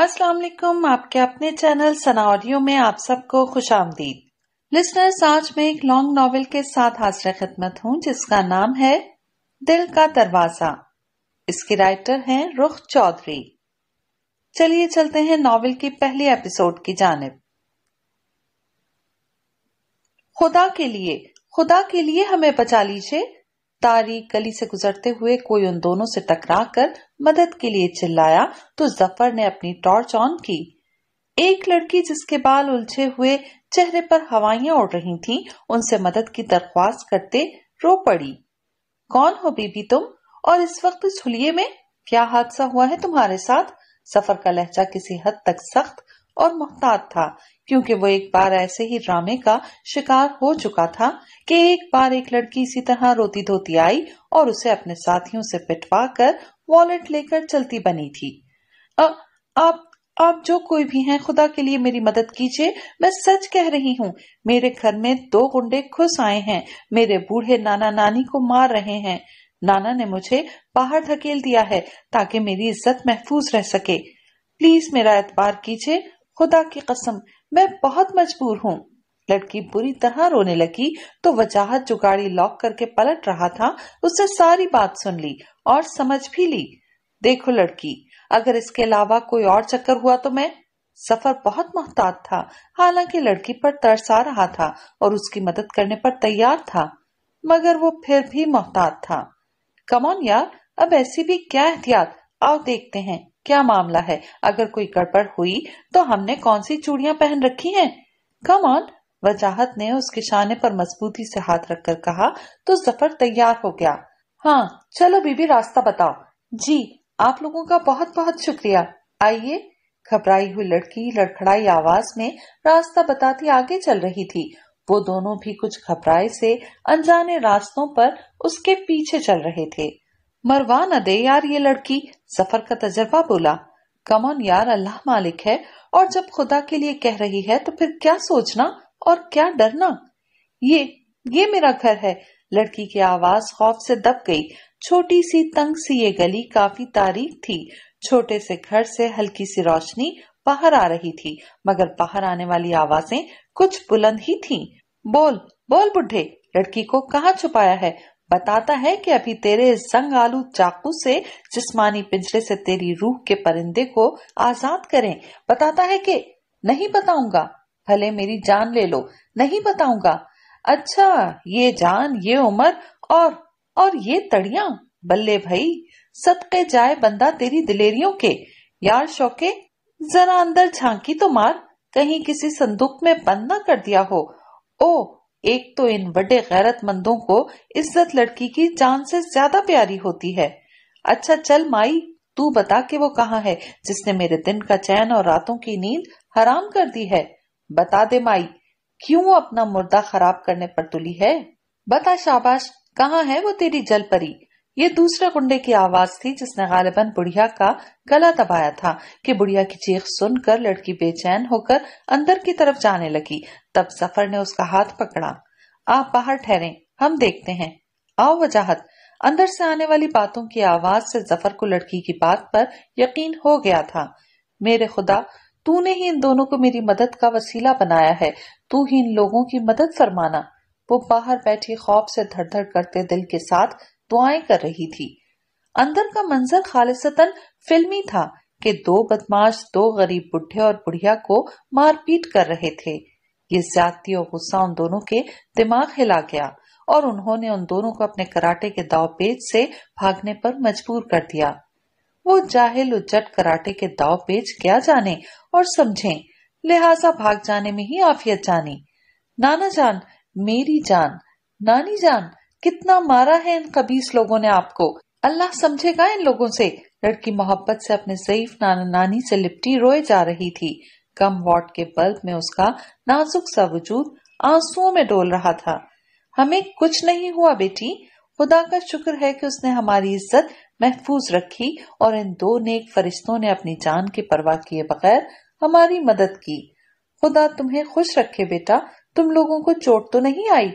अस्सलाम वालेकुम आपके अपने चैनल सना में आप सबको खुश आमदीद लिस्नर्स आज मैं एक लॉन्ग नॉवल के साथ हाजिर खिदमत हूँ जिसका नाम है दिल का दरवाजा इसके राइटर हैं रुख चौधरी चलिए चलते हैं नॉवेल की पहली एपिसोड की जानब खुदा के लिए खुदा के लिए हमें बचा लीजिए तारीख गली से गुजरते हुए कोई उन दोनों से टकरा कर मदद के लिए चिल्लाया तो जफर ने अपनी टॉर्च ऑन की एक लड़की जिसके बाल उलझे हुए चेहरे पर हवाइया उड़ रही थी उनसे मदद की दरख्वास्त करते रो पड़ी कौन हो बीबी तुम और इस वक्त झुलिये में क्या हादसा हुआ है तुम्हारे साथ सफर का लहजा किसी हद तक सख्त और मोहतात था क्योंकि वो एक बार ऐसे ही ड्रामे का शिकार हो चुका था कि एक बार एक लड़की इसी तरह रोती धोती आई और उसे अपने साथियों से पिटवा कर वॉलेट लेकर चलती बनी थी आ, आप आप जो कोई भी हैं खुदा के लिए मेरी मदद कीजिए मैं सच कह रही हूँ मेरे घर में दो गुंडे खुश आए हैं मेरे बूढ़े नाना नानी को मार रहे हैं नाना ने मुझे बाहर धकेल दिया है ताकि मेरी इज्जत महफूज रह सके प्लीज मेरा एतबार कीजिए खुदा की कसम मैं बहुत मजबूर हूँ लड़की बुरी तरह रोने लगी तो वजाहत जो गाड़ी लॉक करके पलट रहा था उससे सारी बात सुन ली और समझ भी ली देखो लड़की अगर इसके अलावा कोई और चक्कर हुआ तो मैं सफर बहुत मोहतात था हालांकि लड़की पर तरस आ रहा था और उसकी मदद करने पर तैयार था मगर वो फिर भी मोहतात था कमौन यार अब ऐसी भी क्या एहतियात आओ देखते हैं क्या मामला है अगर कोई गड़बड़ हुई तो हमने कौन सी चूड़ियाँ पहन रखी हैं? कम ऑन वजाहत ने उसके शाने पर मजबूती से हाथ रखकर कहा तो जफर तैयार हो गया हाँ चलो बीबी रास्ता बताओ जी आप लोगों का बहुत बहुत शुक्रिया आइए घबराई हुई लड़की लड़खड़ाई आवाज में रास्ता बताती आगे चल रही थी वो दोनों भी कुछ घबराए से अनजाने रास्तों पर उसके पीछे चल रहे थे मरवा न दे यार ये लड़की सफर का तजर्बा बोला कमन यार अल्लाह मालिक है और जब खुदा के लिए कह रही है तो फिर क्या सोचना और क्या डरना ये ये मेरा घर है लड़की की आवाज खौफ से दब गई छोटी सी तंग सी ये गली काफी तारीख थी छोटे से घर से हल्की सी रोशनी बाहर आ रही थी मगर बाहर आने वाली आवाजें कुछ बुलंद ही थीं। बोल बोल बुढ़े लड़की को कहाँ छुपाया है बताता है कि अभी तेरे जंग आलू चाकू से जिस्मानी पिंजरे से तेरी रूह के परिंदे को आजाद करें बताता है कि नहीं बताऊंगा भले मेरी जान ले लो नहीं बताऊंगा अच्छा ये जान ये उम्र और और ये तड़िया बल्ले भाई सदके जाए बंदा तेरी दिलेरियों के यार शौके जरा अंदर झांकी तो मार कहीं किसी संदूक में बंद न कर दिया हो ओ एक तो इन बड़े गैरतमंदों को इज्जत लड़की की जान से ज्यादा प्यारी होती है अच्छा चल माई तू बता कि वो कहाँ है जिसने मेरे दिन का चैन और रातों की नींद हराम कर दी है बता दे माई क्यों अपना मुर्दा खराब करने पर तुली है बता शाबाश कहाँ है वो तेरी जलपरी ये दूसरे गुंडे की आवाज थी जिसने गालिबन बुढ़िया का गला दबाया था कि बुढ़िया की चीख सुनकर लड़की बेचैन होकर अंदर की तरफ जाने लगी तब सफर ने उसका हाथ पकड़ा आप बाहर ठहरे हम देखते हैं आओ वजाहत अंदर से आने वाली बातों की आवाज से जफर को लड़की की बात पर यकीन हो गया था मेरे खुदा तूने ही इन दोनों को मेरी मदद का वसीला बनाया है तू ही इन लोगों की मदद फरमाना वो बाहर बैठी खौफ से धड़ धड़ करते दिल के साथ दुआएं कर रही थी अंदर का मंजर खालिसतन फिल्मी था कि दो बदमाश दो गरीब बुढ़े और बुढ़िया को मारपीट कर रहे थे ये ज्यादती और गुस्सा उन दोनों के दिमाग हिला गया और उन्होंने उन दोनों को अपने कराटे के दाव पेज से भागने पर मजबूर कर दिया वो जाहिल उज्जट कराटे के दाव पेज क्या जाने और समझे लिहाजा भाग जाने में ही आफियत जानी नाना जान मेरी जान नानी जान कितना मारा है इन कबीस लोगों ने आपको अल्लाह समझेगा इन लोगों से लड़की मोहब्बत से अपने जयीफ नाना नानी से लिपटी रोए जा रही थी कम वॉट के बल्ब में उसका नाजुक सा वजूद आंसुओं में डोल रहा था हमें कुछ नहीं हुआ बेटी खुदा का शुक्र है कि उसने हमारी इज्जत महफूज रखी और इन दो नेक फरिश्तों ने अपनी जान की परवाह किए बगैर हमारी मदद की खुदा तुम्हें खुश रखे बेटा तुम लोगों को चोट तो नहीं आई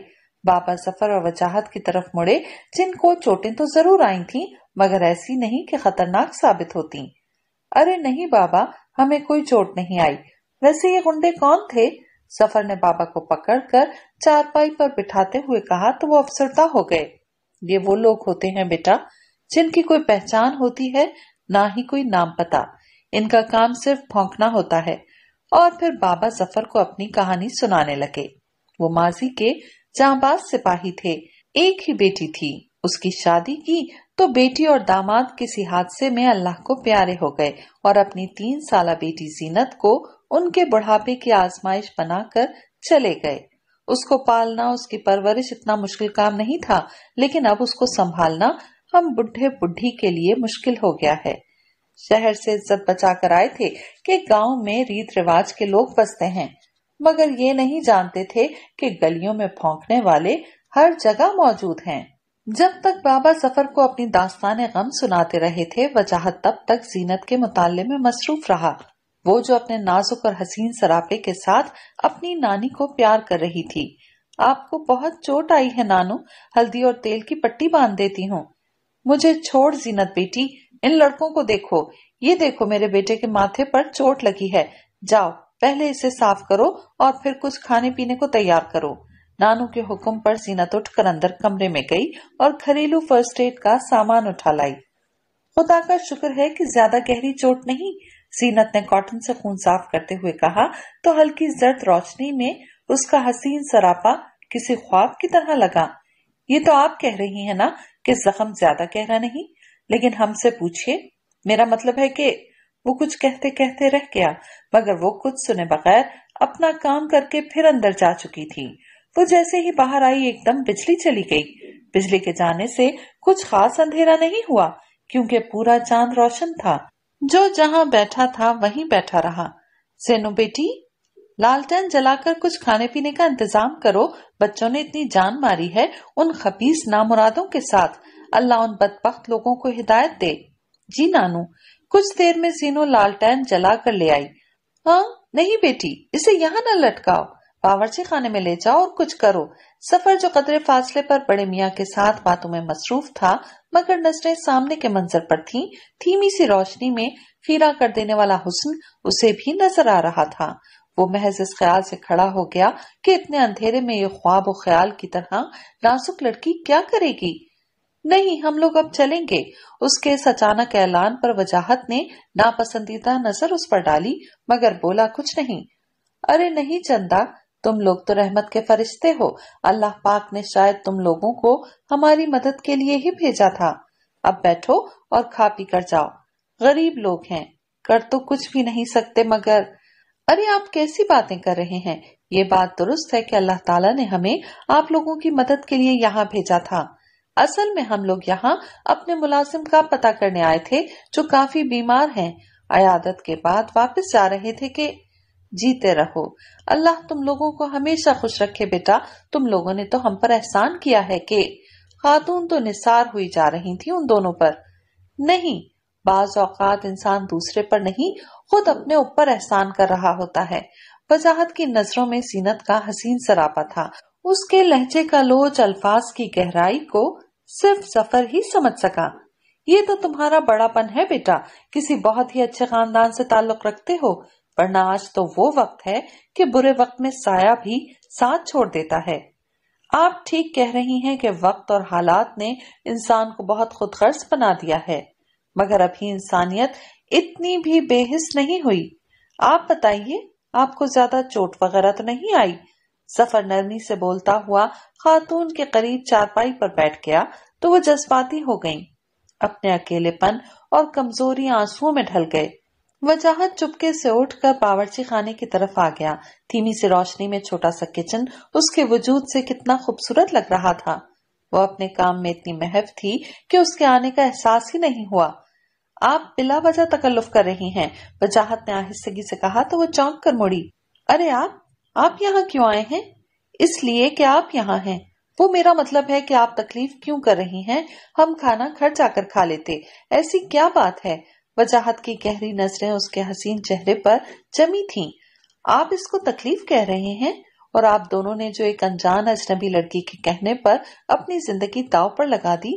बाबा सफर और वजाहत की तरफ मुड़े जिनको चोटें तो जरूर आई थीं, मगर ऐसी नहीं कि खतरनाक साबित होती अरे नहीं बाबा हमें कोई चोट नहीं आई वैसे ये गुंडे कौन थे सफर ने बाबा को पकड़कर चारपाई पर बिठाते हुए कहा तो वो अफसरदा हो गए ये वो लोग होते हैं बेटा जिनकी कोई पहचान होती है ना ही कोई नाम पता इनका काम सिर्फ भौंकना होता है और फिर बाबा सफर को अपनी कहानी सुनाने लगे वो माजी के जाबाज सिपाही थे एक ही बेटी थी उसकी शादी की तो बेटी और दामाद किसी हादसे में अल्लाह को प्यारे हो गए और अपनी तीन साल बेटी जीनत को उनके बुढ़ापे की आजमाइश बनाकर चले गए उसको पालना उसकी परवरिश इतना मुश्किल काम नहीं था लेकिन अब उसको संभालना हम बुढ़े बुढ़ी के लिए मुश्किल हो गया है शहर से इज्जत बचा कर आए थे कि गांव में रीत रिवाज के लोग बसते हैं मगर ये नहीं जानते थे कि गलियों में फोंकने वाले हर जगह मौजूद हैं। जब तक बाबा सफर को अपनी दास्तान गम सुनाते रहे थे वजह तब तक जीनत के मुताले में मसरूफ रहा वो जो अपने नाजुक और हसीन सरापे के साथ अपनी नानी को प्यार कर रही थी आपको बहुत चोट आई है नानू हल्दी और तेल की पट्टी बांध देती हूँ मुझे छोड़ जीनत बेटी इन लड़कों को देखो ये देखो मेरे बेटे के माथे पर चोट लगी है जाओ पहले इसे साफ करो और फिर कुछ खाने पीने को तैयार करो नानू के हुक्म पर उठ कर अंदर कमरे में गई और घरेलू फर्स्ट एड का सामान उठा लाई खुदा का शुक्र है कि ज्यादा गहरी चोट नहीं सीनत ने कॉटन से खून साफ करते हुए कहा तो हल्की जर्द रोशनी में उसका हसीन सरापा किसी ख्वाब की तरह लगा ये तो आप कह रही है ना कि जख्म ज्यादा गहरा नहीं लेकिन हमसे पूछिए मेरा मतलब है कि वो कुछ कहते कहते रह गया मगर वो कुछ सुने बगैर अपना काम करके फिर अंदर जा चुकी थी वो जैसे ही बाहर आई एकदम बिजली चली गई बिजली के जाने से कुछ खास अंधेरा नहीं हुआ क्योंकि पूरा चांद रोशन था जो जहाँ बैठा था वहीं बैठा रहा सेनो बेटी लालटेन जलाकर कुछ खाने पीने का इंतजाम करो बच्चों ने इतनी जान मारी है उन खबीस नामुरादों के साथ अल्लाह उन बदबख्त लोगों को हिदायत दे जी नानू कुछ देर में सीनो लालटेन कर ले आई हाँ नहीं बेटी इसे यहाँ न लटकाओ बावरची खाने में ले जाओ और कुछ करो सफर जो कदरे फासले पर बड़े मियाँ के साथ बातों में मसरूफ था मगर नजरें सामने के मंजर पर थी धीमी सी रोशनी में फीरा कर देने वाला हुसन उसे भी नजर आ रहा था वो महज इस ख्याल से खड़ा हो गया कि इतने अंधेरे में ये ख्वाब व ख्याल की तरह नासुक लड़की क्या करेगी नहीं हम लोग अब चलेंगे उसके इस अचानक ऐलान पर वजाहत ने नापसंदीदा नजर उस पर डाली मगर बोला कुछ नहीं अरे नहीं चंदा तुम लोग तो रहमत के फरिश्ते हो अल्लाह पाक ने शायद तुम लोगों को हमारी मदद के लिए ही भेजा था अब बैठो और खा पी कर जाओ गरीब लोग हैं कर तो कुछ भी नहीं सकते मगर अरे आप कैसी बातें कर रहे हैं ये बात दुरुस्त है कि अल्लाह ताला ने हमें आप लोगों की मदद के लिए यहाँ भेजा था असल में हम लोग यहाँ अपने मुलाजिम का पता करने आए थे जो काफी बीमार हैं अयादत के बाद वापस जा रहे थे कि जीते रहो अल्लाह तुम लोगों को हमेशा खुश रखे बेटा तुम लोगों ने तो हम पर एहसान किया है कि खातून तो निसार हुई जा रही थी उन दोनों पर नहीं बाज औकात इंसान दूसरे पर नहीं खुद अपने ऊपर एहसान कर रहा होता है वजाहत की नजरों में सीनत का हसीन सरापा था उसके लहजे का लोच अल्फाज की गहराई को सिर्फ सफर ही समझ सका ये तो तुम्हारा बड़ापन है बेटा किसी बहुत ही अच्छे खानदान से ताल्लुक रखते हो वरना आज तो वो वक्त है कि बुरे वक्त में साया भी साथ छोड़ देता है आप ठीक कह रही हैं कि वक्त और हालात ने इंसान को बहुत खुदगर्ज बना दिया है मगर अभी इंसानियत इतनी भी बेहिस नहीं हुई आप बताइए आपको ज्यादा चोट वगैरह तो नहीं आई सफर नरमी से बोलता हुआ खातून के करीब चारपाई पर बैठ गया तो वो जज्बाती हो गई अपने अकेलेपन और कमजोरी आंसुओं में ढल गए वजाहत चुपके से उठकर बावर्ची खाने की तरफ आ गया धीमी से रोशनी में छोटा सा किचन उसके वजूद से कितना खूबसूरत लग रहा था वो अपने काम में इतनी महफ थी कि उसके आने का एहसास ही नहीं हुआ आप बिला वजह तकल्लुफ कर रही हैं वजाहत ने आहिस्तगी से कहा तो वो चौंक कर मुड़ी अरे आप आप यहाँ क्यों आए हैं इसलिए कि आप यहाँ हैं वो मेरा मतलब है कि आप तकलीफ क्यों कर रही हैं हम खाना घर जाकर खा लेते ऐसी क्या बात है वजाहत की गहरी नजरें उसके हसीन चेहरे पर जमी थीं। आप इसको तकलीफ कह रहे हैं और आप दोनों ने जो एक अनजान अजनबी लड़की के कहने पर अपनी जिंदगी दाव पर लगा दी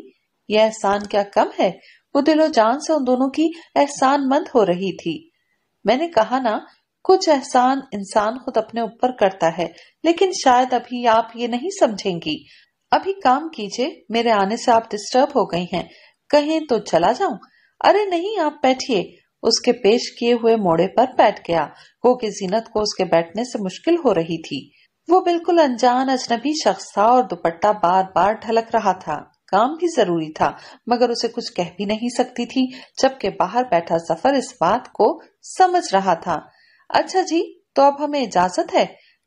ये एहसान क्या कम है वो दिलो जान से उन दोनों की एहसान मंद हो रही थी मैंने कहा ना कुछ एहसान इंसान खुद अपने ऊपर करता है लेकिन शायद अभी आप ये नहीं समझेंगी अभी काम कीजिए मेरे आने से आप डिस्टर्ब हो गई हैं कहें तो चला जाऊं अरे नहीं आप बैठिए उसके पेश किए हुए मोड़े पर बैठ गया वो कि जीनत को उसके बैठने से मुश्किल हो रही थी वो बिल्कुल अनजान अजनबी शख्स था और दुपट्टा बार बार ढलक रहा था काम भी जरूरी था मगर उसे कुछ कह भी नहीं सकती थी जबकि बाहर बैठा सफर इस बात को समझ रहा था अच्छा जी तो अब हमें इजाजत है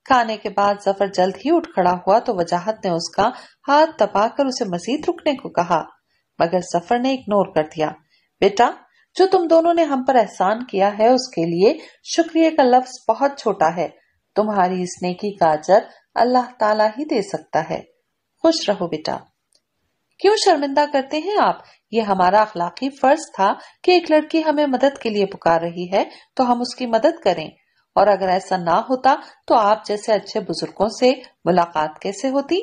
खाने के बाद जफर जल्द ही उठ खड़ा हुआ तो वजाहत ने उसका हाथ तपाकर उसे मजीद रुकने को कहा मगर जफर ने इग्नोर कर दिया बेटा जो तुम दोनों ने हम पर एहसान किया है उसके लिए शुक्रिया का लफ्ज बहुत छोटा है तुम्हारी इस नेकी का अजर अल्लाह ताला ही दे सकता है खुश रहो बेटा क्यों शर्मिंदा करते हैं आप ये हमारा अखलाकी फर्ज था कि एक लड़की हमें मदद के लिए पुकार रही है तो हम उसकी मदद करें और अगर ऐसा ना होता तो आप जैसे अच्छे बुजुर्गों से मुलाकात कैसे होती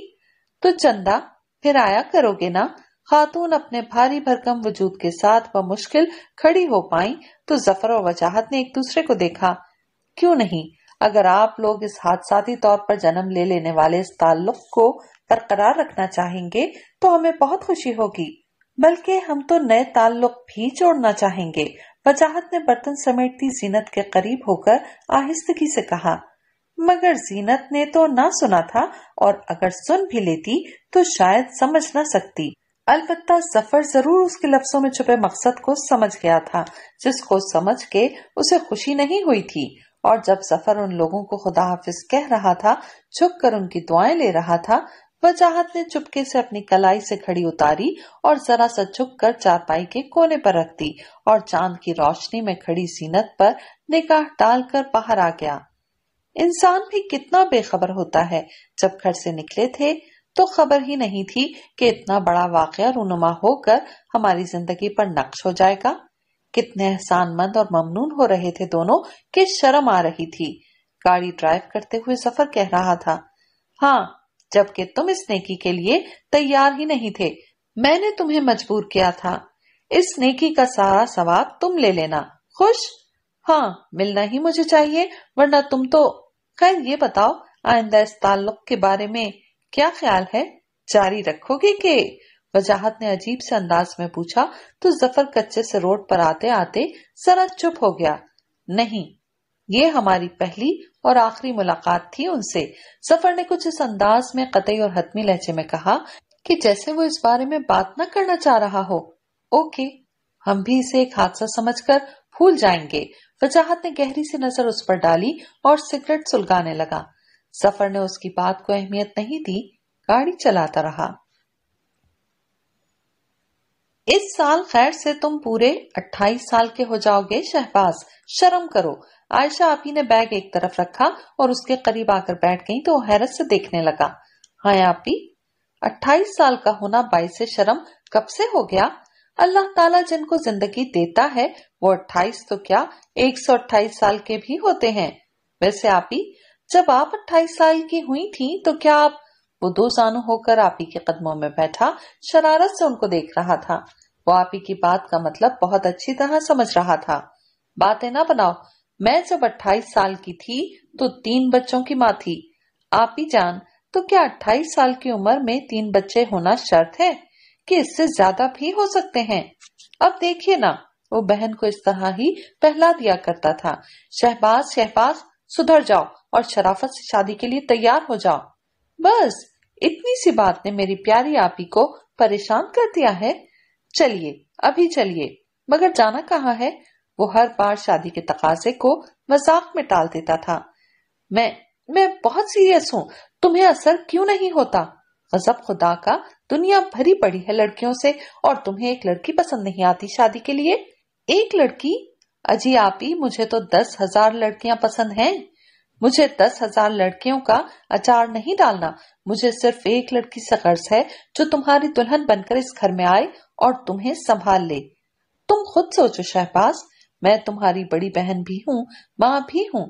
तो चंदा फिर आया करोगे ना खातून अपने भारी भरकम वजूद के साथ व मुश्किल खड़ी हो पाई तो जफर और वजाहत ने एक दूसरे को देखा क्यों नहीं अगर आप लोग इस हादसाती तौर पर जन्म ले लेने वाले इस ताल्लुक को बरकरार रखना चाहेंगे तो हमें बहुत खुशी होगी बल्कि हम तो नए ताल्लुक भी जोड़ना चाहेंगे वजाहत ने बर्तन समेटती जीनत के करीब होकर आहिस्तगी से कहा मगर जीनत ने तो ना सुना था और अगर सुन भी लेती तो शायद समझ ना सकती अलबत्ता जफर जरूर उसके लफ्जों में छुपे मकसद को समझ गया था जिसको समझ के उसे खुशी नहीं हुई थी और जब सफर उन लोगों को खुदा हाफिज कह रहा था झुक कर उनकी दुआएं ले रहा था वजाहत ने चुपके से अपनी कलाई से खड़ी उतारी और जरा सा झुक कर चारपाई के कोने पर रख दी और चांद की रोशनी में खड़ी सीनत पर निकाह डालकर बाहर आ गया इंसान भी कितना बेखबर होता है जब घर से निकले थे तो खबर ही नहीं थी कि इतना बड़ा वाकया रूनुमा होकर हमारी जिंदगी पर नक्श हो जाएगा कितने एहसानमंद और ममनून हो रहे थे दोनों की शर्म आ रही थी गाड़ी ड्राइव करते हुए सफर कह रहा था हाँ जबकि तुम इस नेकी के लिए तैयार ही नहीं थे मैंने तुम्हें मजबूर किया था इस नेकी का सारा सवाब तुम ले लेना खुश हाँ मिलना ही मुझे चाहिए वरना तुम तो खैर ये बताओ आइंदा इस ताल्लुक के बारे में क्या ख्याल है जारी रखोगे के वजाहत ने अजीब से अंदाज में पूछा तो जफर कच्चे से रोड पर आते आते सरा चुप हो गया नहीं ये हमारी पहली और आखिरी मुलाकात थी उनसे सफर ने कुछ इस अंदाज में कतई और हतमी लहजे में कहा कि जैसे वो इस बारे में बात न करना चाह रहा हो ओके हम भी इसे एक हादसा समझकर भूल जाएंगे वजाहत ने गहरी सी नजर उस पर डाली और सिगरेट सुलगाने लगा सफर ने उसकी बात को अहमियत नहीं दी गाड़ी चलाता रहा इस साल खैर से तुम पूरे 28 साल के हो जाओगे शहबाज शर्म करो आयशा आपी ने बैग एक तरफ रखा और उसके करीब आकर बैठ गई तो हैरत से देखने लगा हाँ आपी 28 साल का होना बाईस शर्म कब से हो गया अल्लाह ताला जिनको जिंदगी देता है वो 28 तो क्या 128 साल के भी होते हैं वैसे आपी जब आप 28 साल की हुई थी तो क्या आप वो दो जानू होकर आपी के कदमों में बैठा शरारत से उनको देख रहा था वो आप ही की बात का मतलब बहुत अच्छी तरह समझ रहा था बातें ना बनाओ मैं जब अट्ठाईस साल की थी तो तीन बच्चों की माँ थी आप ही जान तो क्या अट्ठाईस साल की उम्र में तीन बच्चे होना शर्त है कि इससे ज्यादा भी हो सकते हैं अब देखिए ना वो बहन को इस तरह ही पहला दिया करता था शहबाज शहबाज सुधर जाओ और शराफत से शादी के लिए तैयार हो जाओ बस इतनी सी बात ने मेरी प्यारी आपी को परेशान कर दिया है चलिए अभी चलिए मगर जाना कहाँ है वो हर बार शादी के तकाजे को मजाक में टाल देता था मैं मैं बहुत सीरियस हूँ तुम्हें असर क्यों नहीं होता गजब खुदा का दुनिया भरी पड़ी है लड़कियों से और तुम्हें एक लड़की पसंद नहीं आती शादी के लिए एक लड़की अजी आप ही मुझे तो दस हजार लड़कियां पसंद हैं मुझे दस हजार लड़कियों का अचार नहीं डालना मुझे सिर्फ एक लड़की से गर्ज है जो तुम्हारी दुल्हन बनकर इस घर में आए और तुम्हें संभाल ले तुम खुद सोचो शहबाज मैं तुम्हारी बड़ी बहन भी हूँ माँ भी हूँ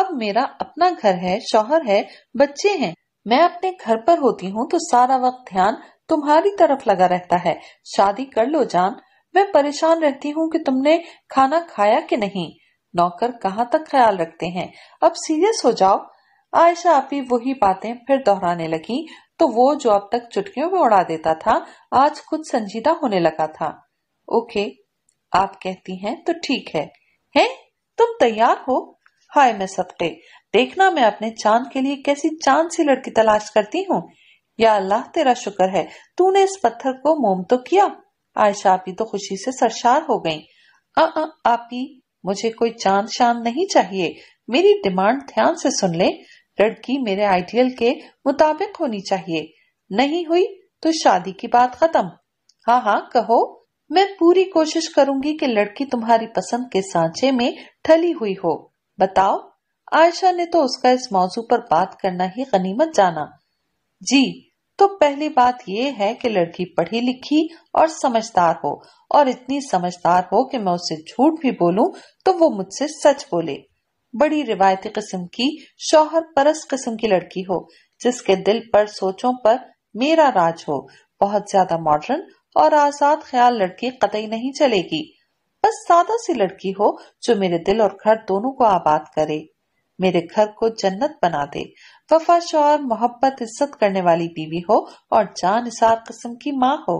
अब मेरा अपना घर है शौहर है बच्चे हैं मैं अपने घर पर होती हूँ तो सारा वक्त ध्यान तुम्हारी तरफ लगा रहता है शादी कर लो जान मैं परेशान रहती हूँ कि तुमने खाना खाया कि नहीं नौकर कहाँ तक ख्याल रखते हैं अब सीरियस हो जाओ आयशा आपी वही बातें फिर दोहराने लगी तो वो जो अब तक चुटकियों में उड़ा देता था आज खुद संजीदा होने लगा था ओके आप कहती हैं तो ठीक है हैं तुम तैयार हो हाय मैं सपटे देखना मैं अपने चांद के लिए कैसी चांद सी लड़की तलाश करती हूँ या अल्लाह तेरा शुक्र है तूने इस पत्थर को मोम तो किया आयशा आपी तो खुशी से सरशार हो गई आपी मुझे कोई चांद शांत नहीं चाहिए मेरी डिमांड ध्यान से सुन ले लड़की मेरे आइडियल के मुताबिक होनी चाहिए नहीं हुई तो शादी की बात खत्म हाँ हाँ कहो मैं पूरी कोशिश करूंगी कि लड़की तुम्हारी पसंद के सांचे में ठली हुई हो बताओ आयशा ने तो उसका इस मौजू पर बात करना ही गनीमत जाना जी तो पहली बात ये है कि लड़की पढ़ी लिखी और समझदार हो और इतनी समझदार हो कि मैं उससे झूठ भी बोलूं तो वो मुझसे सच बोले बड़ी रिवायती किस्म की शोहर परस किस्म की लड़की हो जिसके दिल पर सोचों पर मेरा राज हो बहुत ज्यादा मॉडर्न और आजाद ख्याल लड़की कतई नहीं चलेगी बस सादा सी लड़की हो जो मेरे दिल और घर दोनों को आबाद करे मेरे घर को जन्नत बना दे वफा शोहर मोहब्बत इज्जत करने वाली बीवी हो और जान इसार किस्म की माँ हो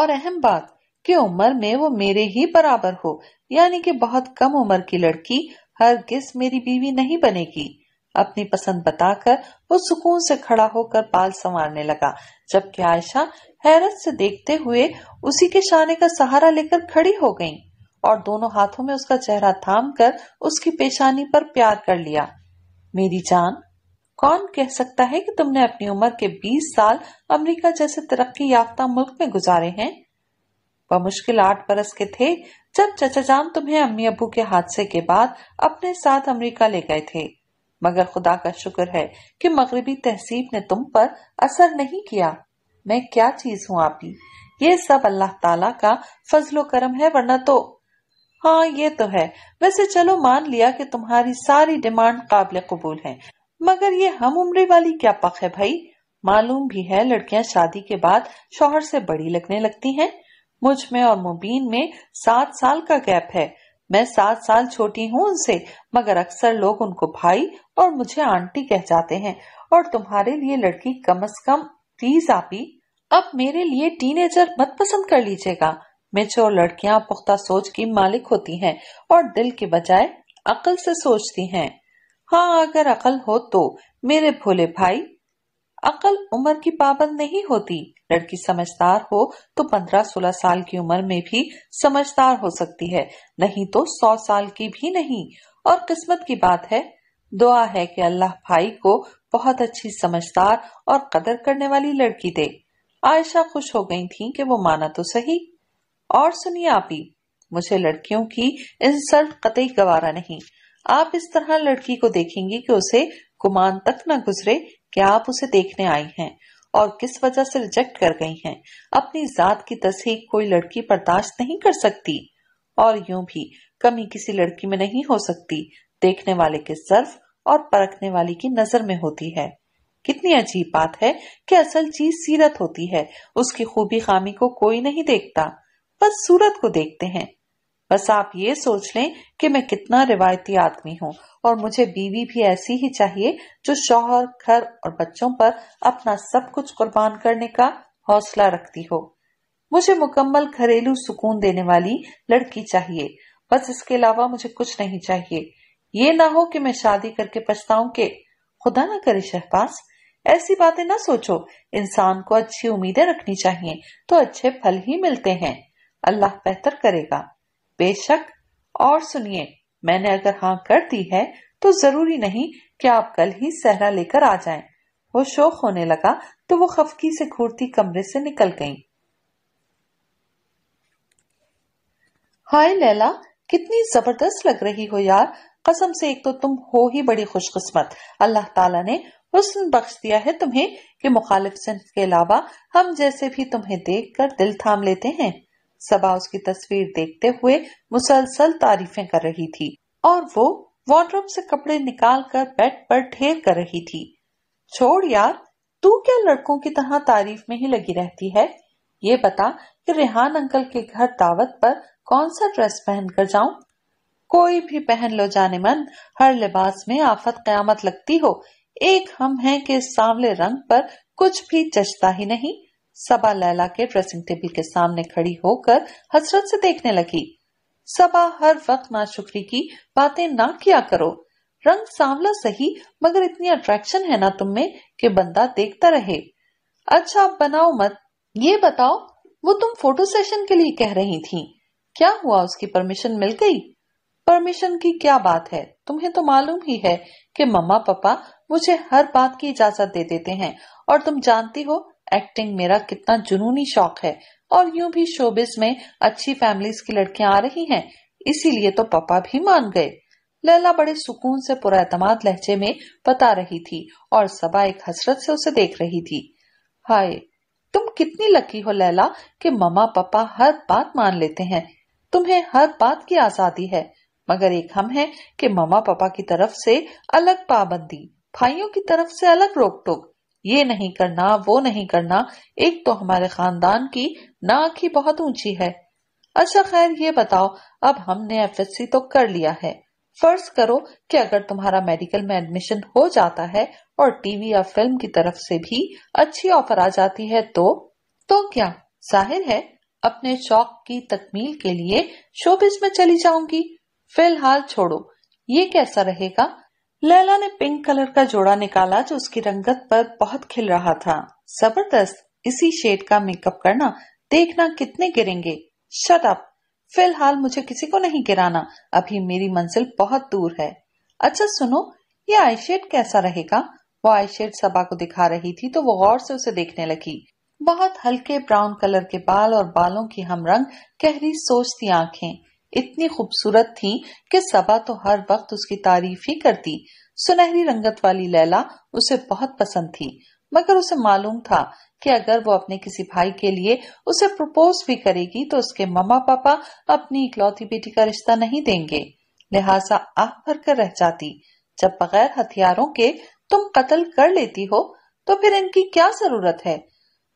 और अहम बात कि उम्र में वो मेरे ही बराबर हो यानी कि बहुत कम उम्र की लड़की हर किस मेरी बीवी नहीं बनेगी अपनी पसंद बताकर वो सुकून से खड़ा होकर बाल संवारने लगा जबकि आयशा हैरत से देखते हुए उसी के शाने का सहारा लेकर खड़ी हो गयी और दोनों हाथों में उसका चेहरा थाम कर उसकी पेशानी पर प्यार कर लिया मेरी जान कौन कह सकता है कि तुमने अपनी उम्र के 20 साल अमेरिका जैसे तरक्की याफ्ता मुल्क में गुजारे हैं मुश्किल आठ बरस के थे जब चचा जान तुम्हें अम्मी अबू के हादसे के बाद अपने साथ अमेरिका ले गए थे मगर खुदा का शुक्र है कि मगरबी तहसीब ने तुम पर असर नहीं किया मैं क्या चीज हूँ आप ही ये सब अल्लाह ताला का फजलो करम है वरना तो हाँ ये तो है वैसे चलो मान लिया कि तुम्हारी सारी डिमांड काबिल कबूल है मगर ये हम उम्र वाली क्या पख है भाई मालूम भी है लड़कियां शादी के बाद शोहर से बड़ी लगने लगती हैं मुझ में और मुबीन में सात साल का गैप है मैं सात साल छोटी हूँ उनसे मगर अक्सर लोग उनको भाई और मुझे आंटी कह जाते हैं और तुम्हारे लिए लड़की कम अज कम प्लीज आपी अब मेरे लिए टीनेजर मत पसंद कर लीजिएगा मेचोर लड़कियां पुख्ता सोच की मालिक होती हैं और दिल के बजाय अकल से सोचती हैं हाँ अगर अकल हो तो मेरे भोले भाई अकल उम्र की पाबंद नहीं होती लड़की समझदार हो तो पंद्रह सोलह साल की उम्र में भी समझदार हो सकती है नहीं तो सौ साल की भी नहीं और किस्मत की बात है दुआ है कि अल्लाह भाई को बहुत अच्छी समझदार और कदर करने वाली लड़की दे आयशा खुश हो गई थी कि वो माना तो सही और सुनिए आप ही मुझे लड़कियों की इंसल्ट कतई गवारा नहीं आप इस तरह लड़की को देखेंगी कि उसे गुमान तक न गुजरे कि आप उसे देखने आई हैं और किस वजह से रिजेक्ट कर गई हैं अपनी जात की तस्हीक कोई लड़की बर्दाश्त नहीं कर सकती और यूं भी कमी किसी लड़की में नहीं हो सकती देखने वाले के सर्फ और परखने वाले की नजर में होती है कितनी अजीब बात है कि असल चीज सीरत होती है उसकी खूबी खामी को कोई नहीं देखता बस सूरत को देखते हैं बस आप ये सोच लें कि मैं कितना रिवायती आदमी हूँ और मुझे बीवी भी ऐसी ही चाहिए जो शौहर घर और बच्चों पर अपना सब कुछ कुर्बान करने का हौसला रखती हो मुझे मुकम्मल घरेलू सुकून देने वाली लड़की चाहिए बस इसके अलावा मुझे कुछ नहीं चाहिए ये ना हो कि मैं शादी करके पछताऊं के खुदा ना करे शहबाज ऐसी बातें ना सोचो इंसान को अच्छी उम्मीदें रखनी चाहिए तो अच्छे फल ही मिलते हैं अल्लाह बेहतर करेगा बेशक और सुनिए मैंने अगर हाँ कर दी है तो जरूरी नहीं कि आप कल ही सहरा लेकर आ जाएं। वो शोक होने लगा तो वो खफकी से घूरती कमरे से निकल गई हाय लैला कितनी जबरदस्त लग रही हो यार कसम से एक तो तुम हो ही बड़ी खुशकिस्मत अल्लाह ताला ने हुस्न बख्श दिया है तुम्हें कि मुखालिफ सिंह के अलावा हम जैसे भी तुम्हें देखकर दिल थाम लेते हैं सबा उसकी तस्वीर देखते हुए मुसलसल तारीफें कर रही थी और वो वार्ड्रोब से कपड़े निकाल कर बेड पर ढेर कर रही थी छोड़ यार तू क्या लड़कों की तरह तारीफ में ही लगी रहती है ये बता कि रेहान अंकल के घर दावत पर कौन सा ड्रेस पहन कर जाऊं कोई भी पहन लो जाने मन हर लिबास में आफत क्यामत लगती हो एक हम हैं कि सांवले रंग पर कुछ भी जचता ही नहीं सबा लैला के ड्रेसिंग टेबल के सामने खड़ी होकर हसरत से देखने लगी सबा हर वक्त शुक्री की बातें ना किया करो रंग सांवला सही मगर इतनी अट्रैक्शन है ना तुम में कि बंदा देखता रहे अच्छा आप बनाओ मत ये बताओ वो तुम फोटो सेशन के लिए कह रही थी क्या हुआ उसकी परमिशन मिल गई परमिशन की क्या बात है तुम्हें तो मालूम ही है कि मम्मा पापा मुझे हर बात की इजाजत दे देते हैं और तुम जानती हो एक्टिंग मेरा कितना जुनूनी शौक है और यूं भी शोबिस में अच्छी फैमिलीज की लड़कियां आ रही हैं इसीलिए तो पापा भी मान गए लैला बड़े सुकून से पूरा एतम लहजे में बता रही थी और सबा एक हसरत से उसे देख रही थी हाय तुम कितनी लकी हो लैला कि मम्मा पापा हर बात मान लेते हैं तुम्हें हर बात की आजादी है मगर एक हम है कि मम्मा पापा की तरफ से अलग पाबंदी भाइयों की तरफ से अलग रोक टोक ये नहीं करना वो नहीं करना एक तो हमारे खानदान की नाक ही बहुत ऊंची है अच्छा खैर ये बताओ अब हमने एफएससी तो कर लिया है फर्ज करो कि अगर तुम्हारा मेडिकल में एडमिशन हो जाता है और टीवी या फिल्म की तरफ से भी अच्छी ऑफर आ जाती है तो तो क्या जाहिर है अपने शौक की तकमील के लिए शोबिस में चली जाऊंगी फिलहाल छोड़ो ये कैसा रहेगा लैला ने पिंक कलर का जोड़ा निकाला जो उसकी रंगत पर बहुत खिल रहा था जबरदस्त इसी शेड का मेकअप करना देखना कितने गिरेंगे शट अप फिलहाल मुझे किसी को नहीं गिराना अभी मेरी मंजिल बहुत दूर है अच्छा सुनो ये आई शेड कैसा रहेगा वो आई शेड सबा को दिखा रही थी तो वो गौर से उसे देखने लगी बहुत हल्के ब्राउन कलर के बाल और बालों की हम रंग गहरी सोचती आंखें इतनी खूबसूरत थी कि सबा तो हर वक्त उसकी तारीफ ही करती सुनहरी रंगत वाली लैला उसे बहुत पसंद थी मगर उसे मालूम था कि अगर वो अपने किसी भाई के लिए उसे प्रपोज भी करेगी तो उसके मम्मा पापा अपनी इकलौती बेटी का रिश्ता नहीं देंगे लिहाजा आह भर कर रह जाती जब बगैर हथियारों के तुम कत्ल कर लेती हो तो फिर इनकी क्या जरूरत है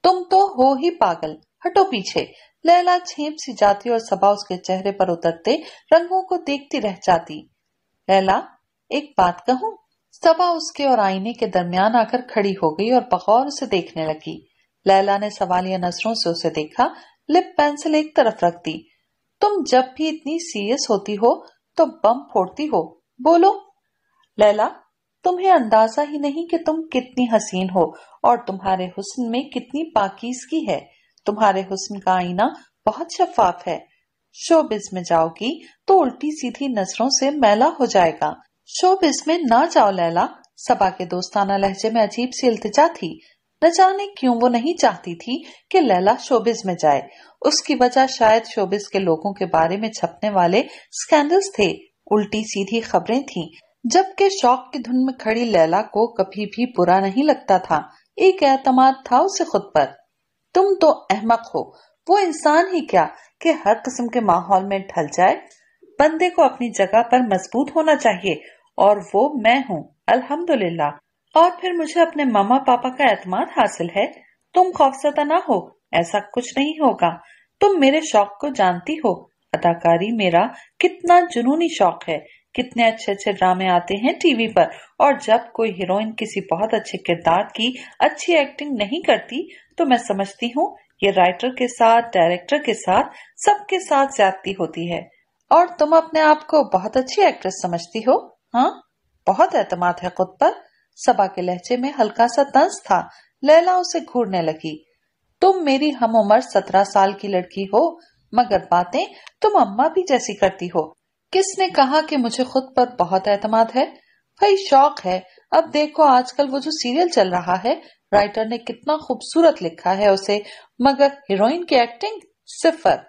तुम तो हो ही पागल हटो पीछे लैला छेप सी जाती और सबा उसके चेहरे पर उतरते रंगों को देखती रह जाती लैला एक बात कहूं सबा उसके और आईने के दरमियान आकर खड़ी हो गई और बगौर उसे देखने लगी लैला ने सवालिया नजरों से उसे देखा लिप पेंसिल एक तरफ रख दी तुम जब भी इतनी सीरियस होती हो तो बम फोड़ती हो बोलो लैला तुम्हें अंदाजा ही नहीं कि तुम कितनी हसीन हो और तुम्हारे हुस्न में कितनी पाकिजगी है तुम्हारे हुस्न का आईना बहुत शफाफ है शोबिज में जाओगी तो उल्टी सीधी नजरों से मैला हो जाएगा शोबिज में ना जाओ लैला सबा के दोस्ताना लहजे में अजीब सी इल्तिजा थी न जाने क्यों वो नहीं चाहती थी कि लैला शोबिज में जाए उसकी वजह शायद शोबिज के लोगों के बारे में छपने वाले स्कैंडल्स थे उल्टी सीधी खबरें थी जबकि शौक की धुन में खड़ी लैला को कभी भी बुरा नहीं लगता था एक एतमाद था उसे खुद पर तुम तो अहमक हो वो इंसान ही क्या कि हर किस्म के माहौल में ढल जाए बंदे को अपनी जगह पर मजबूत होना चाहिए और वो मैं हूँ अल्हम्दुलिल्लाह और फिर मुझे अपने मामा पापा का एतमाद हासिल है तुम खौफजदा ना हो ऐसा कुछ नहीं होगा तुम मेरे शौक को जानती हो अदाकारी मेरा कितना जुनूनी शौक है कितने अच्छे अच्छे ड्रामे आते हैं टीवी पर और जब कोई हीरोइन किसी बहुत अच्छे किरदार की अच्छी एक्टिंग नहीं करती तो मैं समझती हूँ ये राइटर के साथ डायरेक्टर के साथ सबके साथ ज्यादती होती है और तुम अपने आप को बहुत अच्छी एक्ट्रेस समझती हो हाँ बहुत एतमाद है खुद पर सबा के लहजे में हल्का सा तंज था लैला उसे घूरने लगी तुम मेरी हम उम्र सत्रह साल की लड़की हो मगर बातें तुम अम्मा भी जैसी करती हो किसने कहा कि मुझे खुद पर बहुत एतमाद है भाई शौक है अब देखो आजकल वो जो सीरियल चल रहा है राइटर ने कितना खूबसूरत लिखा है उसे मगर हीरोइन की एक्टिंग सिफर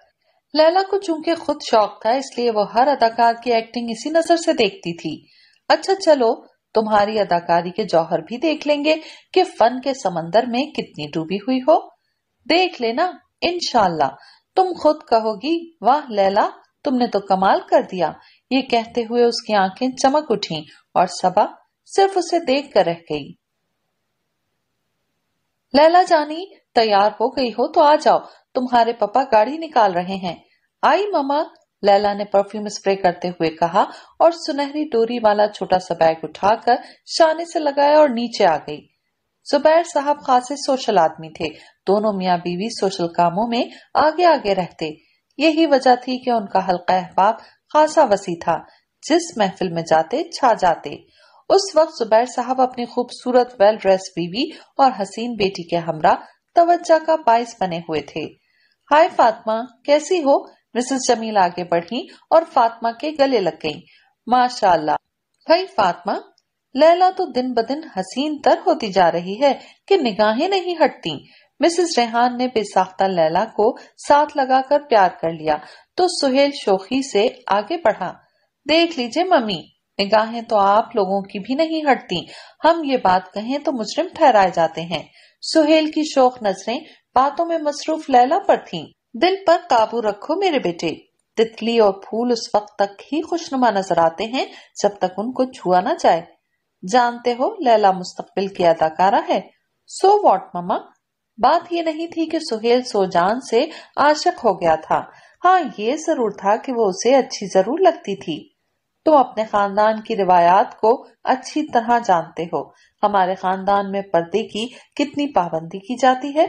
लैला को चूंकि खुद शौक था इसलिए वो हर अदाकार की एक्टिंग इसी नजर से देखती थी अच्छा चलो तुम्हारी अदाकारी के जौहर भी देख लेंगे कि फन के समंदर में कितनी डूबी हुई हो देख लेना इनशाला तुम खुद कहोगी वाह लैला तुमने तो कमाल कर दिया ये कहते हुए उसकी आंखें चमक उठी और सबा सिर्फ उसे देख कर रह गई लैला जानी तैयार हो गई हो तो आ जाओ तुम्हारे पापा गाड़ी निकाल रहे हैं आई ममा लैला ने परफ्यूम स्प्रे करते हुए कहा और सुनहरी डोरी वाला छोटा सा बैग उठाकर शाने से लगाया और नीचे आ गई जुबैर साहब खासे सोशल आदमी थे दोनों मियाँ बीवी सोशल कामों में आगे आगे रहते यही वजह थी कि उनका हल्का अहबाब खासा वसी था जिस महफिल में जाते छा जाते उस वक्त जुबैर साहब अपनी खूबसूरत वेल ड्रेस बीवी और हसीन बेटी के हमरा तवज्जा का बायस बने हुए थे हाय फातिमा कैसी हो मिसेस जमील आगे बढ़ी और फातिमा के गले लग गई माशाल्लाह भाई फातिमा लैला तो दिन ब दिन हसीन तर होती जा रही है कि निगाहें नहीं हटती मिसेस रेहान ने बेसाख्ता लैला को साथ लगाकर प्यार कर लिया तो सुहेल शोखी से आगे बढ़ा देख लीजिए मम्मी निगाहें तो आप लोगों की भी नहीं हटती हम ये बात कहें तो मुजरिम ठहराए जाते हैं सुहेल की शोक नजरें बातों में मसरूफ लैला पर थीं। दिल पर काबू रखो मेरे बेटे तितली और फूल उस वक्त तक ही खुशनुमा नजर आते हैं जब तक उनको छुआ ना जाए जानते हो लैला मुस्तकबिल की अदाकारा है सो वॉट ममा बात ये नहीं थी कि सुहेल सोजान से आशक हो गया था हाँ ये जरूर था कि वो उसे अच्छी जरूर लगती थी तो अपने खानदान की रिवायात को अच्छी तरह जानते हो हमारे खानदान में पर्दे की कितनी पाबंदी की जाती है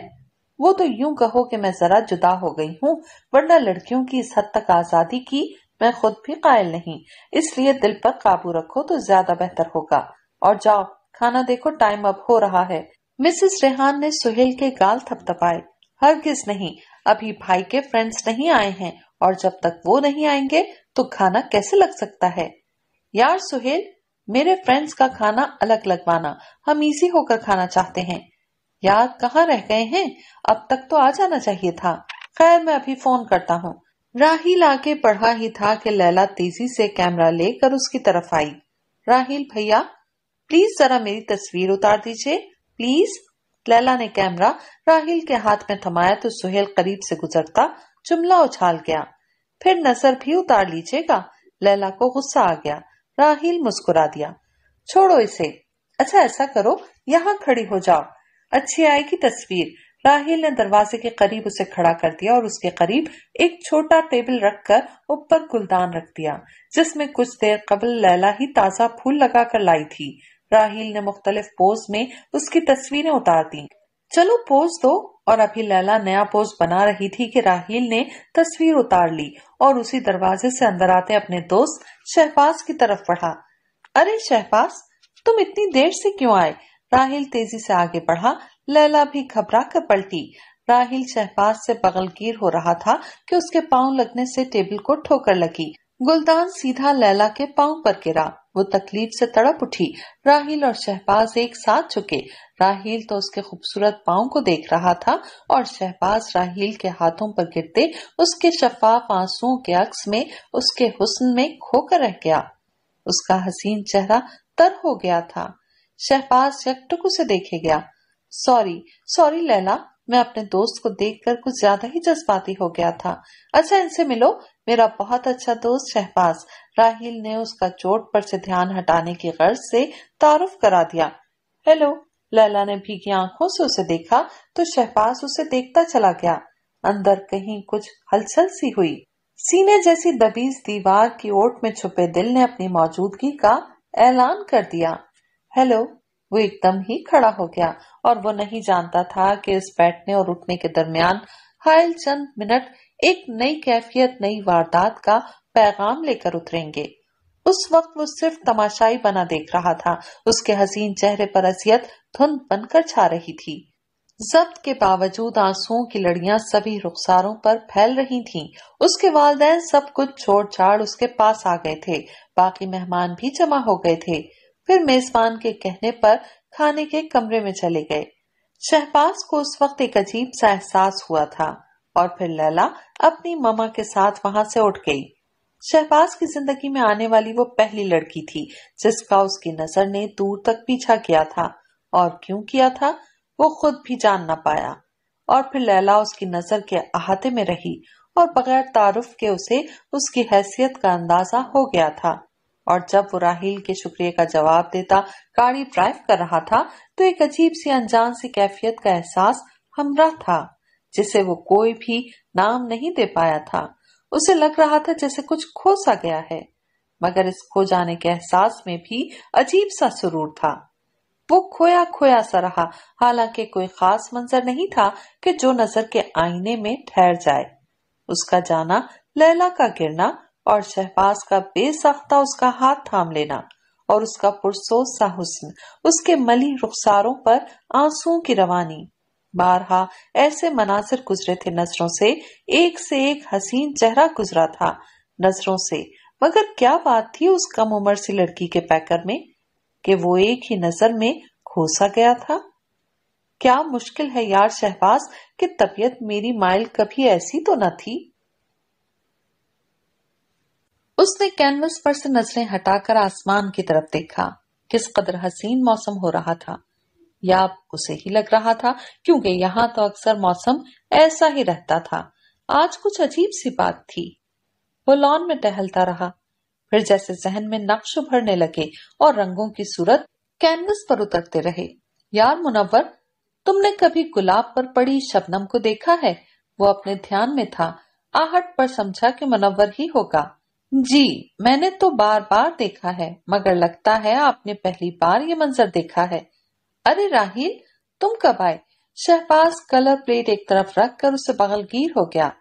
वो तो यूं कहो कि मैं जरा जुदा हो गई हूँ वरना लड़कियों की इस हद तक आजादी की मैं खुद भी कायल नहीं इसलिए दिल पर काबू रखो तो ज्यादा बेहतर होगा और जाओ खाना देखो टाइम अब हो रहा है मिसेस रेहान ने सुहेल के गाल थपथपाए हर किस नहीं अभी भाई के फ्रेंड्स नहीं आए हैं और जब तक वो नहीं आएंगे तो खाना कैसे लग सकता है यार सुहेल मेरे फ्रेंड्स का खाना अलग लगवाना हम इसी होकर खाना चाहते हैं यार कहाँ रह गए हैं अब तक तो आ जाना चाहिए था खैर मैं अभी फोन करता हूँ राहिल आके पढ़ा ही था कि लैला तेजी से कैमरा लेकर उसकी तरफ आई राहिल भैया प्लीज जरा मेरी तस्वीर उतार दीजिए प्लीज लैला ने कैमरा राहिल के हाथ में थमाया तो सुहेल करीब से गुजरता जुमला उछाल गया फिर नजर भी उतार लीजिएगा लैला को गुस्सा आ गया राहिल मुस्कुरा दिया छोड़ो इसे अच्छा ऐसा करो यहाँ खड़ी हो जाओ अच्छी आएगी तस्वीर राहिल ने दरवाजे के करीब उसे खड़ा कर दिया और उसके करीब एक छोटा टेबल रखकर ऊपर गुलदान रख दिया जिसमें कुछ देर कबल लैला ही ताजा फूल लगाकर लाई थी राहिल ने मुख्तलिफ पोज में उसकी तस्वीरें उतार दी चलो पोज दो और अभी लैला नया पोस्ट बना रही थी कि राहील ने तस्वीर उतार ली और उसी दरवाजे से अंदर आते अपने दोस्त शहबाज की तरफ बढ़ा अरे शहबाज तुम इतनी देर से क्यों आए राहिल तेजी से आगे बढ़ा लैला भी घबरा कर पलटी राहिल शहबाज से बगलगीर हो रहा था कि उसके पाँव लगने से टेबल को ठोकर लगी गुलदान सीधा लैला के पाँव पर गिरा वो तकलीफ से तड़प उठी राहिल और शहबाज एक साथ झुके राहील तो उसके खूबसूरत पाओ को देख रहा था और शहबाज राहील के हाथों पर गिरते उसके शफाफ आंसुओं के अक्स में उसके हुस्न में खोकर रह गया उसका हसीन चेहरा तर हो गया था शहबाज यकटुक उसे देखे गया सॉरी सॉरी लैला मैं अपने दोस्त को देखकर कुछ ज्यादा ही जज्बाती हो गया था अच्छा इनसे मिलो मेरा बहुत अच्छा दोस्त शहबाज राहल ने उसका चोट पर से ध्यान हटाने की गर्ज से तारुफ करा दिया हेलो लैला ने भीगी आंखों से उसे देखा तो शहबाज उसे देखता चला गया अंदर कहीं कुछ हलचल सी हुई सीने जैसी दबीज दीवार की ओट में छुपे दिल ने अपनी मौजूदगी का ऐलान कर दिया हेलो वो एकदम ही खड़ा हो गया और वो नहीं जानता था कि इस बैठने और उठने के दरमियान हायल चंद मिनट एक नई कैफियत नई वारदात का पैगाम लेकर उतरेंगे उस वक्त वो सिर्फ तमाशाई बना देख रहा था उसके हसीन चेहरे पर असियत धुन बनकर छा रही थी जब्त के बावजूद आंसुओं की लड़ियां सभी रुखसारों पर फैल रही थीं। उसके वालदेन सब कुछ छोड़ छाड़ उसके पास आ गए थे बाकी मेहमान भी जमा हो गए थे फिर मेजबान के कहने पर खाने के कमरे में चले गए शहबाज को उस वक्त एक अजीब सा एहसास हुआ था और फिर लैला अपनी ममा के साथ वहां से उठ गई शहबाज की जिंदगी में आने वाली वो पहली लड़की थी जिसका उसकी नजर ने दूर तक पीछा किया था और क्यों किया था वो खुद भी जान ना पाया और फिर लैला उसकी नजर के अहाते में रही और बगैर तारुफ के उसे उसकी हैसियत का अंदाजा हो गया था और जब वो राहील के शुक्रिया का जवाब देता गाड़ी ड्राइव कर रहा था तो एक अजीब सी अनजान सी कैफियत का एहसास हमरा था जिसे वो कोई भी नाम नहीं दे पाया था उसे लग रहा था जैसे कुछ खोसा गया है मगर इस खो जाने के एहसास में भी अजीब सा सुरूर था वो खोया खोया सा रहा हालांकि कोई खास मंजर नहीं था कि जो नजर के आईने में ठहर जाए उसका जाना लैला का गिरना और शहबाज का बेसख्ता उसका हाथ थाम लेना और उसका पुरसोस सा हुस्न उसके मली रुखसारों पर आंसुओं की रवानी बारहा ऐसे मनासर गुजरे थे नजरों से एक से एक हसीन चेहरा गुजरा था नजरों से मगर क्या बात थी उस कम उम्र सी लड़की के पैकर में कि वो एक ही नजर में खोसा गया था क्या मुश्किल है यार शहबाज कि तबीयत मेरी माइल कभी ऐसी तो न थी उसने कैनवस पर से नजरें हटाकर आसमान की तरफ देखा किस कदर हसीन मौसम हो रहा था या उसे ही लग रहा था क्योंकि यहां तो अक्सर मौसम ऐसा ही रहता था आज कुछ अजीब सी बात थी वो लॉन में टहलता रहा फिर जैसे जहन में नक्श भरने लगे और रंगों की सूरत कैनवस पर उतरते रहे यार मुनवर तुमने कभी गुलाब पर पड़ी शबनम को देखा है वो अपने ध्यान में था आहट पर समझा कि मुनवर ही होगा जी मैंने तो बार बार देखा है मगर लगता है आपने पहली बार ये मंजर देखा है अरे राहिल तुम कब आए शहबाज कलर प्लेट एक तरफ रख कर उसे बगलगीर हो गया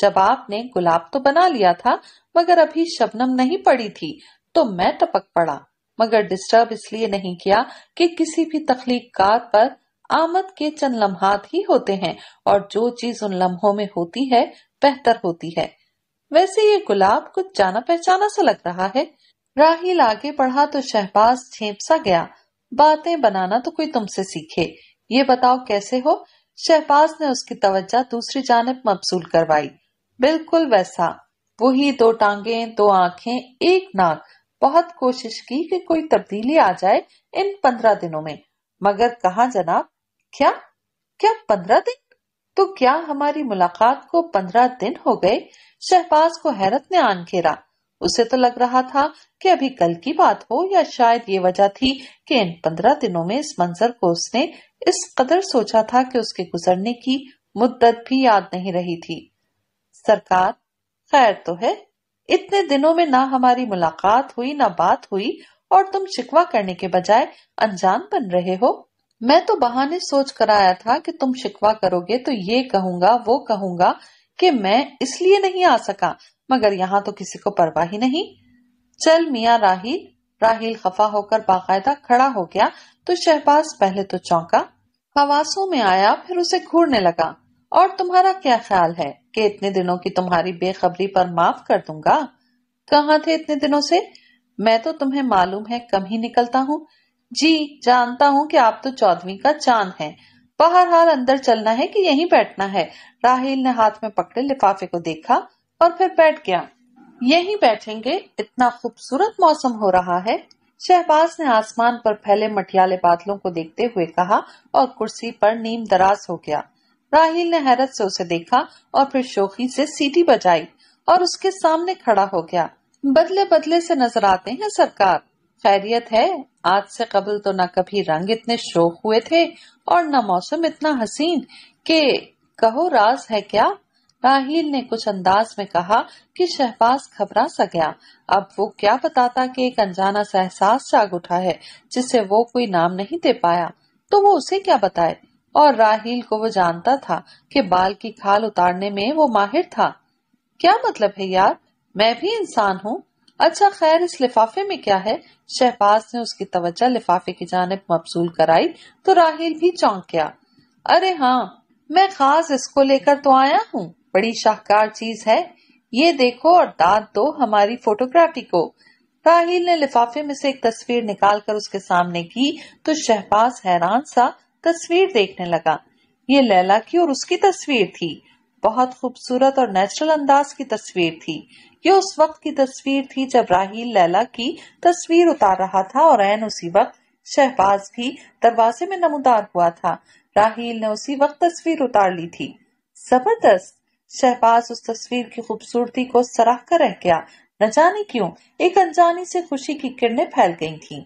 जब आपने गुलाब तो बना लिया था मगर अभी शबनम नहीं पड़ी थी तो मैं टपक पड़ा मगर डिस्टर्ब इसलिए नहीं किया कि किसी भी तख्लीकार पर आमद के चंद लम्हात ही होते हैं और जो चीज उन लम्हों में होती है बेहतर होती है वैसे ये गुलाब कुछ जाना पहचाना सा लग रहा है राहिल आगे बढ़ा तो शहबाज छेप सा गया बातें बनाना तो कोई तुमसे सीखे ये बताओ कैसे हो शहबाज ने उसकी तवज्जा दूसरी जानब मबसूल करवाई बिल्कुल वैसा वही दो टांगे दो आंखें एक नाक बहुत कोशिश की कि कोई तब्दीली आ जाए इन पंद्रह दिनों में मगर कहा जनाब क्या क्या पंद्रह दिन तो क्या हमारी मुलाकात को पंद्रह दिन हो गए शहबाज को हैरत ने आन घेरा उसे तो लग रहा था कि अभी कल की बात हो या शायद ये वजह थी कि इन पंद्रह दिनों में इस मंजर को उसने इस कदर सोचा था कि उसके गुजरने की मुद्दत भी याद नहीं रही थी सरकार खैर तो है इतने दिनों में ना हमारी मुलाकात हुई ना बात हुई और तुम शिकवा करने के बजाय अनजान बन रहे हो मैं तो बहाने सोच कर आया था कि तुम शिकवा करोगे तो ये कहूंगा वो कहूंगा कि मैं इसलिए नहीं आ सका मगर यहाँ तो किसी को परवाह ही नहीं चल मिया राहिल राहिल खफा होकर बाकायदा खड़ा हो गया तो शहबाज पहले तो चौंका हवासों में आया फिर उसे घूरने लगा और तुम्हारा क्या ख्याल है कि इतने दिनों की तुम्हारी बेखबरी पर माफ कर दूंगा कहा थे इतने दिनों से मैं तो तुम्हें मालूम है कम ही निकलता हूँ जी जानता हूँ कि आप तो चौदवी का चांद हैं हाल अंदर चलना है कि यहीं बैठना है राहिल ने हाथ में पकड़े लिफाफे को देखा और फिर बैठ गया यहीं बैठेंगे इतना खूबसूरत मौसम हो रहा है शहबाज ने आसमान पर फैले मटियाले बादलों को देखते हुए कहा और कुर्सी पर नीम दराज हो गया राहील ने हैरत से उसे देखा और फिर शोखी से सीटी बजाई और उसके सामने खड़ा हो गया बदले बदले से नजर आते हैं सरकार खैरियत है आज से कबल तो ना कभी रंग इतने शोक हुए थे और न मौसम इतना हसीन के कहो राज है क्या राहील ने कुछ अंदाज में कहा कि शहबाज घबरा सा गया अब वो क्या बताता कि एक अनजाना सा एहसास जाग उठा है जिसे वो कोई नाम नहीं दे पाया तो वो उसे क्या बताए और राहील को वो जानता था कि बाल की खाल उतारने में वो माहिर था क्या मतलब है यार मैं भी इंसान हूँ अच्छा खैर इस लिफाफे में क्या है शहबाज ने उसकी तवज्जो लिफाफे की जानब मबसूल कराई तो राहील भी चौंक गया अरे हाँ मैं खास इसको लेकर तो आया हूँ बड़ी शाहकार चीज है ये देखो और दाद दो हमारी फोटोग्राफी को राहील ने लिफाफे में से एक तस्वीर निकालकर उसके सामने की तो शहबाज हैरान सा तस्वीर देखने लगा ये लैला की और उसकी तस्वीर थी बहुत खूबसूरत और नेचुरल अंदाज की तस्वीर थी ये उस वक्त की तस्वीर थी जब राहील लैला की तस्वीर उतार रहा था और एन उसी वक्त शहबाज भी दरवाजे में नमोदार हुआ था राहील ने उसी वक्त तस्वीर उतार ली थी जबरदस्त शहबाज उस तस्वीर की खूबसूरती को सराह कर रह गया न जाने क्यों एक अनजानी से खुशी की किरणें फैल गई थीं।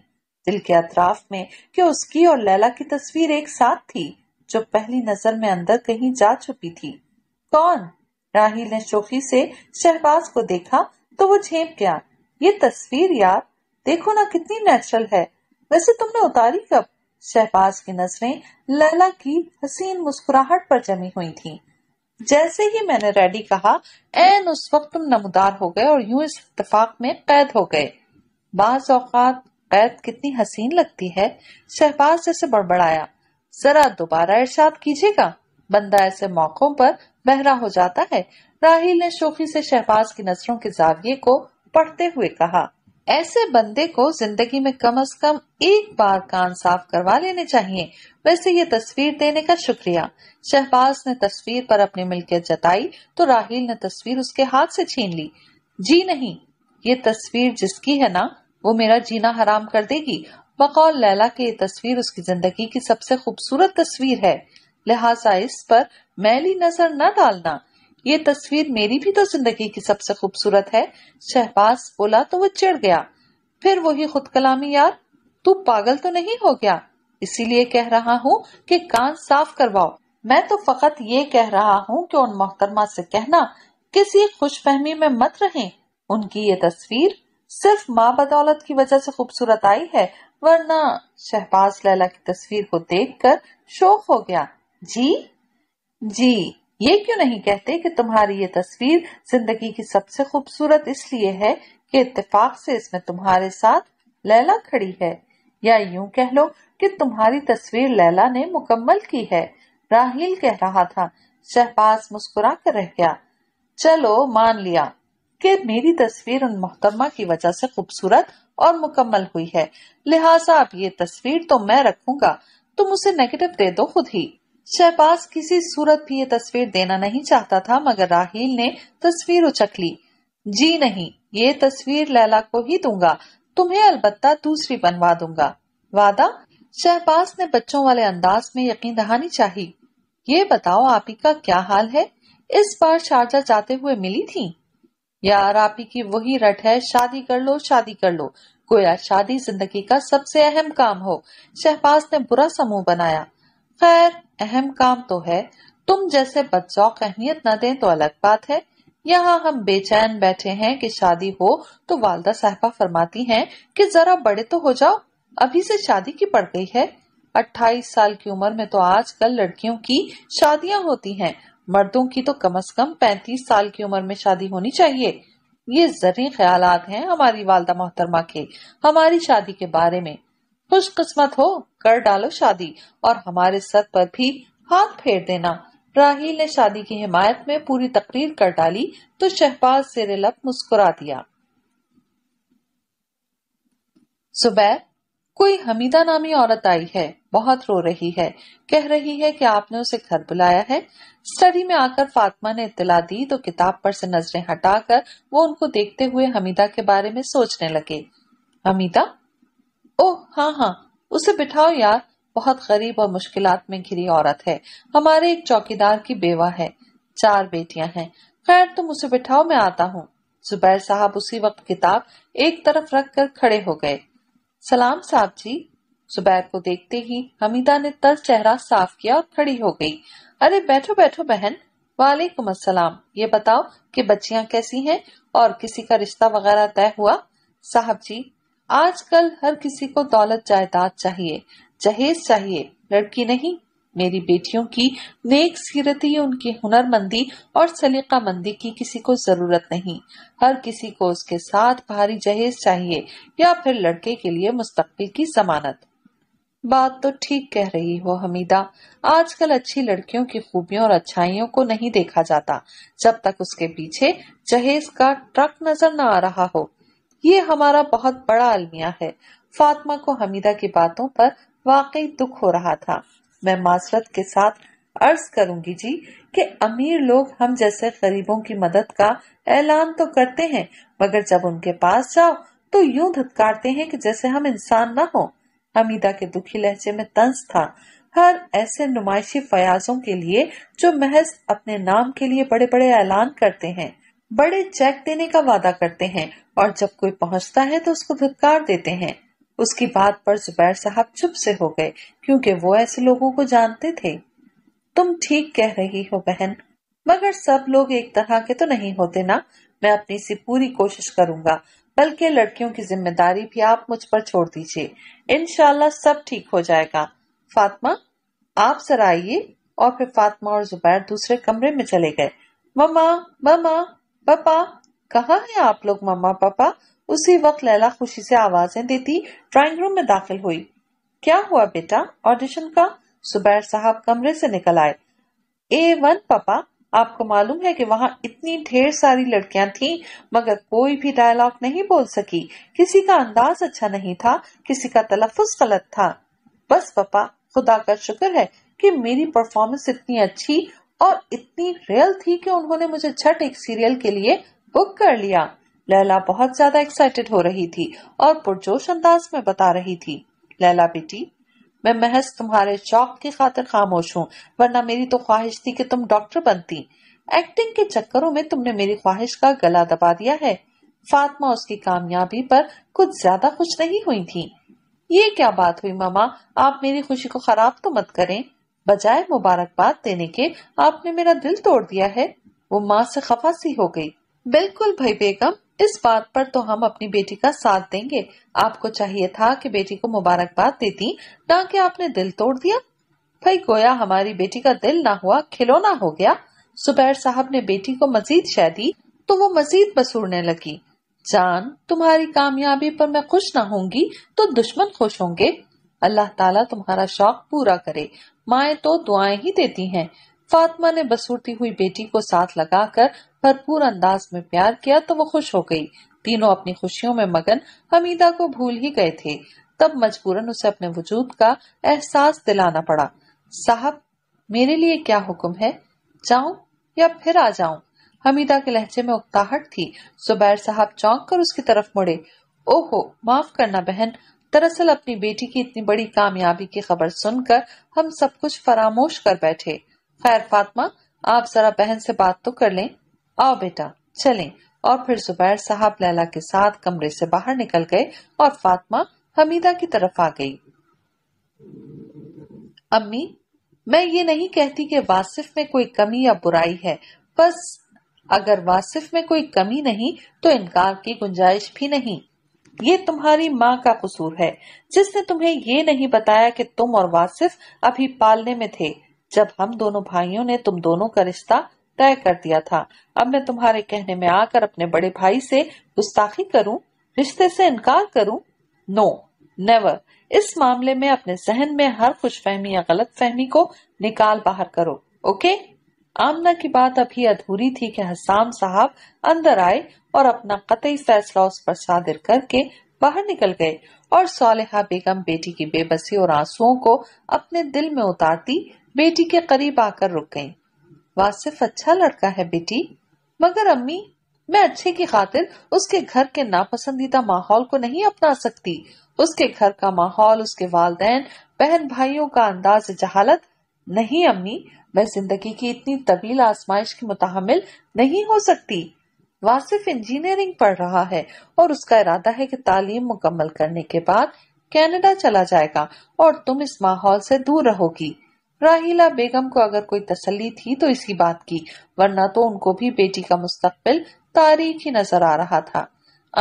दिल के अतराफ में कि उसकी और लैला की तस्वीर एक साथ थी जो पहली नजर में अंदर कहीं जा छुपी थी कौन राहिल ने शोखी से शहबाज को देखा तो वो झेप गया ये तस्वीर यार देखो ना कितनी नेचुरल है वैसे तुमने उतारी कब शहबाज की नजरें लैला की हसीन मुस्कुराहट पर जमी हुई थी जैसे ही मैंने रेडी कहा एन उस वक्त तुम नमदार हो गए और यूं इस इतफाक में कैद हो गए बाज कैद कितनी हसीन लगती है शहबाज जैसे बड़बड़ाया जरा दोबारा इर्शाद कीजिएगा बंदा ऐसे मौकों पर बहरा हो जाता है राहिल ने शोफी से शहबाज की नजरों के जाविये को पढ़ते हुए कहा ऐसे बंदे को जिंदगी में कम अज कम एक बार कान साफ करवा लेने चाहिए वैसे ये तस्वीर देने का शुक्रिया शहबाज ने तस्वीर पर अपनी मिलकियत जताई तो राहिल ने तस्वीर उसके हाथ से छीन ली जी नहीं ये तस्वीर जिसकी है ना वो मेरा जीना हराम कर देगी बकौल लैला की ये तस्वीर उसकी जिंदगी की सबसे खूबसूरत तस्वीर है लिहाजा इस पर मैली नजर न डालना ये तस्वीर मेरी भी तो जिंदगी की सबसे खूबसूरत है शहबाज बोला तो वो चिड़ गया फिर वही खुद कलामी यार तू पागल तो नहीं हो गया इसीलिए कह रहा हूँ कि कान साफ करवाओ मैं तो फकत ये कह रहा हूँ कि उन मोहतरमा से कहना किसी खुश फहमी में मत रहें उनकी ये तस्वीर सिर्फ माँ बदौलत की वजह से खूबसूरत आई है वरना शहबाज लैला की तस्वीर को देखकर शोक हो गया जी जी ये क्यों नहीं कहते कि तुम्हारी ये तस्वीर जिंदगी की सबसे खूबसूरत इसलिए है कि इत्तेफाक से इसमें तुम्हारे साथ लैला खड़ी है या यूं कह लो कि तुम्हारी तस्वीर लैला ने मुकम्मल की है राहील कह रहा था शहबाज मुस्कुरा कर रह गया चलो मान लिया कि मेरी तस्वीर उन मोहतरमा की वजह से खूबसूरत और मुकम्मल हुई है लिहाजा अब ये तस्वीर तो मैं रखूंगा तुम उसे नेगेटिव दे दो खुद ही शहबाज किसी सूरत भी ये तस्वीर देना नहीं चाहता था मगर राहील ने तस्वीर उचक ली जी नहीं ये तस्वीर लैला को ही दूंगा तुम्हें अलबत्ता दूसरी बनवा दूंगा वादा शहबाज ने बच्चों वाले अंदाज में यकीन दहानी चाहिए ये बताओ आपी का क्या हाल है इस बार शारजा जाते हुए मिली थी यार आप ही की वही रट है शादी कर लो शादी कर लो गोया शादी जिंदगी का सबसे अहम काम हो शहबाज ने बुरा समूह बनाया खैर अहम काम तो है तुम जैसे बदजौक अहमियत न दें तो अलग बात है यहाँ हम बेचैन बैठे हैं कि शादी हो तो वालदा साहबा फरमाती हैं कि जरा बड़े तो हो जाओ अभी से शादी की पड़ गई है 28 साल की उम्र में तो आजकल लड़कियों की शादियां होती हैं मर्दों की तो कम से कम पैंतीस साल की उम्र में शादी होनी चाहिए ये जरिए ख्याल हैं हमारी वालदा मोहतरमा के हमारी शादी के बारे में किस्मत हो कर डालो शादी और हमारे सर पर भी हाथ फेर देना राहील ने शादी की हिमायत में पूरी तकरीर कर डाली तो शहबाज से लब मुस्कुरा दिया सुबह कोई हमीदा नामी औरत आई है बहुत रो रही है कह रही है कि आपने उसे घर बुलाया है स्टडी में आकर फातिमा ने इतला दी तो किताब पर से नजरें हटाकर वो उनको देखते हुए हमीदा के बारे में सोचने लगे हमीदा ओह हाँ हाँ उसे बिठाओ यार बहुत गरीब और मुश्किलात में घिरी औरत है हमारे एक चौकीदार की बेवा है चार बेटियां हैं खैर तुम उसे बिठाओ मैं आता हूँ जुबैर साहब उसी वक्त किताब एक तरफ रख कर खड़े हो गए सलाम साहब जी जुबैर को देखते ही हमीदा ने तर चेहरा साफ किया और खड़ी हो गई अरे बैठो बैठो बहन वालेकुम अस्सलाम ये बताओ कि बच्चियां कैसी हैं और किसी का रिश्ता वगैरह तय हुआ साहब जी आजकल हर किसी को दौलत जायदाद चाहिए जहेज चाहिए लड़की नहीं मेरी बेटियों की नेक सीरती उनकी हुनरमंदी और सलीका मंदी की किसी को जरूरत नहीं हर किसी को उसके साथ भारी जहेज चाहिए या फिर लड़के के लिए मुस्तकबिल की जमानत बात तो ठीक कह रही हो हमीदा आजकल अच्छी लड़कियों की खूबियों और अच्छाइयों को नहीं देखा जाता जब तक उसके पीछे जहेज का ट्रक नजर न आ रहा हो ये हमारा बहुत बड़ा अलमिया है फातिमा को हमीदा की बातों पर वाकई दुख हो रहा था मैं माजरत के साथ अर्ज करूंगी जी कि अमीर लोग हम जैसे गरीबों की मदद का ऐलान तो करते हैं मगर जब उनके पास जाओ तो यूं धत्कारते हैं कि जैसे हम इंसान ना हो हमीदा के दुखी लहजे में तंज था हर ऐसे नुमाइशी फयाजों के लिए जो महज अपने नाम के लिए बड़े बड़े ऐलान करते हैं बड़े चेक देने का वादा करते हैं और जब कोई पहुंचता है तो उसको धुतकार देते हैं उसकी बात पर जुबैर साहब चुप से हो गए क्योंकि वो ऐसे लोगों को जानते थे तुम ठीक कह रही हो बहन मगर सब लोग एक तरह के तो नहीं होते ना मैं अपनी सी पूरी कोशिश करूंगा बल्कि लड़कियों की जिम्मेदारी भी आप मुझ पर छोड़ दीजिए इनशाला सब ठीक हो जाएगा फातिमा आप सर आइए और फिर फातिमा और जुबैर दूसरे कमरे में चले गए ममा ममा पापा कहा है आप लोग ममा पापा उसी वक्त लैला खुशी से आवाजें देती ड्राइंग रूम में दाखिल हुई क्या हुआ बेटा ऑडिशन का सुबैर साहब कमरे से निकल आए ए वन पापा आपको मालूम है कि वहाँ इतनी ढेर सारी लड़कियां थीं, मगर कोई भी डायलॉग नहीं बोल सकी किसी का अंदाज अच्छा नहीं था किसी का तलफुज गलत था बस पापा खुदा का शुक्र है कि मेरी परफॉर्मेंस इतनी अच्छी और इतनी रियल थी कि उन्होंने मुझे छठ एक सीरियल के लिए बुक कर लिया लैला बहुत ज्यादा एक्साइटेड हो रही थी और पुरजोश अंदाज में बता रही थी लैला बेटी मैं महज तुम्हारे शौक की खातिर खामोश हूँ वरना मेरी तो ख्वाहिश थी कि तुम डॉक्टर बनती एक्टिंग के चक्करों में तुमने मेरी ख्वाहिश का गला दबा दिया है फातिमा उसकी कामयाबी पर कुछ ज्यादा खुश नहीं हुई थी ये क्या बात हुई मामा आप मेरी खुशी को खराब तो मत करें बजाय मुबारकबाद देने के आपने मेरा दिल तोड़ दिया है वो माँ से खफा सी हो गई बिल्कुल भाई बेगम इस बात पर तो हम अपनी बेटी का साथ देंगे आपको चाहिए था कि बेटी को मुबारकबाद देती ना कि आपने दिल तोड़ दिया भाई गोया हमारी बेटी का दिल ना हुआ खिलौना हो गया सुबैर साहब ने बेटी को मजीद शह दी तो वो मजीद मसूरने लगी जान तुम्हारी कामयाबी पर मैं खुश ना होंगी तो दुश्मन खुश होंगे अल्लाह ताला तुम्हारा शौक पूरा करे माए तो दुआएं ही देती हैं फातिमा ने बसूरती हुई बेटी को साथ लगाकर भरपूर अंदाज में प्यार किया तो वो खुश हो गई तीनों अपनी खुशियों में मगन हमीदा को भूल ही गए थे तब मजबूरन उसे अपने वजूद का एहसास दिलाना पड़ा साहब मेरे लिए क्या हुक्म है जाऊं या फिर आ जाऊं हमीदा के लहजे में उकताहट थी सुबैर साहब चौंक कर उसकी तरफ मुड़े ओहो माफ करना बहन दरअसल अपनी बेटी की इतनी बड़ी कामयाबी की खबर सुनकर हम सब कुछ फरामोश कर बैठे खैर फातमा आप जरा बहन से बात तो कर लें आओ बेटा चलें और फिर जुबैर साहब लैला के साथ कमरे से बाहर निकल गए और फातमा हमीदा की तरफ आ गई अम्मी मैं ये नहीं कहती कि वासिफ में कोई कमी या बुराई है बस अगर वासिफ में कोई कमी नहीं तो इनकार की गुंजाइश भी नहीं ये तुम्हारी माँ का कसूर है जिसने तुम्हें ये नहीं बताया कि तुम और वासिफ अभी पालने में थे जब हम दोनों भाइयों ने तुम दोनों का रिश्ता तय कर दिया था अब मैं तुम्हारे कहने में आकर अपने बड़े भाई से गुस्ताखी करूं रिश्ते से इनकार करूं नो नेवर इस मामले में अपने जहन में हर खुश फहमी या गलत फहमी को निकाल बाहर करो ओके आमना की बात अभी अधूरी थी कि हसाम साहब अंदर आए और अपना कतई फैसला उस पर शादिर करके बाहर निकल गए और सोलेहा बेगम बेटी की बेबसी और आंसुओं को अपने दिल में उतारती बेटी के करीब आकर रुक गई वासिफ अच्छा लड़का है बेटी मगर अम्मी मैं अच्छे की खातिर उसके घर के नापसंदीदा माहौल को नहीं अपना सकती उसके घर का माहौल उसके वालदेन बहन भाइयों का अंदाज जहालत नहीं अम्मी मैं जिंदगी की इतनी तवील आजमाइश की मुतहमल नहीं हो सकती वासिफ इंजीनियरिंग पढ़ रहा है और उसका इरादा है कि तालीम मुकम्मल करने के बाद कनाडा चला जाएगा और तुम इस माहौल से दूर रहोगी राहिला बेगम को अगर कोई तसल्ली थी तो इसी बात की वरना तो उनको भी बेटी का मुस्तकबिल तारीख ही नजर आ रहा था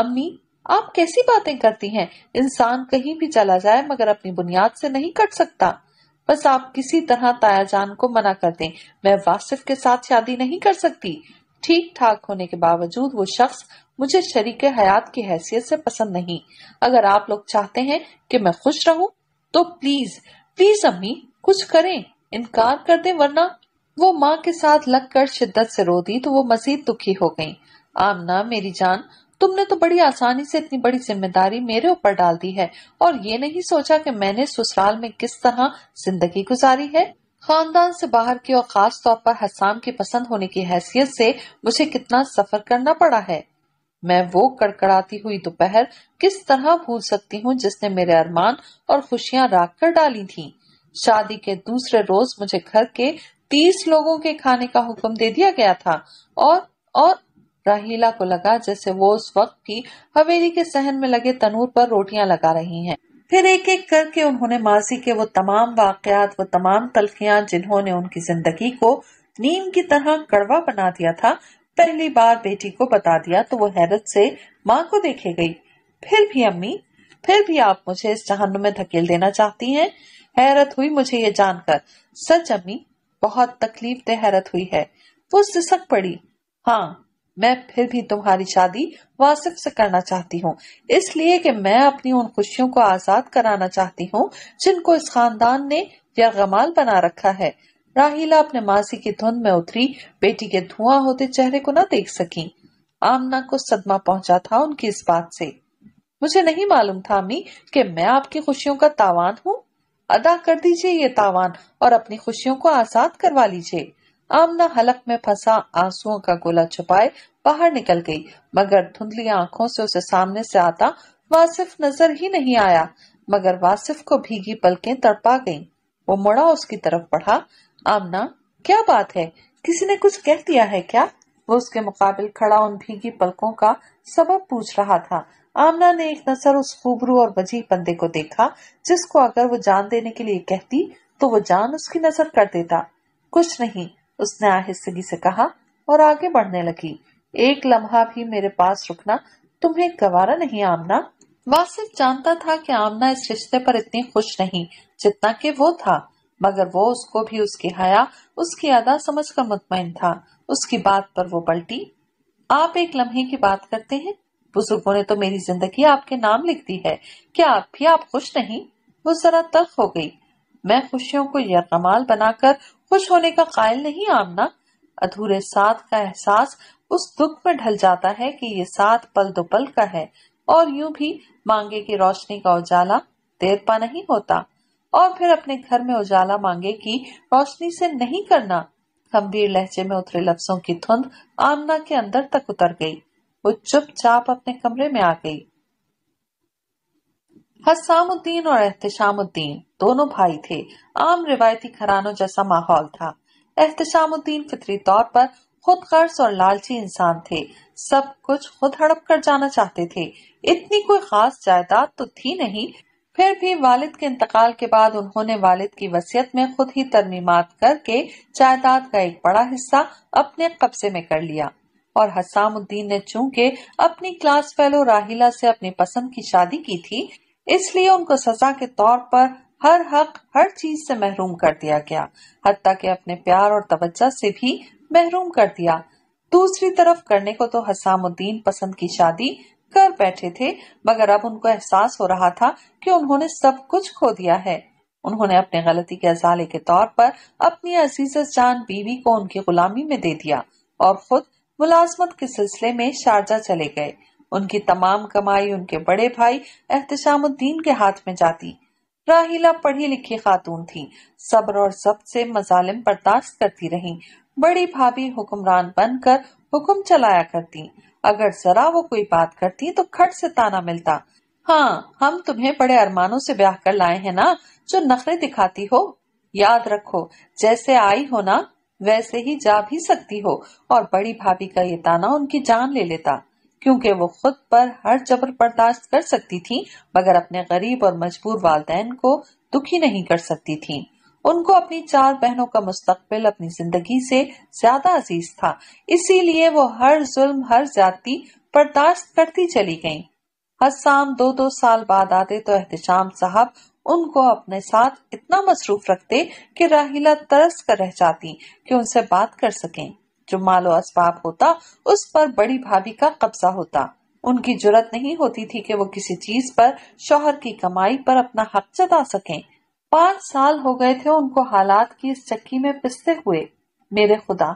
अम्मी आप कैसी बातें करती हैं इंसान कहीं भी चला जाए मगर अपनी बुनियाद से नहीं कट सकता बस आप किसी तरह तायाजान को मना कर दें मैं वासिफ के साथ शादी नहीं कर सकती ठीक ठाक होने के बावजूद वो शख्स मुझे शरीक हयात की हैसियत से पसंद नहीं अगर आप लोग चाहते हैं कि मैं खुश रहूं तो प्लीज प्लीज अम्मी कुछ करें इनकार कर दे वरना वो माँ के साथ लगकर शिद्दत से रो दी तो वो मजीद दुखी हो गई आमना मेरी जान तुमने तो बड़ी आसानी से इतनी बड़ी जिम्मेदारी मेरे ऊपर डाल दी है और ये नहीं सोचा कि मैंने ससुराल में किस तरह जिंदगी गुजारी है खानदान से बाहर की और खास तौर पर हसाम की पसंद होने की हैसियत से मुझे कितना सफर करना पड़ा है मैं वो कड़कड़ाती हुई दोपहर किस तरह भूल सकती हूँ जिसने मेरे अरमान और खुशियाँ राख कर डाली थी शादी के दूसरे रोज मुझे घर के तीस लोगों के खाने का हुक्म दे दिया गया था और और राहीला को लगा जैसे वो उस वक्त की हवेली के सहन में लगे तनूर पर रोटियां लगा रही हैं। फिर एक एक करके उन्होंने माजी के वो तमाम वाकयात वो तमाम तलखियां जिन्होंने उनकी जिंदगी को नीम की तरह कड़वा बना दिया था पहली बार बेटी को बता दिया तो वो हैरत से माँ को देखे गई फिर भी अम्मी फिर भी आप मुझे इस जहन में धकेल देना चाहती हैं हैरत हुई मुझे ये जानकर सच अम्मी बहुत तकलीफ दे हैरत हुई है वो सिसक पड़ी हाँ मैं फिर भी तुम्हारी शादी वासिफ से करना चाहती हूँ इसलिए कि मैं अपनी उन खुशियों को आजाद कराना चाहती हूँ जिनको इस खानदान ने यह गमाल बना रखा है राहिला अपने मासी की धुंध में उतरी बेटी के धुआं होते चेहरे को ना देख सकी आमना को सदमा पहुंचा था उनकी इस बात से मुझे नहीं मालूम था अम्मी कि मैं आपकी खुशियों का तावान हूँ अदा कर दीजिए ये तावान और अपनी खुशियों को आजाद करवा लीजिए आमना हलक में फंसा आंसुओं का गोला छुपाए बाहर निकल गई मगर धुंधली आंखों से उसे सामने से आता वासिफ नजर ही नहीं आया मगर वासिफ को भीगी पलकें तड़पा गईं। वो मुड़ा उसकी तरफ बढ़ा आमना क्या बात है किसी ने कुछ कह दिया है क्या वो उसके मुकाबले खड़ा उन भीगी पलकों का सबब पूछ रहा था आमना ने एक नजर उस खूबरू और वजीह बंदे को देखा जिसको अगर वो जान देने के लिए कहती तो वो जान उसकी नजर कर देता कुछ नहीं उसने आहिस्तगी से कहा और आगे बढ़ने लगी एक लम्हा भी मेरे पास रुकना तुम्हें गवारा नहीं आमना वासिफ जानता था कि आमना इस रिश्ते पर इतनी खुश नहीं जितना कि वो था मगर वो उसको भी उसकी हया उसकी अदा समझ कर मुतमिन था उसकी बात पर वो पलटी आप एक लम्हे की बात करते हैं बुजुर्गो ने तो मेरी जिंदगी आपके नाम लिख दी है क्या आप भी आप खुश नहीं वो जरा तल्ख हो गई मैं खुशियों को यरमाल बनाकर खुश होने का कायल नहीं आमना अधूरे साथ का एहसास उस दुख में ढल जाता है कि ये साथ पल दो पल का है और यूं भी मांगे की रोशनी का उजाला देर पा नहीं होता और फिर अपने घर में उजाला मांगे की रोशनी से नहीं करना गंभीर लहजे में उतरे लफ्जों की धुंध आमना के अंदर तक उतर गई वो चुपचाप अपने कमरे में आ गई हसामुद्दीन और एहतशामुद्दीन दोनों भाई थे आम रिवायती घरानों जैसा माहौल था एहतशामुद्दीन फितरी तौर पर खुद गर्ज और लालची इंसान थे सब कुछ खुद हड़प कर जाना चाहते थे इतनी कोई खास जायदाद तो थी नहीं फिर भी वालिद के इंतकाल के बाद उन्होंने वालिद की वसीयत में खुद ही तरमीमात करके जायदाद का एक बड़ा हिस्सा अपने कब्जे में कर लिया और हसामुद्दीन ने चूंकि अपनी क्लास फेलो राहिला से अपनी पसंद की शादी की थी इसलिए उनको सजा के तौर पर हर हक हर चीज से महरूम कर दिया गया हत्या के अपने प्यार और तवज्जा से भी महरूम कर दिया दूसरी तरफ करने को तो हसामुद्दीन पसंद की शादी कर बैठे थे मगर अब उनको एहसास हो रहा था कि उन्होंने सब कुछ खो दिया है उन्होंने अपने गलती के अजाले के तौर पर अपनी अजीज जान बीवी को उनकी गुलामी में दे दिया और खुद मुलाजमत के सिलसिले में शारजा चले गए उनकी तमाम कमाई उनके बड़े भाई एहतशामुद्दीन के हाथ में जाती राहिला पढ़ी लिखी खातून थी सब्र और सब से मजालिम बर्दाश्त करती रही बड़ी भाभी हुक्मरान बनकर हुक्म चलाया करती अगर जरा वो कोई बात करती तो खट से ताना मिलता हाँ हम तुम्हें बड़े अरमानों से ब्याह कर लाए हैं ना जो नखरे दिखाती हो याद रखो जैसे आई हो ना वैसे ही जा भी सकती हो और बड़ी भाभी का ये ताना उनकी जान ले लेता क्योंकि वो खुद पर हर जबर बर्दाश्त कर सकती थी मगर अपने गरीब और मजबूर वाले को दुखी नहीं कर सकती थी उनको अपनी चार बहनों का मुस्तकबिल अपनी जिंदगी से ज्यादा अजीज था इसीलिए वो हर जुल्म हर जाति बर्दाश्त करती चली गईं। हसाम दो दो साल बाद आते तो एहतम साहब उनको अपने साथ इतना मसरूफ रखते कि राहिला तरस कर रह जाती कि उनसे बात कर सकें जो मालो असबाब होता उस पर बड़ी भाभी का कब्जा होता उनकी जरूरत नहीं होती थी कि वो किसी चीज पर शोहर की कमाई पर अपना हक जता सकें पांच साल हो गए थे उनको हालात की इस चक्की में पिसते हुए मेरे खुदा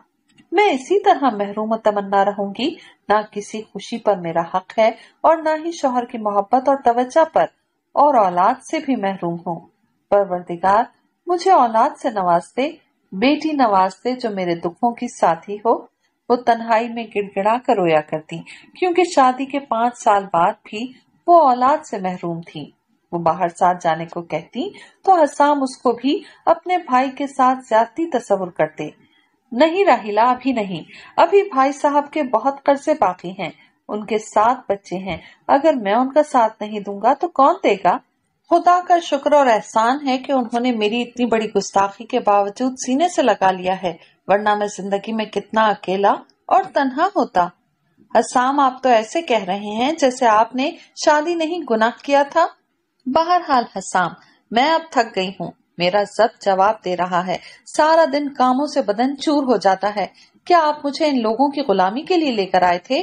मैं इसी तरह महरूम तमन्ना रहूंगी ना किसी खुशी पर मेरा हक है और ना ही शोहर की मोहब्बत और तवज्जा पर और औलाद से भी महरूम हूँ परवरदिगार मुझे औलाद से नवाजते बेटी नवाजते जो मेरे दुखों की साथी हो वो तन्हाई में गिड़गिड़ा कर रोया करती क्योंकि शादी के पांच साल बाद भी वो औलाद से महरूम थी वो बाहर साथ जाने को कहती तो हसाम उसको भी अपने भाई के साथ ज्यादा तस्वर करते नहीं राहिला अभी नहीं अभी भाई साहब के बहुत कर्जे बाकी हैं उनके सात बच्चे हैं अगर मैं उनका साथ नहीं दूंगा तो कौन देगा खुदा का शुक्र और एहसान है कि उन्होंने मेरी इतनी बड़ी गुस्ताखी के बावजूद सीने से लगा लिया है वरना मैं जिंदगी में कितना अकेला और तनहा होता हसाम आप तो ऐसे कह रहे हैं जैसे आपने शादी नहीं गुनाह किया था बहरहाल हसाम मैं अब थक गई हूँ मेरा सब जवाब दे रहा है सारा दिन कामों से बदन चूर हो जाता है क्या आप मुझे इन लोगों की गुलामी के लिए लेकर आए थे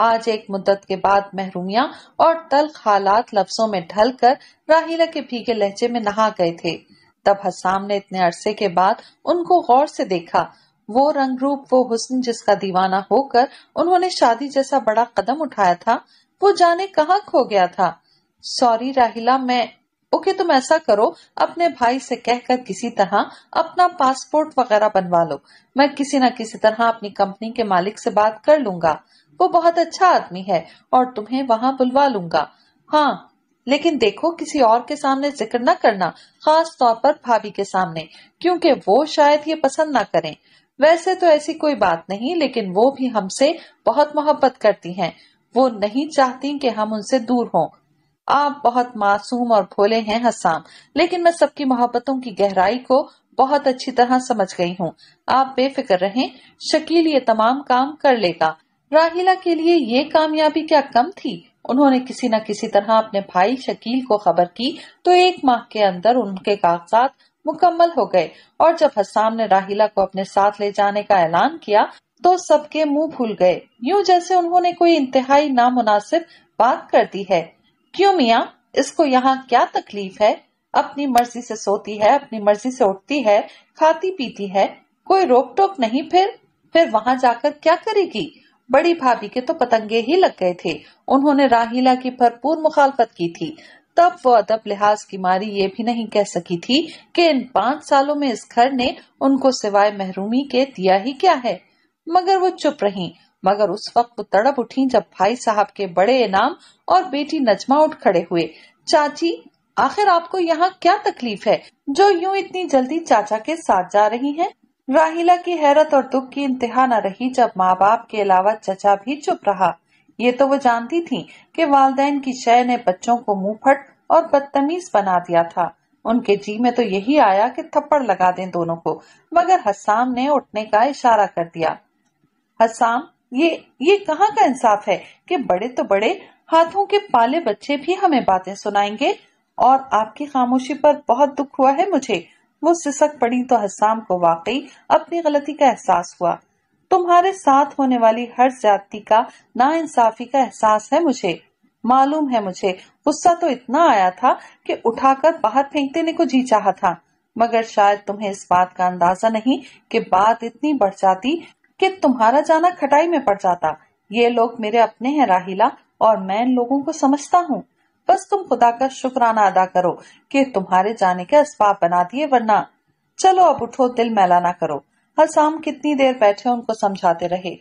आज एक मुद्दत के बाद महरूमिया और तल्ख हालात लफ्जों में ढल कर राहिला के भीगे लहजे में नहा गए थे तब हसाम ने इतने अरसे के बाद उनको गौर से देखा वो रंग रूप वो हुस्न जिसका दीवाना होकर उन्होंने शादी जैसा बड़ा कदम उठाया था वो जाने कहा खो गया था सॉरी राहिला मैं ओके तुम ऐसा करो अपने भाई से कहकर किसी तरह अपना पासपोर्ट वगैरह बनवा लो मैं किसी न किसी तरह अपनी कंपनी के मालिक से बात कर लूंगा वो बहुत अच्छा आदमी है और तुम्हें वहाँ बुलवा लूंगा हाँ लेकिन देखो किसी और के सामने जिक्र न करना खास तौर पर भाभी के सामने क्योंकि वो शायद ये पसंद ना करें वैसे तो ऐसी कोई बात नहीं लेकिन वो भी हमसे बहुत मोहब्बत करती हैं वो नहीं चाहती कि हम उनसे दूर हों आप बहुत मासूम और भोले हैं हसाम लेकिन मैं सबकी मोहब्बतों की गहराई को बहुत अच्छी तरह समझ गई हूँ आप बेफिक्र रहें शकील ये तमाम काम कर लेगा राहिला के लिए ये कामयाबी क्या कम थी उन्होंने किसी न किसी तरह अपने भाई शकील को खबर की तो एक माह के अंदर उनके कागजात मुकम्मल हो गए और जब हसाम ने राहिला को अपने साथ ले जाने का ऐलान किया तो सबके मुंह भूल गए यूं जैसे उन्होंने कोई इंतहाई नामुनासिब बात कर दी है क्यों मिया इसको यहाँ क्या तकलीफ है अपनी मर्जी से सोती है अपनी मर्जी से उठती है खाती पीती है कोई रोक टोक नहीं फिर फिर वहाँ जाकर क्या करेगी बड़ी भाभी के तो पतंगे ही लग गए थे उन्होंने राहिला की भरपूर मुखालफत की थी तब वो अदब लिहाज की मारी ये भी नहीं कह सकी थी कि इन पांच सालों में इस घर ने उनको सिवाय महरूमी के दिया ही क्या है मगर वो चुप रही मगर उस वक्त वो तड़प उठी जब भाई साहब के बड़े इनाम और बेटी नजमा उठ खड़े हुए चाची आखिर आपको यहाँ क्या तकलीफ है जो यूं इतनी जल्दी चाचा के साथ जा रही हैं? राहिला की हैरत और दुख की इंतहा न रही जब माँ बाप के अलावा चचा भी चुप रहा ये तो वो जानती थी कि वालदेन की शय ने बच्चों को मुंह फट और बदतमीज बना दिया था उनके जी में तो यही आया कि थप्पड़ लगा दें दोनों को मगर हसाम ने उठने का इशारा कर दिया हसाम ये ये कहाँ का इंसाफ है कि बड़े तो बड़े हाथों के पाले बच्चे भी हमें बातें सुनाएंगे और आपकी खामोशी पर बहुत दुख हुआ है मुझे वो सिसक पड़ी तो हसाम को वाकई अपनी गलती का एहसास हुआ तुम्हारे साथ होने वाली हर जाति का नाइंसाफी का एहसास है मुझे मालूम है मुझे गुस्सा तो इतना आया था कि उठाकर बाहर फेंक देने को जी चाह था मगर शायद तुम्हें इस बात का अंदाजा नहीं कि बात इतनी बढ़ जाती कि तुम्हारा जाना खटाई में पड़ जाता ये लोग मेरे अपने हैं राहिला और मैं इन लोगों को समझता हूँ बस तुम खुदा का शुक्राना अदा करो कि तुम्हारे जाने के असबाब बना दिए वरना चलो अब उठो दिल मैला ना करो हसाम कितनी देर बैठे उनको समझाते रहे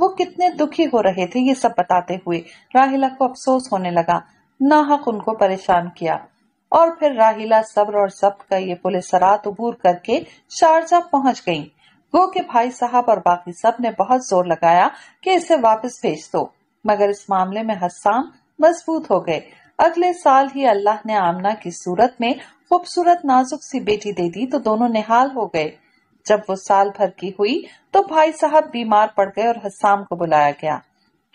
वो कितने दुखी हो रहे थे ये सब बताते हुए राहिला को अफसोस होने लगा नाहक उनको परेशान किया और फिर राहिला सब्र और सब का ये पुलिस सरात उबूर करके शारजा पहुंच गई गो के भाई साहब और बाकी सब ने बहुत जोर लगाया कि इसे वापस भेज दो मगर इस मामले में हसाम मजबूत हो गए अगले साल ही अल्लाह ने आमना की सूरत में खूबसूरत नाजुक सी बेटी दे दी तो दोनों निहाल हो गए जब वो साल भर की हुई तो भाई साहब बीमार पड़ गए और हसाम को बुलाया गया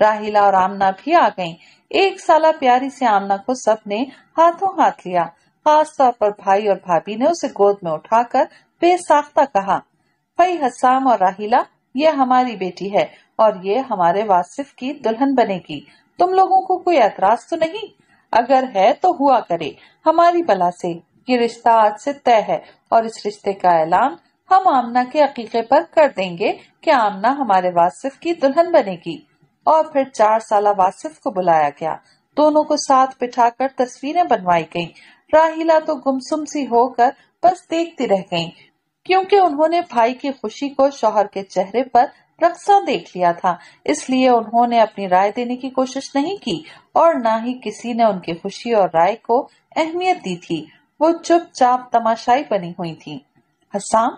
राहिला और आमना भी आ गईं। एक साल प्यारी से आमना को सबने हाथों हाथ लिया खास तौर पर भाई और भाभी ने उसे गोद में उठाकर बेसाख्ता कहा भाई हसाम और राहिला ये हमारी बेटी है और ये हमारे वासिफ की दुल्हन बनेगी तुम लोगों को कोई एतराज तो नहीं अगर है तो हुआ करे हमारी बला से ये रिश्ता आज से तय है और इस रिश्ते का ऐलान हम आमना के अकीके पर कर देंगे कि आमना हमारे वासिफ की दुल्हन बनेगी और फिर चार साल वासिफ को बुलाया गया दोनों को साथ बिठाकर तस्वीरें बनवाई गईं। राहिला तो गुमसुम सी होकर बस देखती रह गईं, क्योंकि उन्होंने भाई की खुशी को शोहर के चेहरे पर रक्सा देख लिया था इसलिए उन्होंने अपनी राय देने की कोशिश नहीं की और न ही किसी ने उनकी खुशी और राय को अहमियत दी थी वो चुपचाप तमाशाई बनी हुई थी हसाम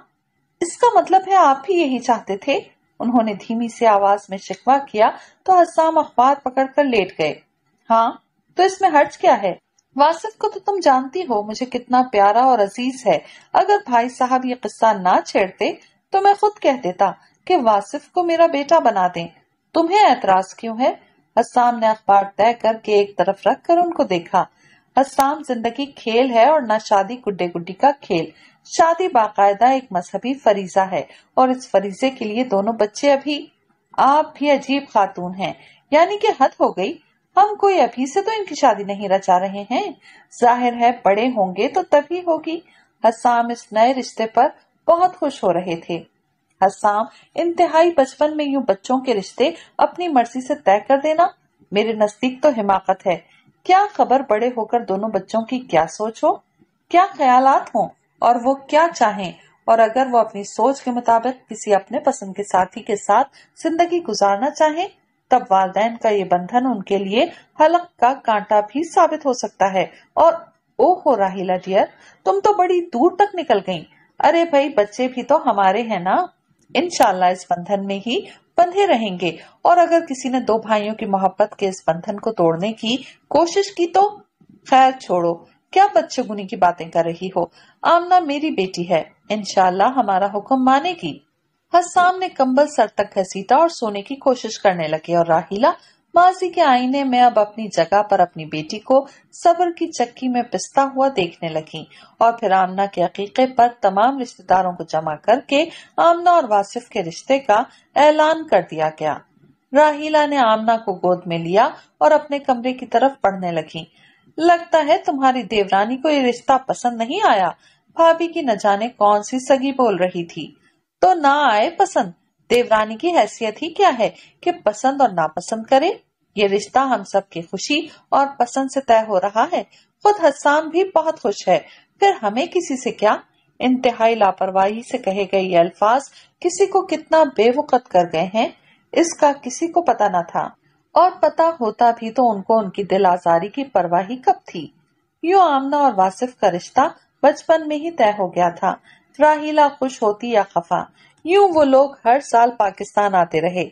इसका मतलब है आप भी यही चाहते थे उन्होंने धीमी से आवाज में शिकवा किया तो हसाम अखबार पकड़कर लेट गए हाँ तो इसमें हर्ज क्या है वासिफ को तो तुम जानती हो मुझे कितना प्यारा और अजीज है अगर भाई साहब ये किस्सा ना छेड़ते तो मैं खुद कह देता कि वासिफ को मेरा बेटा बना दें तुम्हें ऐतराज क्यों है अस्साम ने अखबार तय करके एक तरफ रख कर उनको देखा अस्साम जिंदगी खेल है और न शादी गुड्डे गुड्डी का खेल शादी बाकायदा एक मजहबी फरीजा है और इस फरीजे के लिए दोनों बच्चे अभी आप भी अजीब खातून हैं यानी कि हद हो गई हम कोई अभी से तो इनकी शादी नहीं रचा रहे हैं जाहिर है बड़े होंगे तो तभी होगी हसाम इस नए रिश्ते पर बहुत खुश हो रहे थे हसाम इंतहाई बचपन में यूँ बच्चों के रिश्ते अपनी मर्जी से तय कर देना मेरे नजदीक तो हिमाकत है क्या खबर बड़े होकर दोनों बच्चों की क्या सोच हो क्या ख्याल हो और वो क्या चाहें और अगर वो अपनी सोच के मुताबिक किसी अपने पसंद के साथी के साथ जिंदगी गुजारना चाहें तब वालदेन का ये बंधन उनके लिए हलक का कांटा भी साबित हो सकता है और हो राहिला डियर तुम तो बड़ी दूर तक निकल गयी अरे भाई बच्चे भी तो हमारे है ना इनशाला इस बंधन में ही बंधे रहेंगे और अगर किसी ने दो भाइयों की मोहब्बत के इस बंधन को तोड़ने की कोशिश की तो खैर छोड़ो क्या बदशगुनी की बातें कर रही हो आमना मेरी बेटी है इनशाला हमारा हुक्म मानेगी हसाम ने कंबल सर तक घसीटा और सोने की कोशिश करने लगे और राहिला माजी के आईने में अब अपनी जगह पर अपनी बेटी को सबर की चक्की में पिसता हुआ देखने लगी और फिर आमना के हकीके पर तमाम रिश्तेदारों को जमा करके आमना और वासिफ के रिश्ते का ऐलान कर दिया गया राहिला ने आमना को गोद में लिया और अपने कमरे की तरफ पढ़ने लगी लगता है तुम्हारी देवरानी को ये रिश्ता पसंद नहीं आया भाभी की न जाने कौन सी सगी बोल रही थी तो ना आए पसंद देवरानी की हैसियत ही क्या है कि पसंद और नापसंद करे ये रिश्ता हम सब की खुशी और पसंद से तय हो रहा है खुद हसान भी बहुत खुश है फिर हमें किसी से क्या इंतहाई लापरवाही से कहे गए ये अल्फाज किसी को कितना बेवकत कर गए हैं इसका किसी को पता न था और पता होता भी तो उनको उनकी दिल आजारी की परवाही कब थी यूं आमना और वासिफ का रिश्ता बचपन में ही तय हो गया था राहिला खुश होती या खफा यूं वो लोग हर साल पाकिस्तान आते रहे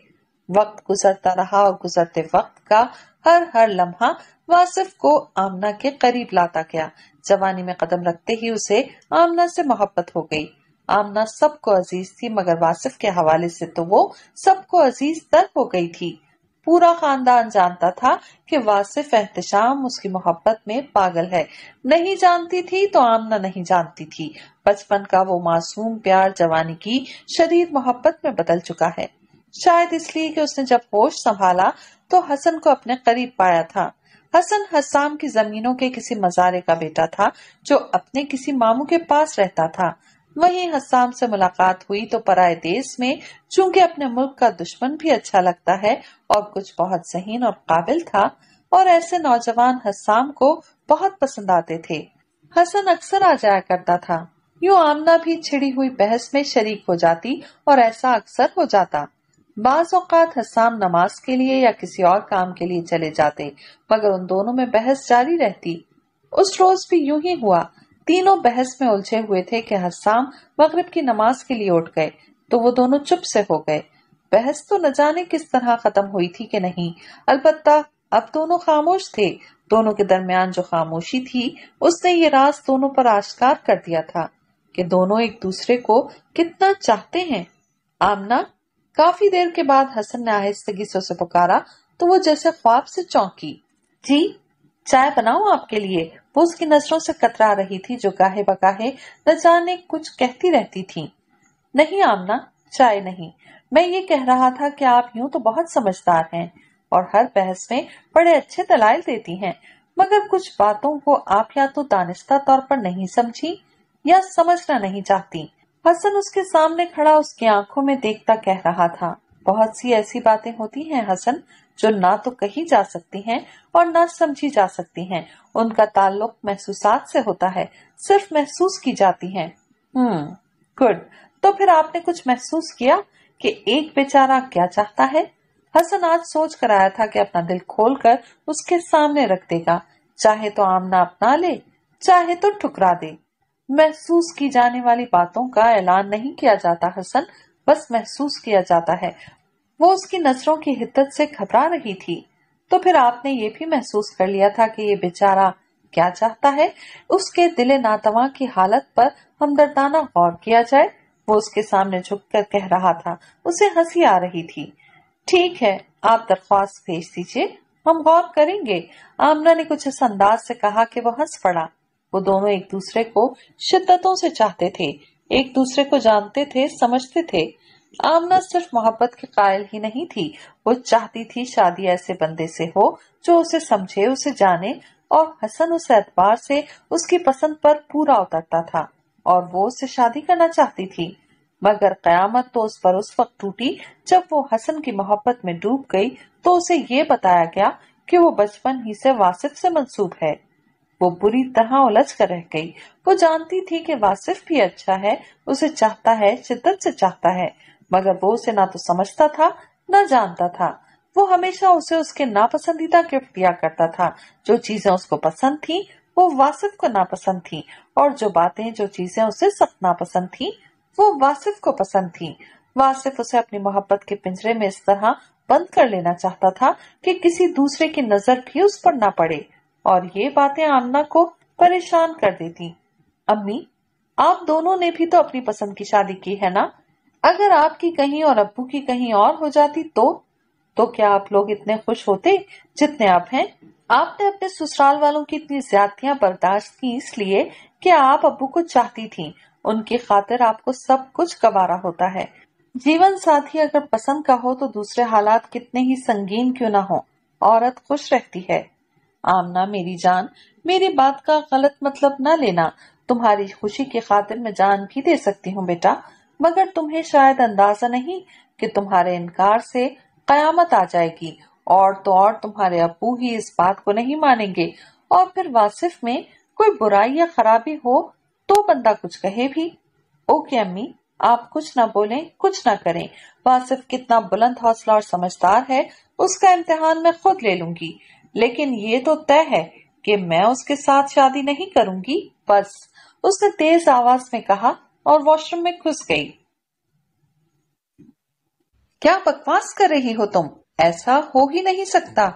वक्त गुजरता रहा और गुजरते वक्त का हर हर लम्हा वासिफ को आमना के करीब लाता गया जवानी में कदम रखते ही उसे आमना से मोहब्बत हो गई आमना सबको अजीज थी मगर वासिफ के हवाले से तो वो सबको अजीज तर हो गई थी पूरा खानदान जानता था कि वासिफ एहतम उसकी मोहब्बत में पागल है नहीं जानती थी तो आमना नहीं जानती थी बचपन का वो मासूम प्यार जवानी की शरीर मोहब्बत में बदल चुका है शायद इसलिए कि उसने जब होश संभाला तो हसन को अपने करीब पाया था हसन हसाम की जमीनों के किसी मजारे का बेटा था जो अपने किसी मामू के पास रहता था वहीं हसाम से मुलाकात हुई तो पराए देश में चूंकि अपने मुल्क का दुश्मन भी अच्छा लगता है और कुछ बहुत सहीन और काबिल था और ऐसे नौजवान हसाम को बहुत पसंद आते थे हसन अक्सर आ जाया करता था यूं आमना भी छिड़ी हुई बहस में शरीक हो जाती और ऐसा अक्सर हो जाता बाज़ात हस्साम नमाज के लिए या किसी और काम के लिए चले जाते मगर उन दोनों में बहस जारी रहती उस रोज भी यूं ही हुआ तीनों बहस में उलझे हुए थे कि हसाम मगरब की नमाज के लिए उठ गए तो वो दोनों चुप से हो गए बहस तो न जाने किस तरह खत्म हुई थी कि नहीं अलबत्ता अब दोनों खामोश थे दोनों के दरमियान जो खामोशी थी उसने ये राज दोनों पर आश्कार कर दिया था कि दोनों एक दूसरे को कितना चाहते हैं आमना काफी देर के बाद हसन ने आहिस्तगी से उसे पुकारा तो वो जैसे ख्वाब से चौंकी जी चाय बनाओ आपके लिए वो उसकी नजरों से कतरा रही थी जो गाहे बकाहे न जाने कुछ कहती रहती थी नहीं आमना चाय नहीं मैं ये कह रहा था कि आप यूं तो बहुत समझदार हैं और हर बहस में बड़े अच्छे दलाइल देती हैं मगर कुछ बातों को आप या तो दानिश्ता तौर पर नहीं समझी या समझना नहीं चाहती हसन उसके सामने खड़ा उसकी आंखों में देखता कह रहा था बहुत सी ऐसी बातें होती हैं हसन जो ना तो कही जा सकती हैं और ना समझी जा सकती हैं उनका ताल्लुक महसूसात से होता है सिर्फ महसूस की जाती हैं हम्म गुड तो फिर आपने कुछ महसूस किया कि एक बेचारा क्या चाहता है हसन आज सोच कर आया था कि अपना दिल खोल कर उसके सामने रख देगा चाहे तो आमना अपना ले चाहे तो ठुकरा दे महसूस की जाने वाली बातों का ऐलान नहीं किया जाता हसन बस महसूस किया जाता है वो उसकी नजरों की हिद्दत से घबरा रही थी तो फिर आपने ये भी महसूस कर लिया था कि ये बेचारा क्या चाहता है उसके दिले नातवा की हालत पर हमदर्दाना गौर किया जाए वो उसके सामने झुककर कह रहा था उसे हंसी आ रही थी ठीक है आप दरख्वास्त भेज दीजिए हम गौर करेंगे आमना ने कुछ इस अंदाज से कहा कि वो हंस पड़ा वो दोनों एक दूसरे को शिद्दतों से चाहते थे एक दूसरे को जानते थे समझते थे आमना सिर्फ मोहब्बत के कायल ही नहीं थी वो चाहती थी शादी ऐसे बंदे से हो जो उसे समझे उसे जाने और हसन उस एतबार से उसकी पसंद पर पूरा उतरता था और वो उसे शादी करना चाहती थी मगर कयामत तो उस पर उस वक्त टूटी जब वो हसन की मोहब्बत में डूब गई तो उसे ये बताया गया कि वो बचपन ही से वासिफ से मंसूब है वो बुरी तरह उलझ कर रह गई वो जानती थी कि वासिफ भी अच्छा है उसे चाहता है शिद्दत से चाहता है मगर वो उसे ना तो समझता था न जानता था वो हमेशा उसे उसके नापसंदीदा गिफ्ट दिया करता था जो चीजें उसको पसंद थी वो वासिफ को नापसंद थी और जो बातें जो चीजें उसे सख्त नापसंद थी वो वासिफ को पसंद थी वासिफ उसे अपनी मोहब्बत के पिंजरे में इस तरह बंद कर लेना चाहता था कि किसी दूसरे की नजर भी उस पर ना पड़े और ये बातें आमना को परेशान कर देती अम्मी आप दोनों ने भी तो अपनी पसंद की शादी की है ना अगर आपकी कहीं और अबू की कहीं और हो जाती तो तो क्या आप लोग इतने खुश होते जितने आप हैं आपने अपने ससुराल वालों की इतनी ज्यादतियाँ बर्दाश्त की इसलिए कि आप अबू को चाहती थी उनकी खातिर आपको सब कुछ गवारा होता है जीवन साथी अगर पसंद का हो तो दूसरे हालात कितने ही संगीन क्यों ना हो औरत खुश रहती है आमना मेरी जान मेरी बात का गलत मतलब न लेना तुम्हारी खुशी की खातिर मैं जान भी दे सकती हूँ बेटा मगर तुम्हें शायद अंदाजा नहीं कि तुम्हारे इनकार से कयामत आ जाएगी और तो और तुम्हारे अबू ही इस बात को नहीं मानेंगे और फिर वासिफ में कोई बुराई या खराबी हो तो बंदा कुछ कहे भी ओके अम्मी आप कुछ ना बोलें कुछ ना करें वासिफ कितना बुलंद हौसला और समझदार है उसका इम्तिहान मैं खुद ले लूंगी लेकिन ये तो तय है कि मैं उसके साथ शादी नहीं करूंगी बस उसने तेज आवाज में कहा और वॉशरूम में घुस गई क्या बकवास कर रही हो तुम ऐसा हो ही नहीं सकता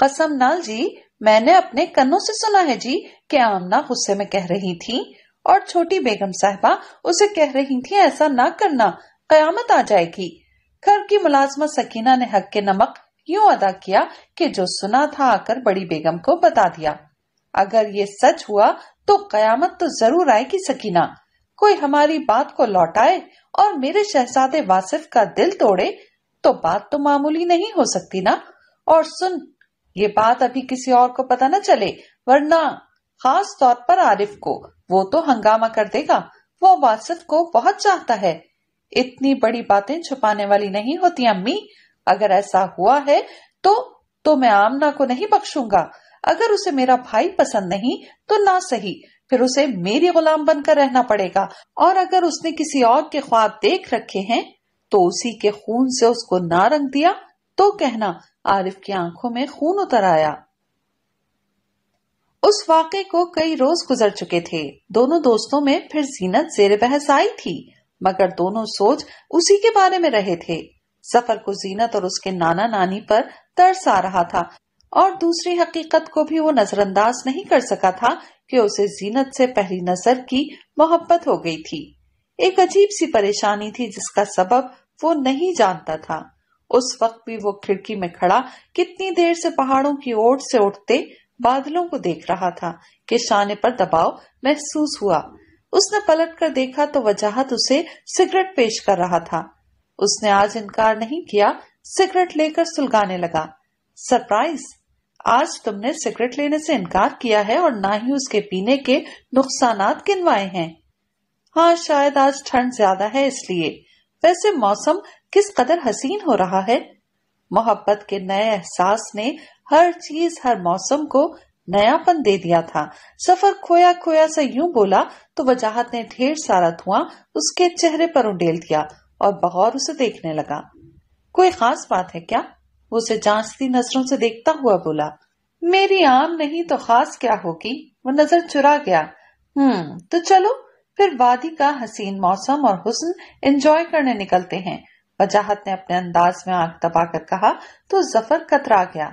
कसम नाल जी मैंने अपने कन्नों से सुना है जी कि आमना गुस्से में कह रही थी और छोटी बेगम साहबा उसे कह रही थी ऐसा ना करना कयामत आ जाएगी घर की मुलाजमा सकीना ने हक के नमक क्यों अदा किया कि जो सुना था आकर बड़ी बेगम को बता दिया अगर ये सच हुआ तो कयामत तो जरूर आएगी सकीना कोई हमारी बात को लौटाए और मेरे शहजादे वासिफ का दिल तोड़े तो बात तो मामूली नहीं हो सकती ना और सुन ये बात अभी किसी और को पता ना चले वरना खास तौर पर आरिफ को वो तो हंगामा कर देगा वो वासिफ को बहुत चाहता है इतनी बड़ी बातें छुपाने वाली नहीं होती अम्मी अगर ऐसा हुआ है तो तो मैं आमना को नहीं बख्शूंगा अगर उसे मेरा भाई पसंद नहीं तो ना सही फिर उसे मेरे गुलाम बनकर रहना पड़ेगा और अगर उसने किसी और के ख्वाब देख रखे हैं तो उसी के खून से उसको ना रंग दिया तो कहना आरिफ की आंखों में खून उतर आया उस वाक़े को कई रोज गुजर चुके थे दोनों दोस्तों में फिर जीनत जेर बहस आई थी मगर दोनों सोच उसी के बारे में रहे थे सफर को जीनत और उसके नाना नानी पर तरस आ रहा था और दूसरी हकीकत को भी वो नजरअंदाज नहीं कर सका था कि उसे जीनत से पहली नजर की मोहब्बत हो गई थी एक अजीब सी परेशानी थी जिसका सबब वो नहीं जानता था उस वक्त भी वो खिड़की में खड़ा कितनी देर से पहाड़ों की ओर से उठते बादलों को देख रहा था कि शाने पर दबाव महसूस हुआ उसने पलट कर देखा तो वजाहत उसे सिगरेट पेश कर रहा था उसने आज इनकार नहीं किया सिगरेट लेकर सुलगाने लगा सरप्राइज आज तुमने सिगरेट लेने से इनकार किया है और ना ही उसके पीने के नुकसान गिनवाए हैं हाँ शायद आज ठंड ज्यादा है इसलिए वैसे मौसम किस कदर हसीन हो रहा है मोहब्बत के नए एहसास ने हर चीज हर मौसम को नयापन दे दिया था सफर खोया खोया से यूं बोला तो वजाहत ने ढेर सारा धुआं उसके चेहरे पर उंडेल दिया और बगौर उसे देखने लगा कोई खास बात है क्या वो उसे जांचती नजरों से देखता हुआ बोला मेरी आम नहीं तो खास क्या होगी वो नजर चुरा गया हम्म तो चलो फिर वादी का हसीन मौसम और हुस्न एंजॉय करने निकलते हैं वजाहत ने अपने अंदाज में दबा दबाकर कहा तो जफर कतरा गया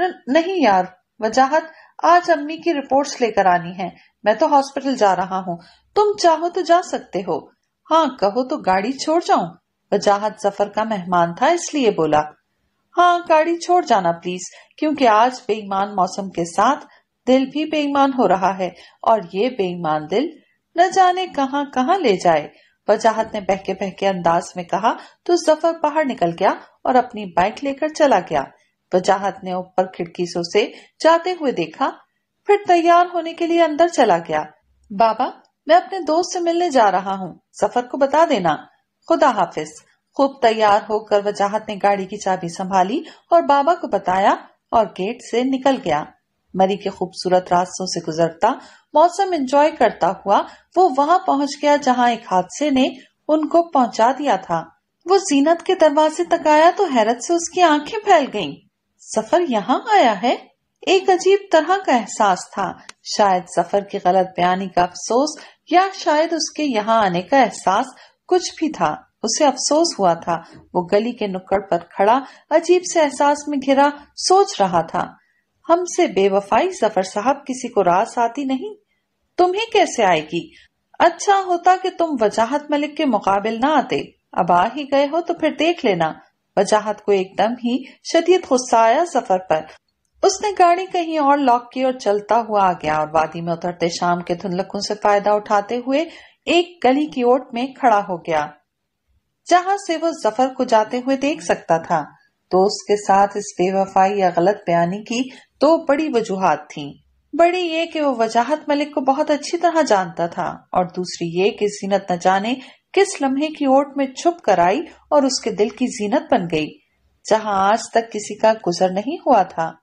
न, नहीं यार वजाहत आज अम्मी की रिपोर्ट्स लेकर आनी है मैं तो हॉस्पिटल जा रहा हूँ तुम चाहो तो जा सकते हो हाँ कहो तो गाड़ी छोड़ जाऊं वजाहत जफर का मेहमान था इसलिए बोला हाँ गाड़ी छोड़ जाना प्लीज क्योंकि आज बेईमान मौसम के साथ दिल भी बेईमान हो रहा है और ये बेईमान दिल न जाने कहाँ कहाँ ले जाए वजाहत ने बहके बहके अंदाज में कहा तो जफर बाहर निकल गया और अपनी बाइक लेकर चला गया वजाहत ने ऊपर खिड़की सो से जाते हुए देखा फिर तैयार होने के लिए अंदर चला गया बाबा मैं अपने दोस्त से मिलने जा रहा हूँ सफर को बता देना खुदा हाफिज खूब तैयार होकर वजाहत ने गाड़ी की चाबी संभाली और बाबा को बताया और गेट से निकल गया मरी के खूबसूरत रास्तों से गुजरता मौसम एंजॉय करता हुआ वो वहाँ पहुँच गया जहाँ एक हादसे ने उनको पहुँचा दिया था वो जीनत के दरवाजे तक आया तो हैरत से उसकी आंखें फैल गईं। सफर यहाँ आया है एक अजीब तरह का एहसास था शायद सफर की गलत बयानी का अफसोस या शायद उसके यहाँ आने का एहसास कुछ भी था उसे अफसोस हुआ था वो गली के नुक्कड़ पर खड़ा अजीब से एहसास में घिरा सोच रहा था हमसे बेवफाई जफर साहब किसी को रास आती नहीं तुम्हें कैसे आएगी अच्छा होता कि तुम वजाहत मलिक के मुकाबले ना आते अब आ ही गए हो तो फिर देख लेना वजाहत को एकदम ही शदीद गुस्सा आया जफर पर उसने गाड़ी कहीं और लॉक की और चलता हुआ आ गया और वादी में उतरते शाम के धुंधलकों से फायदा उठाते हुए एक गली की ओट में खड़ा हो गया जहां से वो जफर को जाते हुए देख सकता था तो उसके साथ इस बेवफाई या गलत बयानी की दो बड़ी वजूहत थी बड़ी ये कि वो वजाहत मलिक को बहुत अच्छी तरह जानता था और दूसरी ये कि जीनत न जाने किस लम्हे की ओट में छुप कर आई और उसके दिल की जीनत बन गई जहां आज तक किसी का गुजर नहीं हुआ था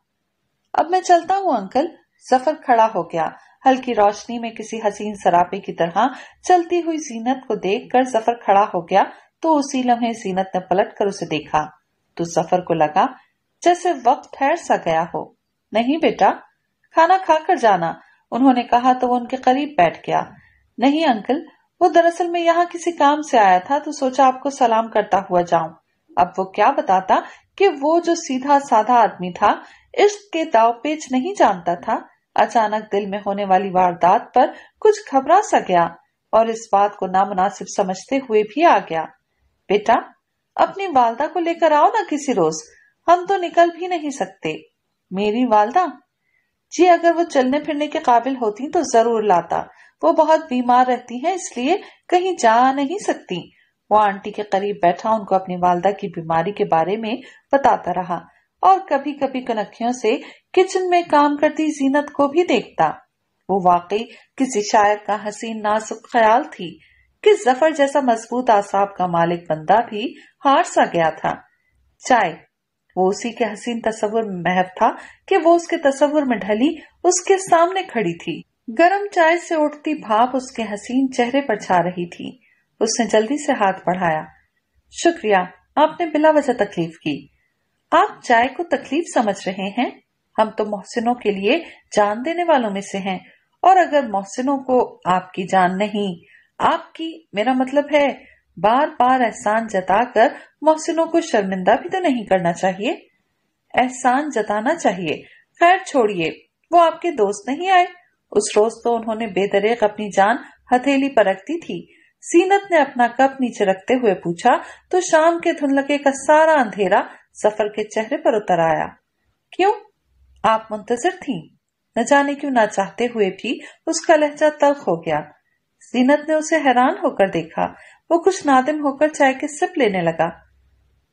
अब मैं चलता हूँ अंकल सफर खड़ा हो गया हल्की रोशनी में किसी हसीन सरापे की तरह चलती हुई जीनत को देखकर सफर खड़ा हो गया तो उसी लम्हे जीनत ने पलट कर उसे देखा तो सफर को लगा जैसे वक्त ठहर सा गया हो नहीं बेटा खाना खाकर जाना उन्होंने कहा तो वो उनके करीब बैठ गया नहीं अंकल वो दरअसल में यहाँ किसी काम से आया था तो सोचा आपको सलाम करता हुआ जाऊं अब वो क्या बताता कि वो जो सीधा साधा आदमी था इश्क के दाव पेच नहीं जानता था अचानक दिल में होने वाली वारदात पर कुछ घबरा सा गया और इस बात को नामनासिब समझते हुए भी आ गया बेटा अपनी वालदा को लेकर आओ ना किसी रोज हम तो निकल भी नहीं सकते मेरी वालदा जी अगर वो चलने फिरने के काबिल होती तो जरूर लाता वो बहुत बीमार रहती है इसलिए कहीं जा नहीं सकती वो आंटी के करीब बैठा उनको अपनी वालदा की बीमारी के बारे में बताता रहा और कभी कभी कनखियों से किचन में काम करती जीनत को भी देखता वो वाकई किसी शायर का हसीन नासुक ख्याल थी कि जफर जैसा मजबूत आसाब का मालिक बंदा भी हार सा गया था चाय वो उसी के हसीन तस्वुर में महब था कि वो उसके तस्वुर में ढली उसके सामने खड़ी थी गरम चाय से उठती भाप उसके हसीन चेहरे पर छा रही थी उसने जल्दी से हाथ बढ़ाया शुक्रिया आपने बिला वजह तकलीफ की आप चाय को तकलीफ समझ रहे हैं हम तो मोहसिनों के लिए जान देने वालों में से हैं और अगर मोहसिनों को आपकी जान नहीं आपकी मेरा मतलब है बार बार एहसान जताकर मोहसिनों को शर्मिंदा भी तो नहीं करना चाहिए एहसान जताना चाहिए खैर छोड़िए वो आपके दोस्त नहीं आए उस रोज तो उन्होंने बेदरेक अपनी जान हथेली पर रखती थी सीनत ने अपना कप नीचे रखते हुए पूछा तो शाम के धुनलके का सारा अंधेरा सफर के चेहरे पर उतर आया क्यों आप मुंतजर थी न जाने क्यों ना चाहते हुए भी उसका लहजा तल्ख हो गया जीनत ने उसे हैरान होकर देखा वो कुछ नादिम होकर चाय के सिप लेने लगा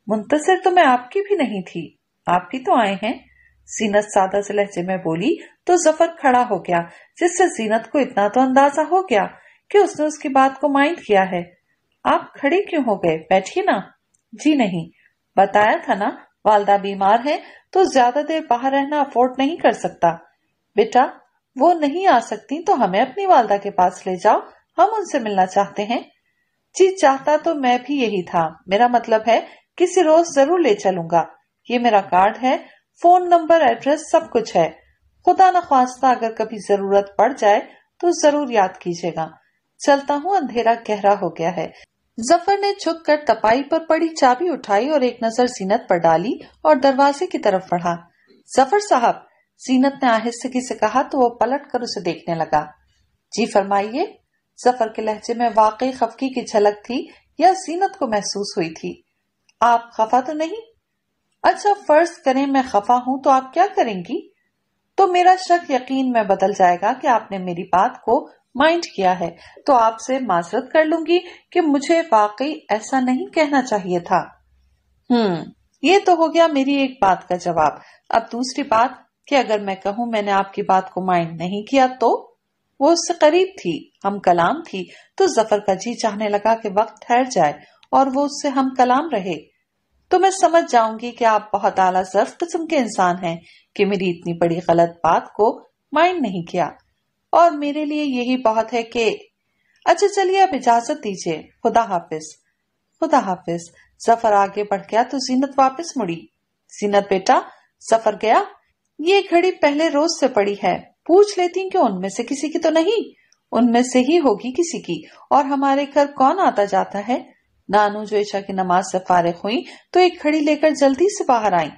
मुंतजर तो मैं आपकी भी नहीं थी आप भी तो आए हैं जीनत सादा से लहजे में बोली तो जफर खड़ा हो गया जिससे जीनत को इतना तो अंदाजा हो गया कि उसने उसकी बात को माइंड किया है आप खड़े क्यों हो गए बैठिए ना जी नहीं बताया था ना वालदा बीमार है तो ज्यादा देर बाहर रहना अफोर्ड नहीं कर सकता बेटा वो नहीं आ सकती तो हमें अपनी वालदा के पास ले जाओ हम उनसे मिलना चाहते हैं जी चाहता तो मैं भी यही था मेरा मतलब है किसी रोज जरूर ले चलूंगा ये मेरा कार्ड है फोन नंबर एड्रेस सब कुछ है खुदा न खास्ता अगर कभी जरूरत पड़ जाए तो जरूर याद कीजिएगा चलता हूँ अंधेरा गहरा हो गया है जफर ने छुप कर तपाई पर पड़ी चाबी उठाई और एक नजर सीनत पर डाली और दरवाजे की तरफ बढ़ा जफर साहब सीनत ने आहिस्तगी से कहा तो वो पलट कर उसे देखने लगा जी फरमाइए जफर के लहजे में वाकई खफकी की झलक थी या सीनत को महसूस हुई थी आप खफा तो नहीं अच्छा फर्ज करें मैं खफा हूं तो आप क्या करेंगी तो मेरा शक यकीन में बदल जाएगा कि आपने मेरी बात को माइंड किया है तो आपसे माजरत कर लूंगी कि मुझे वाकई ऐसा नहीं कहना चाहिए था हम्म ये तो हो गया मेरी एक बात का जवाब अब दूसरी बात कि अगर मैं कहूं मैंने आपकी बात को माइंड नहीं किया तो वो उससे करीब थी हम कलाम थी तो जफर का जी चाहने लगा कि वक्त ठहर जाए और वो उससे हम कलाम रहे तो मैं समझ जाऊंगी कि आप बहुत आला जर्फ किस्म के इंसान हैं कि मेरी इतनी बड़ी गलत बात को माइंड नहीं किया और मेरे लिए यही बहुत है कि अच्छा चलिए आप इजाजत दीजिए खुदा हाफिज खुदा हाफिज सफर आगे बढ़ गया तो जीनत वापस मुड़ी जीनत बेटा सफर गया ये घड़ी पहले रोज से पड़ी है पूछ लेती कि उनमें से किसी की तो नहीं उनमें से ही होगी किसी की और हमारे घर कौन आता जाता है नानू जो ईशा की नमाज से फारिग हुई तो एक घड़ी लेकर जल्दी से बाहर आई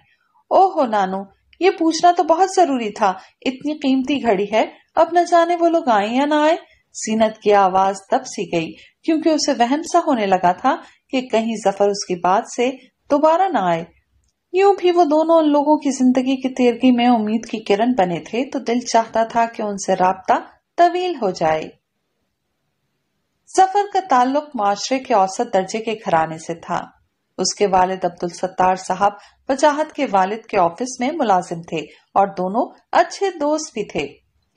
ओहो नानू ये पूछना तो बहुत जरूरी था इतनी कीमती घड़ी है अब न जाने वो लोग आए या ना आए सीनत की आवाज तब सी गई क्योंकि उसे वहम सा होने लगा था कि कहीं जफर उसकी बात से दोबारा ना आए यूं भी वो दोनों उन लोगों की जिंदगी की तेरगी में उम्मीद की किरण बने थे तो दिल चाहता था कि उनसे रबता तवील हो जाए जफर का ताल्लुक माशरे के औसत दर्जे के घराने से था उसके वालिद अब्दुल सत्तार साहब वजाहत के वालिद के ऑफिस में मुलाजिम थे और दोनों अच्छे दोस्त भी थे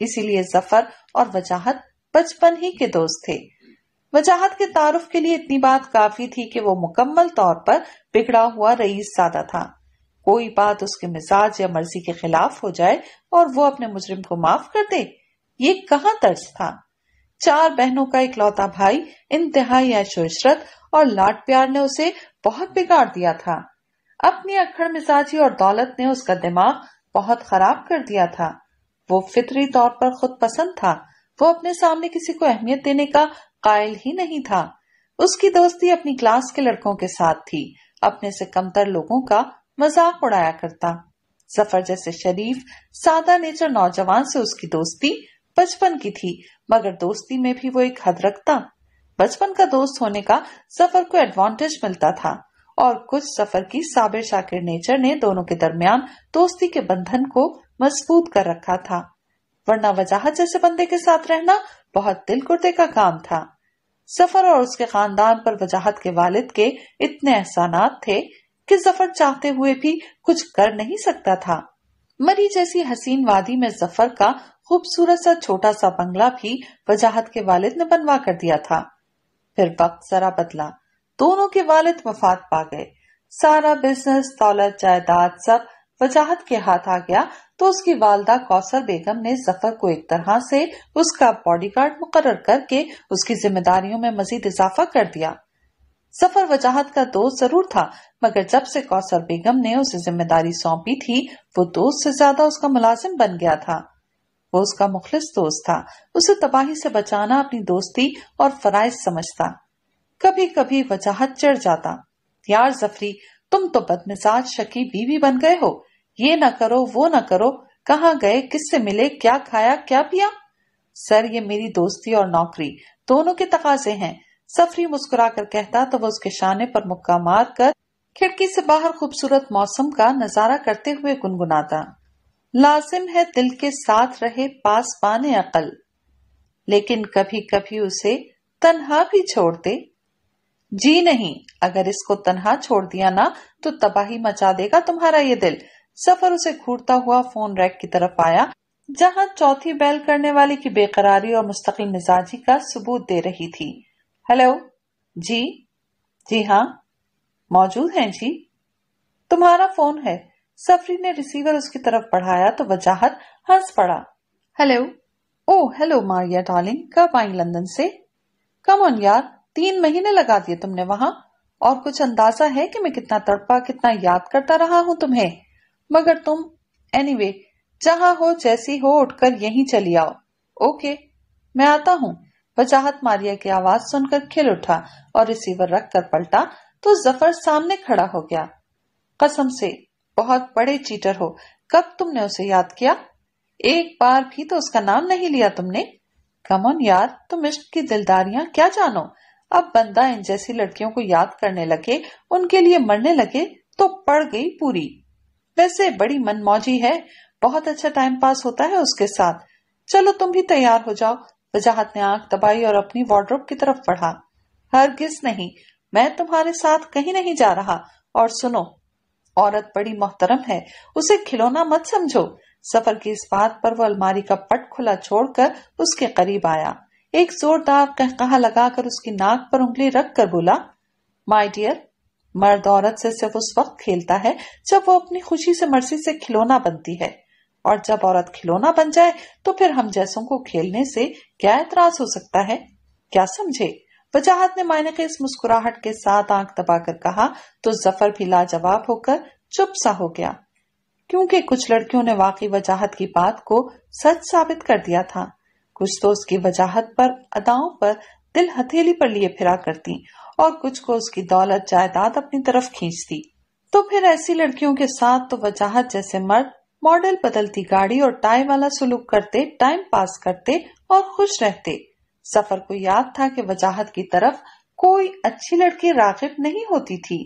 इसीलिए जफर और वजाहत बचपन ही के दोस्त थे वजाहत के तारुफ के लिए इतनी बात काफी थी कि वो मुकम्मल तौर पर बिगड़ा हुआ रईस सादा था कोई बात उसके मिजाज या मर्जी के खिलाफ हो जाए और वो अपने मुजरिम को माफ कर दे ये कहा तर्ज था चार बहनों का इकलौता भाई इंतहाई या इशरत और लाट प्यार ने उसे बहुत बिगाड़ दिया था अपनी अखड़ मिजाजी और दौलत ने उसका दिमाग बहुत खराब कर दिया था वो फितरी तौर पर खुद पसंद था वो अपने सामने किसी को अहमियत देने का कायल ही नहीं था उसकी दोस्ती अपनी क्लास के लड़कों के साथ थी अपने से कमतर लोगों का मजाक उड़ाया करता जफर जैसे शरीफ सादा नेचर नौजवान से उसकी दोस्ती बचपन की थी मगर दोस्ती में भी वो एक हद रखता बचपन का दोस्त होने का सफर को एडवांटेज मिलता था और कुछ सफर की साबिर शाकिर नेचर ने दोनों के दरमियान दोस्ती के बंधन को मजबूत कर रखा था वरना वजाहत जैसे बंदे के साथ रहना बहुत दिल कुर्दे का काम था जफर और उसके खानदान पर वजाहत के वालिद के इतने एहसानात थे कि जफर चाहते हुए भी कुछ कर नहीं सकता था मरी जैसी हसीन वादी में जफर का खूबसूरत सा छोटा सा बंगला भी वजाहत के वालिद ने बनवा कर दिया था फिर वक्त जरा बदला दोनों के वालिद वफात पा गए सारा बिजनेस दौलत जायदाद सब वजाहत के हाथ आ गया तो उसकी वालदा कौसर बेगम ने जफर को एक तरह से उसका बॉडीगार्ड मुकर्र करके उसकी जिम्मेदारियों में मजीद इजाफा कर दिया सफर वजाहत का दोस्त जरूर था मगर जब से कौसर बेगम ने उसे जिम्मेदारी सौंपी थी वो दोस्त से ज्यादा उसका मुलाजिम बन गया था वो उसका मुखलिस दोस्त था उसे तबाही से बचाना अपनी दोस्ती और फराइज समझता कभी कभी वजाहत चढ़ जाता यार जफरी तुम तो बदमिजाज शकी बीवी बन गए हो ये न करो वो न करो कहाँ गए किससे मिले क्या खाया क्या पिया सर ये मेरी दोस्ती और नौकरी दोनों के तकाजे हैं सफरी मुस्कुरा कर कहता तो वो उसके शाने पर मुक्का मार कर खिड़की से बाहर खूबसूरत मौसम का नजारा करते हुए गुनगुनाता लाजिम है दिल के साथ रहे पास पाने अकल लेकिन कभी कभी उसे तनहा भी छोड़ दे जी नहीं अगर इसको तनहा छोड़ दिया ना तो तबाही मचा देगा तुम्हारा ये दिल सफर उसे घूरता हुआ फोन रैक की तरफ आया जहाँ चौथी बैल करने वाले की बेकरारी और मुस्तकिल मिजाजी का सबूत दे रही थी हेलो जी जी हाँ मौजूद हैं जी तुम्हारा फोन है सफरी ने रिसीवर उसकी तरफ बढ़ाया तो वजाहत हंस पड़ा hello oh hello Maria darling कब आई लंदन से कम ऑन यार तीन महीने लगा दिए तुमने वहां और कुछ अंदाजा है कि मैं कितना तड़पा कितना याद करता रहा हूं तुम्हें मगर तुम एनी anyway, जहां हो जैसी हो उठकर यहीं चली आओ ओके मैं आता हूँ वजाहत मारिया की आवाज सुनकर खिल उठा और रिसीवर रख कर पलटा तो जफर सामने खड़ा हो गया कसम से बहुत बड़े चीटर हो कब तुमने उसे याद किया एक बार भी तो उसका नाम नहीं लिया तुमने कमन यार तुम इश्क की दिलदारियां क्या जानो अब बंदा इन जैसी लड़कियों को याद करने लगे उनके लिए मरने लगे तो पड़ गई पूरी वैसे बड़ी मनमौजी है बहुत अच्छा टाइम पास होता है उसके साथ चलो तुम भी तैयार हो जाओ वजाहत ने आंख दबाई और अपनी वार्ड्रोब की तरफ बढ़ा किस नहीं मैं तुम्हारे साथ कहीं नहीं जा रहा और सुनो औरत बड़ी मोहतरम है उसे खिलौना मत समझो सफर की इस बात पर वो अलमारी का पट खुला छोड़कर उसके करीब आया एक जोरदार कहकहा लगाकर उसकी नाक पर उंगली रख कर बोला माय डियर मर्द औरत से सिर्फ उस वक्त खेलता है जब वो अपनी खुशी से मर्जी से खिलौना बनती है और जब औरत खिलौना बन जाए तो फिर हम जैसों को खेलने से क्या एतराज हो सकता है क्या समझे वजाहत ने मायने के इस मुस्कुराहट के साथ आंख दबाकर कहा तो जफर भी लाजवाब होकर चुप सा हो गया क्योंकि कुछ लड़कियों ने वाकई वजाहत की बात को सच साबित कर दिया था कुछ तो उसकी वजाहत पर अदाओं पर दिल हथेली पर लिए फिरा करती और कुछ को उसकी दौलत जायदाद अपनी तरफ खींचती तो फिर ऐसी लड़कियों के साथ तो वजाहत जैसे मर्द मॉडल बदलती गाड़ी और टाई वाला सुलूक करते टाइम पास करते और खुश रहते सफर को याद था कि वजाहत की तरफ कोई अच्छी लड़की रागिब नहीं होती थी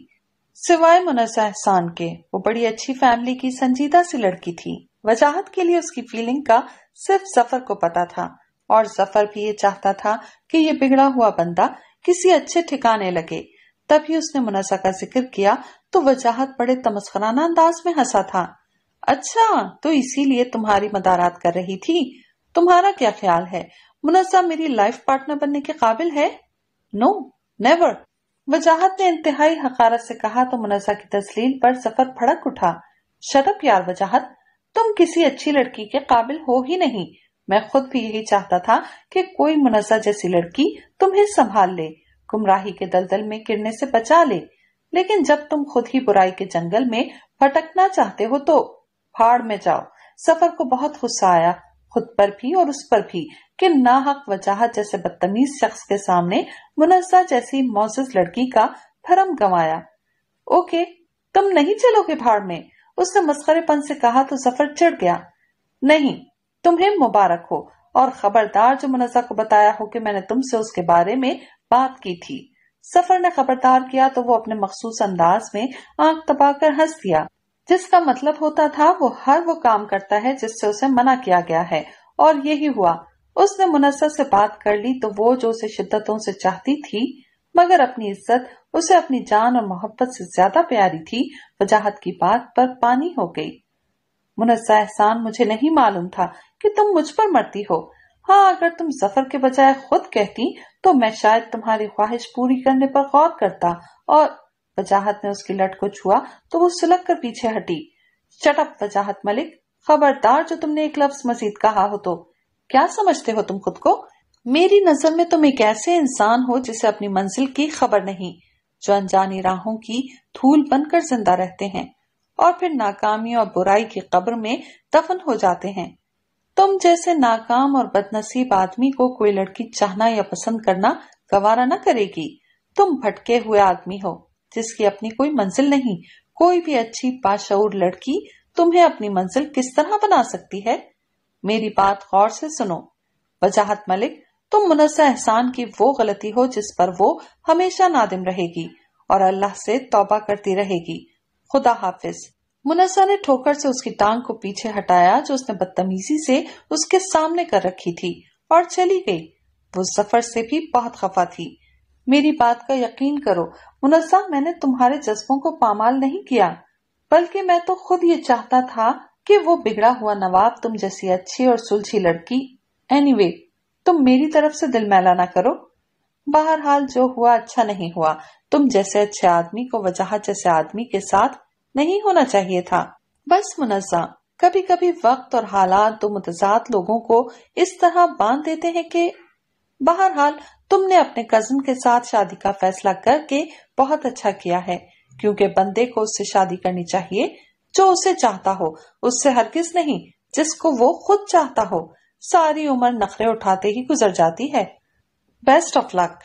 सिवाय मुनसा एहसान के वो बड़ी अच्छी फैमिली की संजीदा सी लड़की थी वजाहत के लिए उसकी फीलिंग का सिर्फ जफर को पता था और जफर भी ये चाहता था कि ये बिगड़ा हुआ बंदा किसी अच्छे ठिकाने लगे तभी उसने मुनासा का जिक्र किया तो वजाहत बड़े तमस्कराना अंदाज में हंसा था अच्छा तो इसीलिए तुम्हारी मदारात कर रही थी तुम्हारा क्या ख्याल है मुनसा मेरी लाइफ पार्टनर बनने के काबिल है नो नेवर वजाहत ने इंतहाई हकारत से कहा तो मुनसा की तस्लील पर सफर फड़क उठा शटअप यार वजाहत तुम किसी अच्छी लड़की के काबिल हो ही नहीं मैं खुद भी यही चाहता था कि कोई मुनजा जैसी लड़की तुम्हें संभाल ले गुमराही के दलदल में गिरने से बचा ले लेकिन जब तुम खुद ही बुराई के जंगल में भटकना चाहते हो तो भाड़ में जाओ सफर को बहुत गुस्सा आया खुद पर भी और उस पर भी कि नाहक वजाहत जैसे बदतमीज शख्स के सामने मुनजा जैसी मोजिज लड़की का भरम गंवाया ओके तुम नहीं चलोगे भाड़ में उसने पन से कहा तो जफर चढ़ गया नहीं तुम्हें मुबारक हो और खबरदार जो मुनजा को बताया हो कि मैंने तुमसे उसके बारे में बात की थी सफर ने खबरदार किया तो वो अपने मखसूस अंदाज में आंख तपाकर हंस दिया जिसका मतलब होता था वो हर वो काम करता है जिससे उसे मना किया गया है और यही हुआ उसने मुनसर से बात कर ली तो वो जो उसे शिद्दतों से चाहती थी मगर अपनी इज्जत उसे अपनी जान और मोहब्बत से ज्यादा प्यारी थी वजाहत की बात पर पानी हो गई मुनसा एहसान मुझे नहीं मालूम था कि तुम मुझ पर मरती हो हाँ अगर तुम जफर के बजाय खुद कहती तो मैं शायद तुम्हारी ख्वाहिश पूरी करने पर गौर करता और वजाहत ने उसकी लट को छुआ तो वो सुलग कर पीछे हटी चटअप वजाहत मलिक खबरदार जो तुमने एक लफ्ज मजीद कहा हो तो क्या समझते हो तुम खुद को मेरी नजर में तुम एक ऐसे इंसान हो जिसे अपनी मंजिल की खबर नहीं जो अनजानी राहों की धूल बनकर जिंदा रहते हैं और फिर नाकामी और बुराई की कब्र में दफन हो जाते हैं तुम जैसे नाकाम और बदनसीब आदमी को कोई लड़की चाहना या पसंद करना गवारा न करेगी तुम भटके हुए आदमी हो जिसकी अपनी कोई मंजिल नहीं कोई भी अच्छी बाशूर लड़की तुम्हें अपनी मंजिल किस तरह बना सकती है मेरी बात गौर से सुनो वजाहत मलिक तो मुनसा एहसान की वो गलती हो जिस पर वो हमेशा नादिम रहेगी और अल्लाह से तौबा करती रहेगी खुदा हाफिज मुनसा ने ठोकर से उसकी टांग को पीछे हटाया जो उसने बदतमीजी से उसके सामने कर रखी थी और चली गई वो सफर से भी बहुत खफा थी मेरी बात का यकीन करो मुनसा मैंने तुम्हारे जज्बों को पामाल नहीं किया बल्कि मैं तो खुद ये चाहता था कि वो बिगड़ा हुआ नवाब तुम जैसी अच्छी और सुलझी लड़की एनीवे anyway, तुम मेरी तरफ से दिल मैला ना करो बहरहाल जो हुआ अच्छा नहीं हुआ तुम जैसे अच्छे आदमी को वजह जैसे आदमी के साथ नहीं होना चाहिए था बस मुनजा कभी कभी वक्त और हालात दो मुतजाद लोगों को इस तरह बांध देते हैं कि बहरहाल तुमने अपने कजन के साथ शादी का फैसला करके बहुत अच्छा किया है क्योंकि बंदे को उससे शादी करनी चाहिए जो उसे चाहता हो उससे हरगिज नहीं जिसको वो खुद चाहता हो सारी उम्र नखरे उठाते ही गुजर जाती है बेस्ट ऑफ लक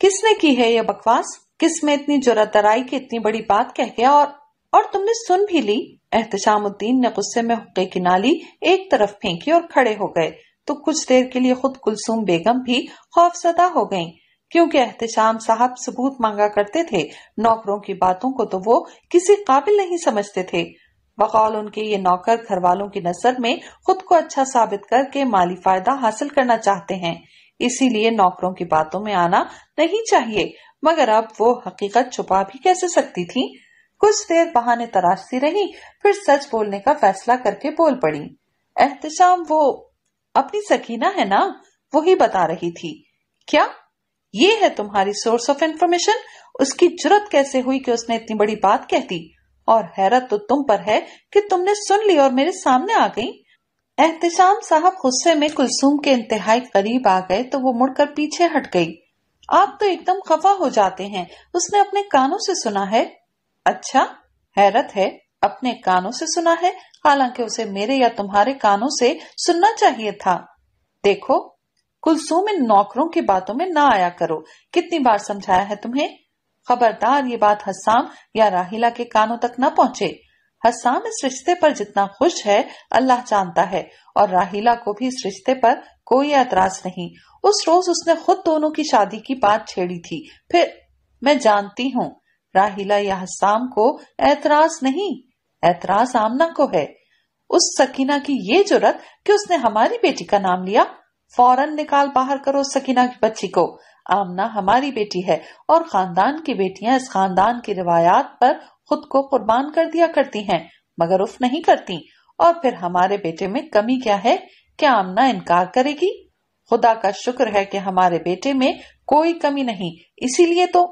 किसने की है यह बकवास में इतनी जरूरत दराई की इतनी बड़ी बात कह गया और और तुमने सुन भी ली एहतशामुद्दीन ने गुस्से में हुक्के की नाली एक तरफ फेंकी और खड़े हो गए तो कुछ देर के लिए खुद कुलसुम बेगम भी खौफसदा हो गईं क्योंकि एहतशाम साहब सबूत मांगा करते थे नौकरों की बातों को तो वो किसी काबिल नहीं समझते थे बकौल उनके ये नौकर घर वालों की नजर में खुद को अच्छा साबित करके माली फायदा हासिल करना चाहते हैं इसीलिए नौकरों की बातों में आना नहीं चाहिए मगर अब वो हकीकत छुपा भी कैसे सकती थी कुछ देर बहाने तराशती रही फिर सच बोलने का फैसला करके बोल पड़ी एहतशाम वो अपनी सकीना है ना वो ही बता रही थी क्या ये है तुम्हारी सोर्स ऑफ इन्फॉर्मेशन उसकी जरूरत कैसे हुई कि उसने इतनी बड़ी बात कहती और हैरत तो तुम पर है कि तुमने सुन ली और मेरे सामने आ गई एहतशाम साहब गुस्से में कुलसुम के इंतहाई करीब आ गए तो वो मुड़कर पीछे हट गई आप तो एकदम खफा हो जाते हैं उसने अपने कानों से सुना है अच्छा हैरत है अपने कानों से सुना है हालांकि उसे मेरे या तुम्हारे कानों से सुनना चाहिए था देखो कुलसुम इन नौकरों की बातों में ना आया करो कितनी बार समझाया है तुम्हें खबरदार ये बात हसाम या राहिला के कानों तक न पहुँचे हसाम इस रिश्ते पर जितना खुश है अल्लाह जानता है और राहिला को भी इस रिश्ते पर कोई एतराज नहीं उस रोज उसने खुद दोनों की शादी की बात छेड़ी थी फिर मैं जानती हूँ राहिला या हस्साम को एतराज नहीं एतराज आमना को है उस सकीना की ये जरूरत कि उसने हमारी बेटी का नाम लिया फौरन निकाल बाहर करो सकीना की बच्ची को आमना हमारी बेटी है और खानदान की बेटियां इस खानदान की रिवायात पर खुद को कुर्बान कर दिया करती हैं मगर उफ नहीं करती और फिर हमारे बेटे में कमी क्या है क्या आमना इनकार करेगी खुदा का शुक्र है कि हमारे बेटे में कोई कमी नहीं इसीलिए तो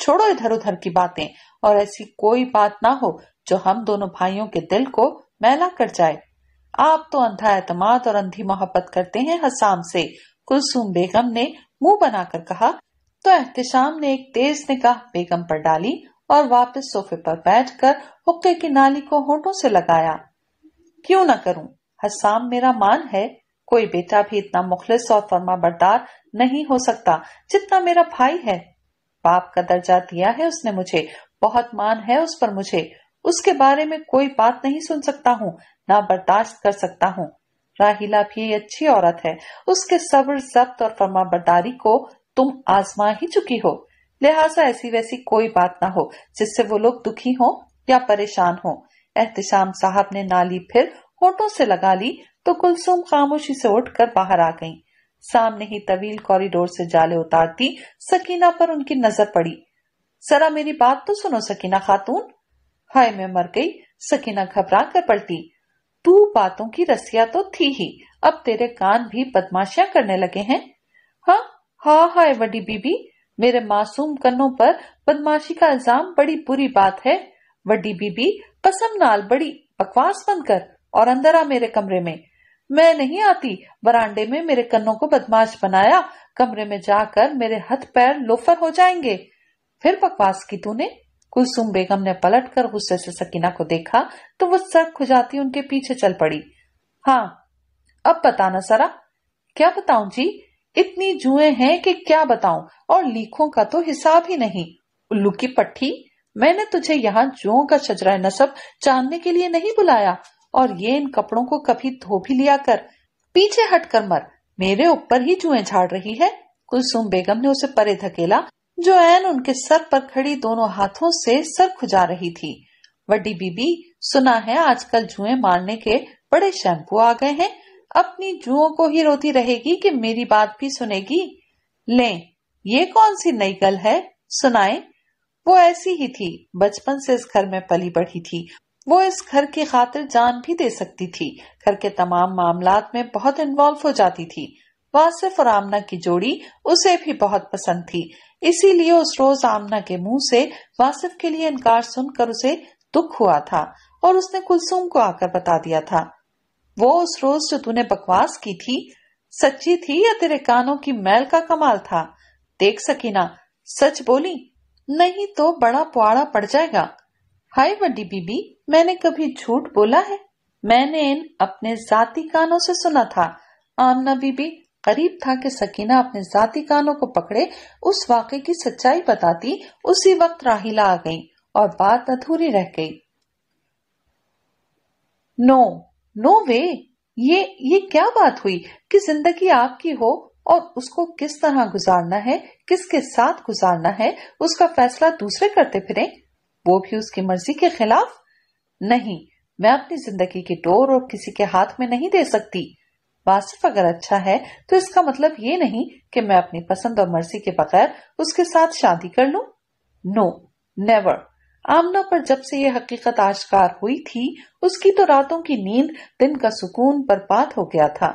छोड़ो इधर उधर की बातें और ऐसी कोई बात ना हो जो हम दोनों भाइयों के दिल को मैला कर जाए आप तो अंधा एतमाद और अंधी मोहब्बत करते हैं हसाम से कुलसुम बेगम ने मुंह बनाकर कहा तो एहतशाम ने एक तेज निकाह बेगम पर डाली और वापस सोफे पर बैठकर हुक्के की नाली को होठों से लगाया क्यों ना करूं हसाम मेरा मान है कोई बेटा भी इतना मुखलिस और फर्मा बरदार नहीं हो सकता जितना मेरा भाई है बाप का दर्जा दिया है उसने मुझे बहुत मान है उस पर मुझे उसके बारे में कोई बात नहीं सुन सकता हूँ ना बर्दाश्त कर सकता हूँ राहिला भी अच्छी औरत है उसके सब्र जब्त और फरमाबरदारी को तुम आजमा ही चुकी हो लिहाजा ऐसी वैसी कोई बात ना हो जिससे वो लोग दुखी हो या परेशान हो एहतशाम साहब ने नाली फिर होटो से लगा ली तो कुलसुम खामोशी से उठकर बाहर आ गयी सामने ही तवील कॉरिडोर से जाले उतारती सकीना पर उनकी नजर पड़ी जरा मेरी बात तो सुनो सकीना खातून हाय मैं मर गई सकीना घबरा कर पलटी तू बातों की रसिया तो थी ही अब तेरे कान भी बदमाशियां करने लगे हैं हाँ हा हाय बड़ी बीबी मेरे मासूम कन्नों पर बदमाशी का इल्जाम बड़ी बुरी बात है बड़ी बीबी कसम नाल बड़ी बकवास बंद कर और अंदर आ मेरे कमरे में मैं नहीं आती बरांडे में मेरे कन्नों को बदमाश बनाया कमरे में जाकर मेरे हथ पैर लोफर हो जाएंगे फिर बकवास की तूने कुलसुम बेगम ने पलटकर गुस्से से सकीना को देखा तो वो सर खुजाती उनके पीछे चल पड़ी हाँ अब बताना सरा क्या बताऊं जी इतनी जुए हैं कि क्या बताऊं और लीखों का तो हिसाब ही नहीं उल्लू की पट्टी मैंने तुझे यहाँ जुओं का शजरा नसब जानने के लिए नहीं बुलाया और ये इन कपड़ों को कभी धो भी लिया कर पीछे हट कर मर मेरे ऊपर ही जुए झाड़ रही है कुलसुम बेगम ने उसे परे धकेला जो एन उनके सर पर खड़ी दोनों हाथों से सर खुजा रही थी वड्डी बीबी सुना है आजकल जुए मारने के बड़े शैम्पू आ गए हैं अपनी जुओं को ही रोती रहेगी कि मेरी बात भी सुनेगी ले ये कौन सी नई गल है सुनाए वो ऐसी ही थी बचपन से इस घर में पली बढ़ी थी वो इस घर की खातिर जान भी दे सकती थी घर के तमाम मामला में बहुत इन्वॉल्व हो जाती थी वासिफ और आमना की जोड़ी उसे भी बहुत पसंद थी इसीलिए उस रोज आमना के मुंह से वासिफ के लिए इनकार सुनकर उसे दुख हुआ था और उसने कुलसुम को आकर बता दिया था वो उस रोज जो तूने बकवास की थी सच्ची थी या तेरे कानों की मैल का कमाल था देख सकी ना सच बोली नहीं तो बड़ा पुआड़ा पड़ जाएगा हाय बड्डी बीबी मैंने कभी झूठ बोला है मैंने इन अपने जाति कानों से सुना था आमना बीबी करीब था कि सकीना अपने जाती कानों को पकड़े उस वाक्य की सच्चाई बताती उसी वक्त राहिला आ गई और बात अधूरी रह गई नो नो वे ये ये क्या बात हुई कि जिंदगी आपकी हो और उसको किस तरह गुजारना है किसके साथ गुजारना है उसका फैसला दूसरे करते फिरे वो भी उसकी मर्जी के खिलाफ नहीं मैं अपनी जिंदगी की डोर और किसी के हाथ में नहीं दे सकती वासिफ अगर अच्छा है तो इसका मतलब ये नहीं कि मैं अपनी पसंद और मर्जी के बगैर उसके साथ शादी कर लू नो नेवर आमना पर जब से ये हकीकत आश्कार हुई थी उसकी तो रातों की नींद दिन का सुकून बर्बाद हो गया था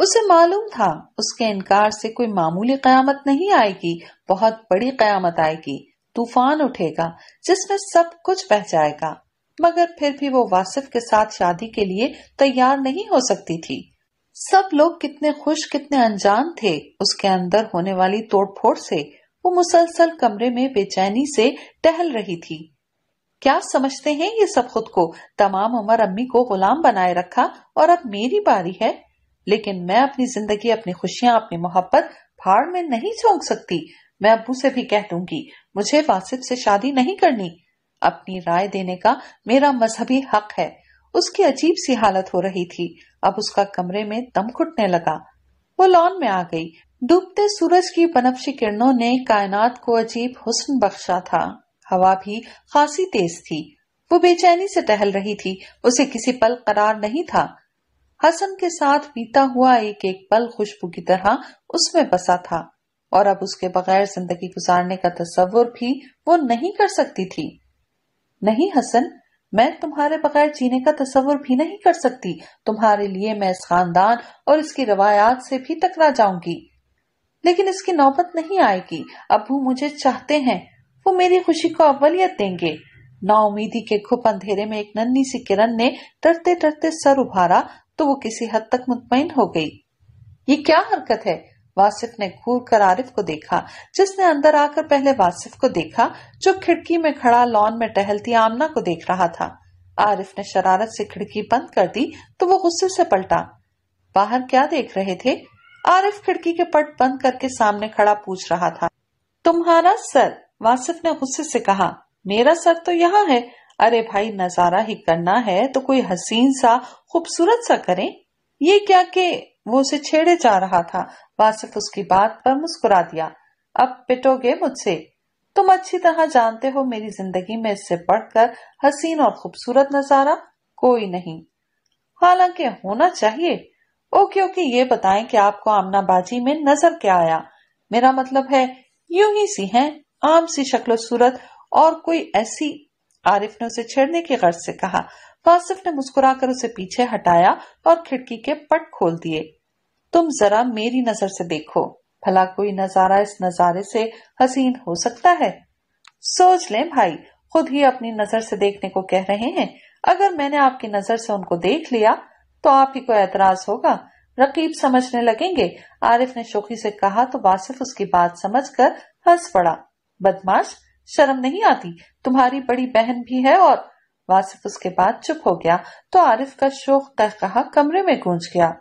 उसे मालूम था उसके इनकार से कोई मामूली कयामत नहीं आएगी बहुत बड़ी कयामत आएगी तूफान उठेगा जिसमें सब कुछ बह जाएगा मगर फिर भी वो वासिफ के साथ शादी के लिए तैयार नहीं हो सकती थी सब लोग कितने खुश कितने अनजान थे उसके अंदर होने वाली तोड़फोड़ से वो मुसलसल कमरे में बेचैनी से टहल रही थी क्या समझते हैं ये सब खुद को तमाम उम्र अम्मी को गुलाम बनाए रखा और अब मेरी बारी है लेकिन मैं अपनी जिंदगी अपनी खुशियां अपनी मोहब्बत भाड़ में नहीं झोंक सकती मैं अबू से भी कह दूंगी मुझे वासिफ से शादी नहीं करनी अपनी राय देने का मेरा मजहबी हक है उसकी अजीब सी हालत हो रही थी अब उसका कमरे में दम घुटने लगा वो लॉन में आ गई डूबते सूरज की बनफशी किरणों ने कायनात को अजीब हुस्न बख्शा था हवा भी खासी तेज थी वो बेचैनी से टहल रही थी उसे किसी पल करार नहीं था हसन के साथ बीता हुआ एक एक पल खुशबू की तरह उसमें बसा था और अब उसके बगैर जिंदगी गुजारने का तस्वुर भी वो नहीं कर सकती थी नहीं हसन मैं तुम्हारे बगैर जीने का तस्वर भी नहीं कर सकती तुम्हारे लिए मैं इस खानदान और इसकी रवायात से भी टकरा जाऊंगी लेकिन इसकी नौबत नहीं आएगी अबू मुझे चाहते हैं वो मेरी खुशी को अवलियत देंगे नाउमीदी के घुप अंधेरे में एक नन्नी सी किरण ने डरते डरते सर उभारा तो वो किसी हद तक मुतमिन हो गई ये क्या हरकत है वासिफ ने घूर कर आरिफ को देखा जिसने अंदर आकर पहले वासिफ को देखा जो खिड़की में खड़ा लॉन में टहलती आमना को देख रहा था आरिफ ने शरारत से खिड़की बंद कर दी तो वो गुस्से से पलटा बाहर क्या देख रहे थे आरिफ खिड़की के पट बंद करके सामने खड़ा पूछ रहा था तुम्हारा सर वासिफ ने गुस्से से कहा मेरा सर तो यहाँ है अरे भाई नजारा ही करना है तो कोई हसीन सा खूबसूरत सा करें ये क्या के वो उसे छेड़े जा रहा था वासिफ उसकी बात पर मुस्कुरा दिया अब पिटोगे मुझसे तुम अच्छी तरह जानते हो मेरी जिंदगी में इससे बढ़कर हसीन और खूबसूरत नजारा कोई नहीं हालांकि होना चाहिए ओ क्योंकि ये बताएं कि आपको आमना बाजी में नजर क्या आया मेरा मतलब है यूं ही सी हैं आम सी शक्ल सूरत और कोई ऐसी आरिफ ने उसे छेड़ने की गर्ज से कहा वासिफ ने मुस्कुराकर उसे पीछे हटाया और खिड़की के पट खोल दिए तुम जरा मेरी नजर से देखो भला कोई नजारा इस नजारे से हसीन हो सकता है सोच लें भाई खुद ही अपनी नजर से देखने को कह रहे हैं अगर मैंने आपकी नजर से उनको देख लिया तो आप ही को एतराज होगा रकीब समझने लगेंगे आरिफ ने शोखी से कहा तो वासिफ उसकी बात समझकर हंस पड़ा बदमाश शर्म नहीं आती तुम्हारी बड़ी बहन भी है और वासिफ उसके बाद चुप हो गया तो आरिफ का शोक कहा कमरे में गूंज गया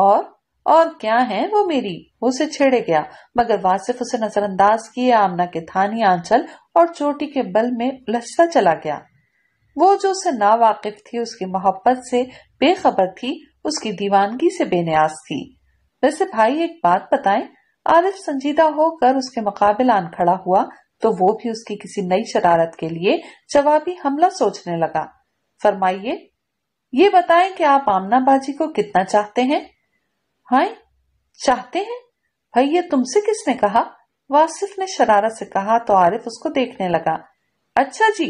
और और क्या है वो मेरी उसे छेड़े गया मगर वासिफ उसे नजरअंदाज किए आमना के थानी आंचल और चोटी के बल में लसता चला गया वो जो उससे नावाकिफ थी उसकी मोहब्बत से बेखबर थी उसकी दीवानगी से बेनियाज थी वैसे भाई एक बात बताएं आरिफ संजीदा होकर उसके मुकाबले आन खड़ा हुआ तो वो भी उसकी किसी नई शरारत के लिए जवाबी हमला सोचने लगा फरमाइए ये बताएं कि आप आमना बाजी को कितना चाहते हैं हाय चाहते हैं भाई ये तुमसे किसने कहा वासिफ ने शरारत से कहा तो आरिफ उसको देखने लगा अच्छा जी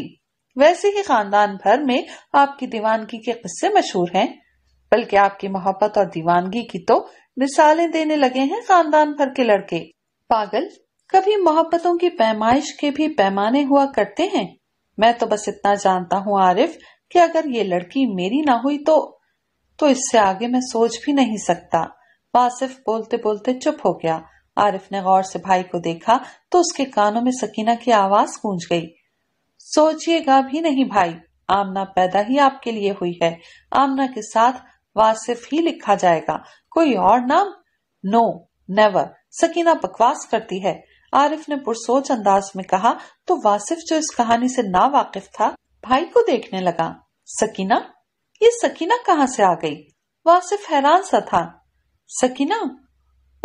वैसे ही खानदान भर में आपकी दीवानगी के किस्से मशहूर हैं बल्कि आपकी मोहब्बत और दीवानगी की तो मिसालें देने लगे हैं खानदान भर के लड़के पागल कभी मोहब्बतों की पैमाइश के भी पैमाने हुआ करते हैं मैं तो बस इतना जानता हूँ आरिफ कि अगर ये लड़की मेरी ना हुई तो तो इससे आगे मैं सोच भी नहीं सकता वासिफ बोलते बोलते चुप हो गया आरिफ ने गौर से भाई को देखा तो उसके कानों में सकीना की आवाज गूंज गई सोचिएगा भी नहीं भाई आमना पैदा ही आपके लिए हुई है आमना के साथ वासिफ ही लिखा जाएगा कोई और नाम नो नेवर सकीना बकवास करती है आरिफ ने पुरसोच अंदाज में कहा तो वासिफ जो इस कहानी से ना वाकिफ था भाई को देखने लगा सकीना ये सकीना कहाँ से आ गई वासिफ हैरान सा था सकीना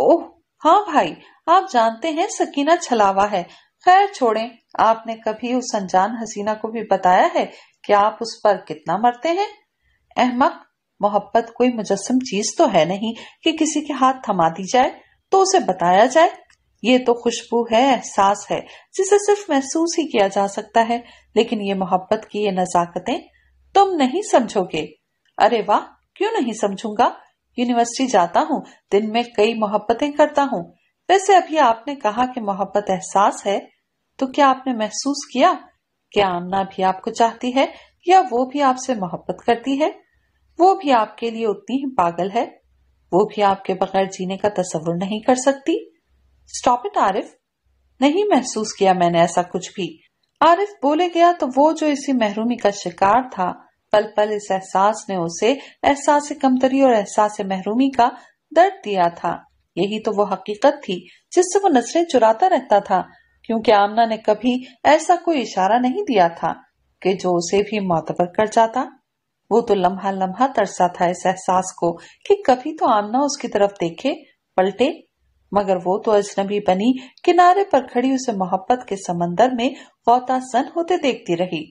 ओह हाँ भाई आप जानते हैं सकीना छलावा है खैर छोड़ें आपने कभी उस अनजान हसीना को भी बताया है कि आप उस पर कितना मरते हैं अहमक मोहब्बत कोई मुजस्म चीज तो है नहीं कि किसी के हाथ थमा दी जाए तो उसे बताया जाए ये तो खुशबू है एहसास है जिसे सिर्फ महसूस ही किया जा सकता है लेकिन ये मोहब्बत की ये नजाकतें तुम नहीं समझोगे अरे वाह क्यों नहीं समझूंगा यूनिवर्सिटी जाता हूँ दिन में कई मोहब्बतें करता हूँ वैसे अभी आपने कहा कि मोहब्बत एहसास है तो क्या आपने महसूस किया क्या आमना भी आपको चाहती है या वो भी आपसे मोहब्बत करती है वो भी आपके लिए उतनी ही पागल है वो भी आपके बगैर जीने का तस्वुर नहीं कर सकती स्टॉप इट आरिफ नहीं महसूस किया मैंने ऐसा कुछ भी आरिफ बोले गया तो वो जो इसी महरूमी का शिकार था पल पल इस एहसास ने उसे एहसास कमतरी और एहसास महरूमी का दर्द दिया था यही तो वो हकीकत थी जिससे वो नजरें चुराता रहता था क्योंकि आमना ने कभी ऐसा कोई इशारा नहीं दिया था कि जो उसे भी मोतबर कर जाता वो तो लम्हा लम्हा तरसा था इस एहसास को कि कभी तो आमना उसकी तरफ देखे पलटे मगर वो तो अजनबी बनी किनारे पर खड़ी उसे मोहब्बत के समंदर में गौतासन होते देखती रही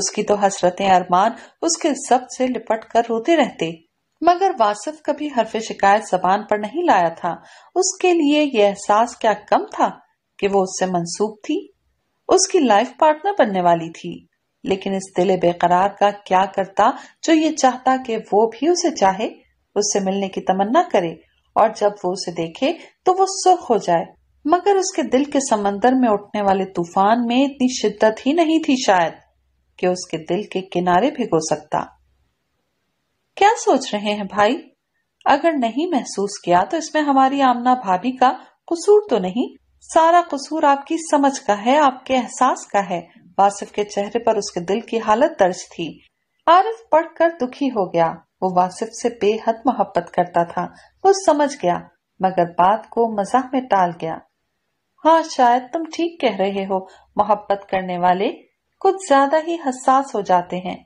उसकी तो हसरतें अरमान उसके सब से लिपट कर रोते रहते मगर वासिफ कभी हरफ शिकायत जबान पर नहीं लाया था उसके लिए यह एहसास क्या कम था कि वो उससे मंसूब थी उसकी लाइफ पार्टनर बनने वाली थी लेकिन इस दिले बेकरार का क्या करता जो ये चाहता कि वो भी उसे चाहे उससे मिलने की तमन्ना करे और जब वो उसे देखे तो वो सुर्ख हो जाए मगर उसके दिल के समंदर में उठने वाले तूफान में इतनी शिद्दत ही नहीं थी शायद कि उसके दिल के किनारे भिगो सकता क्या सोच रहे हैं भाई अगर नहीं महसूस किया तो इसमें हमारी आमना भाभी का कसूर तो नहीं सारा कसूर आपकी समझ का है आपके एहसास का है वासिफ के चेहरे पर उसके दिल की हालत दर्ज थी आरिफ पढ़कर दुखी हो गया वो वासिफ से बेहद मोहब्बत करता था वो समझ गया मगर बात को मजाक में टाल गया हाँ शायद तुम ठीक कह रहे हो मोहब्बत करने वाले कुछ ज्यादा ही हसास हो जाते हैं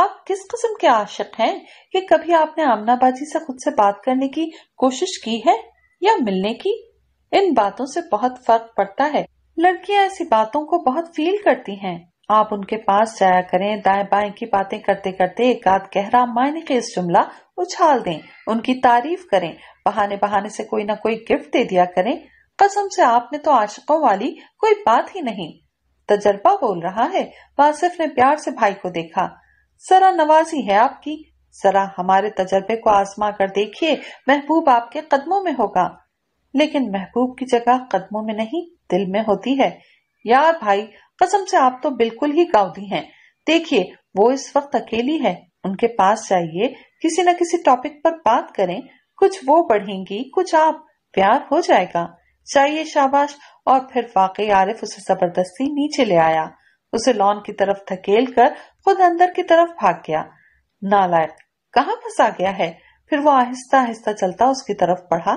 आप किस किस्म के आशक हैं कि कभी आपने आमनाबाजी से खुद से बात करने की कोशिश की है या मिलने की इन बातों से बहुत फर्क पड़ता है लड़कियां ऐसी बातों को बहुत फील करती हैं आप उनके पास जाया करें दाएं बाएं की बातें करते करते एक आध गहरा मायने के इस जुमला उछाल दें उनकी तारीफ करें बहाने बहाने से कोई ना कोई गिफ्ट दे दिया करें कसम से आपने तो आशिकों वाली कोई बात ही नहीं तजर्बा बोल रहा है वासिफ ने प्यार से भाई को देखा जरा नवाजी है आपकी जरा हमारे तजर्बे को आजमा कर देखिए महबूब आपके कदमों में होगा लेकिन महबूब की जगह कदमों में नहीं दिल में होती है यार भाई कसम से आप तो बिल्कुल ही गाउदी हैं देखिए वो इस वक्त अकेली है उनके पास जाइए किसी न किसी टॉपिक पर बात करें कुछ वो पढ़ेंगी कुछ आप प्यार हो जाएगा चाहिए शाबाश और फिर वाकई आरिफ उसे जबरदस्ती नीचे ले आया उसे लॉन की तरफ धकेल कर खुद अंदर की तरफ भाग गया नालायक कहाँ फंसा गया है फिर वो आहिस्ता आहिस्ता चलता उसकी तरफ बढ़ा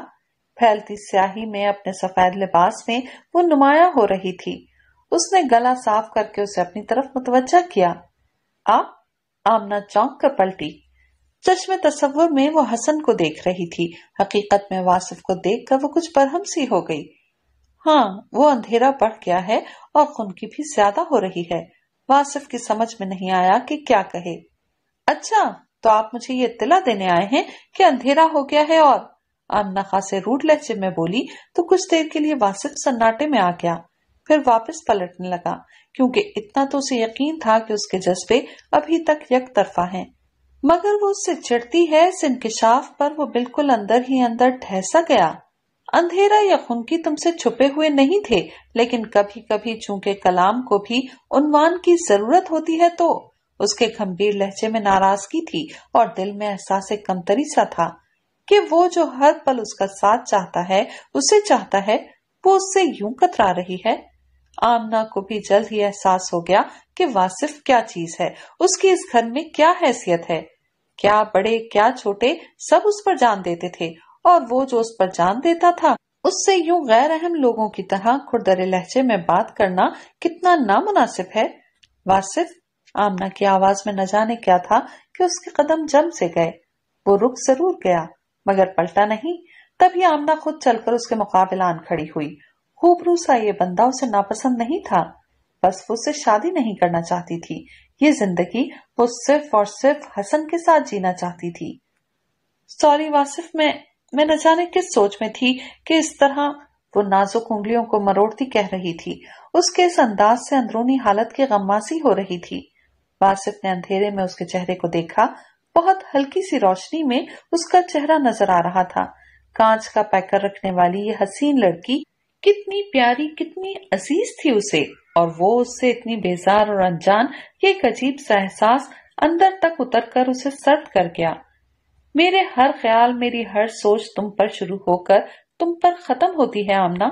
फैलती स्याही में अपने सफेद लिबास में वो नुमाया हो रही थी उसने गला साफ करके उसे अपनी तरफ मुतवजा किया आ आमना चौंक कर पलटी चश्मे तस्वुर में वो हसन को देख रही थी हकीकत में वासिफ को देख कर वो कुछ बरहम सी हो गई हाँ वो अंधेरा बढ़ गया है और खुनकी भी ज्यादा हो रही है वासिफ की समझ में नहीं आया कि क्या कहे अच्छा तो आप मुझे ये इतला देने आए हैं कि अंधेरा हो गया है और आमना खासे रूट लहजे में बोली तो कुछ देर के लिए वासिफ सन्नाटे में आ गया फिर वापस पलटने लगा क्योंकि इतना तो उसे यकीन था कि उसके जज्बे अभी तक यक तरफा है मगर वो उससे चिड़ती है इस इंकशाफ पर वो बिल्कुल अंदर ही अंदर ठहसा गया अंधेरा या खुनकी तुमसे छुपे हुए नहीं थे लेकिन कभी कभी चूंकि कलाम को भी उनवान की जरूरत होती है तो उसके गंभीर लहजे में नाराजगी थी और दिल में एहसास कमतरी सा था कि वो जो हर पल उसका साथ चाहता है उसे चाहता है वो उससे यूं कतरा रही है आमना को भी जल्द ही एहसास हो गया कि वासिफ क्या चीज है उसकी इस घर में क्या हैसियत है क्या बड़े क्या छोटे सब उस पर जान देते थे और वो जो उस पर जान देता था उससे यूं गैर अहम लोगों की तरह खुरदरे लहजे में बात करना कितना नामनासिब है वासिफ आमना की आवाज में न जाने क्या था कि उसके कदम जम से गए वो रुक जरूर गया मगर पलटा नहीं तभी आमना खुद चलकर उसके मुकाबला आन खड़ी हुई खूबरू सा ये बंदा उसे नापसंद नहीं था बस वो उससे शादी नहीं करना चाहती थी ये जिंदगी वो सिर्फ और सिर्फ हसन के साथ जीना चाहती थी सॉरी वासिफ मैं मैं न जाने किस सोच में थी कि इस तरह वो नाजुक उंगलियों को मरोड़ती कह रही थी उसके इस अंदाज से अंदरूनी हालत की गम्मासी हो रही थी वासिफ ने अंधेरे में उसके चेहरे को देखा बहुत हल्की सी रोशनी में उसका चेहरा नजर आ रहा था कांच का पैकर रखने वाली ये हसीन लड़की कितनी प्यारी कितनी अजीज थी उसे और वो उससे इतनी बेजार और अनजान ये एक अजीब सा एहसास अंदर तक उतर कर उसे सर्द कर गया मेरे हर ख्याल मेरी हर सोच तुम पर शुरू होकर तुम पर खत्म होती है आमना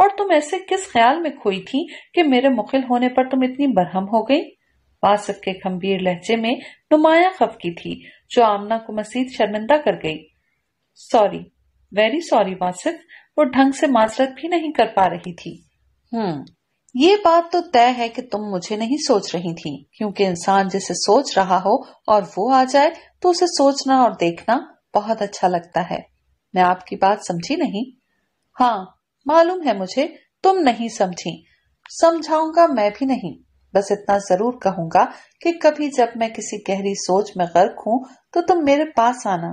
और तुम ऐसे किस ख्याल में खोई थी कि मेरे मुखिल होने पर तुम इतनी बरहम हो गई वासिफ के खम्बीर लहजे में नुमाया खफकी थी जो आमना को मसीद शर्मिंदा कर गई सॉरी वेरी सॉरी वासिफ वो ढंग से माजरत भी नहीं कर पा रही थी हम्म ये बात तो तय है कि तुम मुझे नहीं सोच रही थी क्योंकि इंसान जिसे सोच रहा हो और वो आ जाए तो उसे सोचना और देखना बहुत अच्छा लगता है मैं आपकी बात समझी नहीं हाँ मालूम है मुझे तुम नहीं समझी समझाऊंगा मैं भी नहीं बस इतना जरूर कहूंगा कि कभी जब मैं किसी गहरी सोच में गर्क हूँ तो तुम मेरे पास आना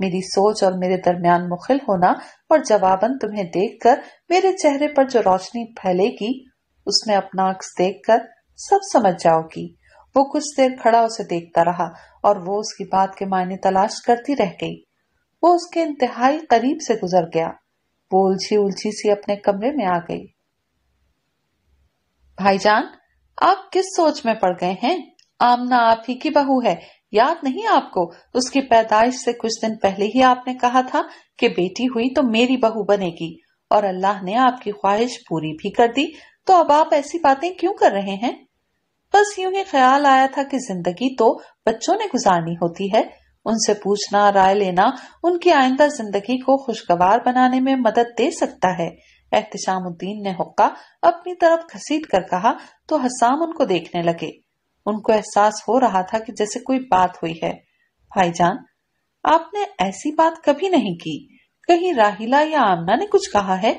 मेरी सोच और मेरे दरमियान मुखिल होना और जवाबन तुम्हें देखकर मेरे चेहरे पर जो रोशनी फैलेगी उसमें अपना अक्स देखकर सब समझ जाओगी वो कुछ देर खड़ा उसे देखता रहा और वो उसकी बात के मायने तलाश करती रह गई वो उसके इंतहाई करीब से गुजर गया वो उलझी उलझी सी अपने कमरे में आ गई भाईजान आप किस सोच में पड़ गए हैं आमना आप ही की बहू है याद नहीं आपको उसकी पैदाइश से कुछ दिन पहले ही आपने कहा था कि बेटी हुई तो मेरी बहू बनेगी और अल्लाह ने आपकी ख्वाहिश पूरी भी कर दी तो अब आप ऐसी बातें क्यों कर रहे हैं बस यूं ही ख्याल आया था कि जिंदगी तो बच्चों ने गुजारनी होती है उनसे पूछना राय लेना उनकी आइंदा जिंदगी को खुशगवार बनाने में मदद दे सकता है एहतिशामुद्दीन ने हुक्का अपनी तरफ घसीट कर कहा तो हसाम उनको देखने लगे उनको एहसास हो रहा था कि जैसे कोई बात हुई है भाईजान आपने ऐसी बात कभी नहीं की कहीं राहिला या आमना ने कुछ कहा है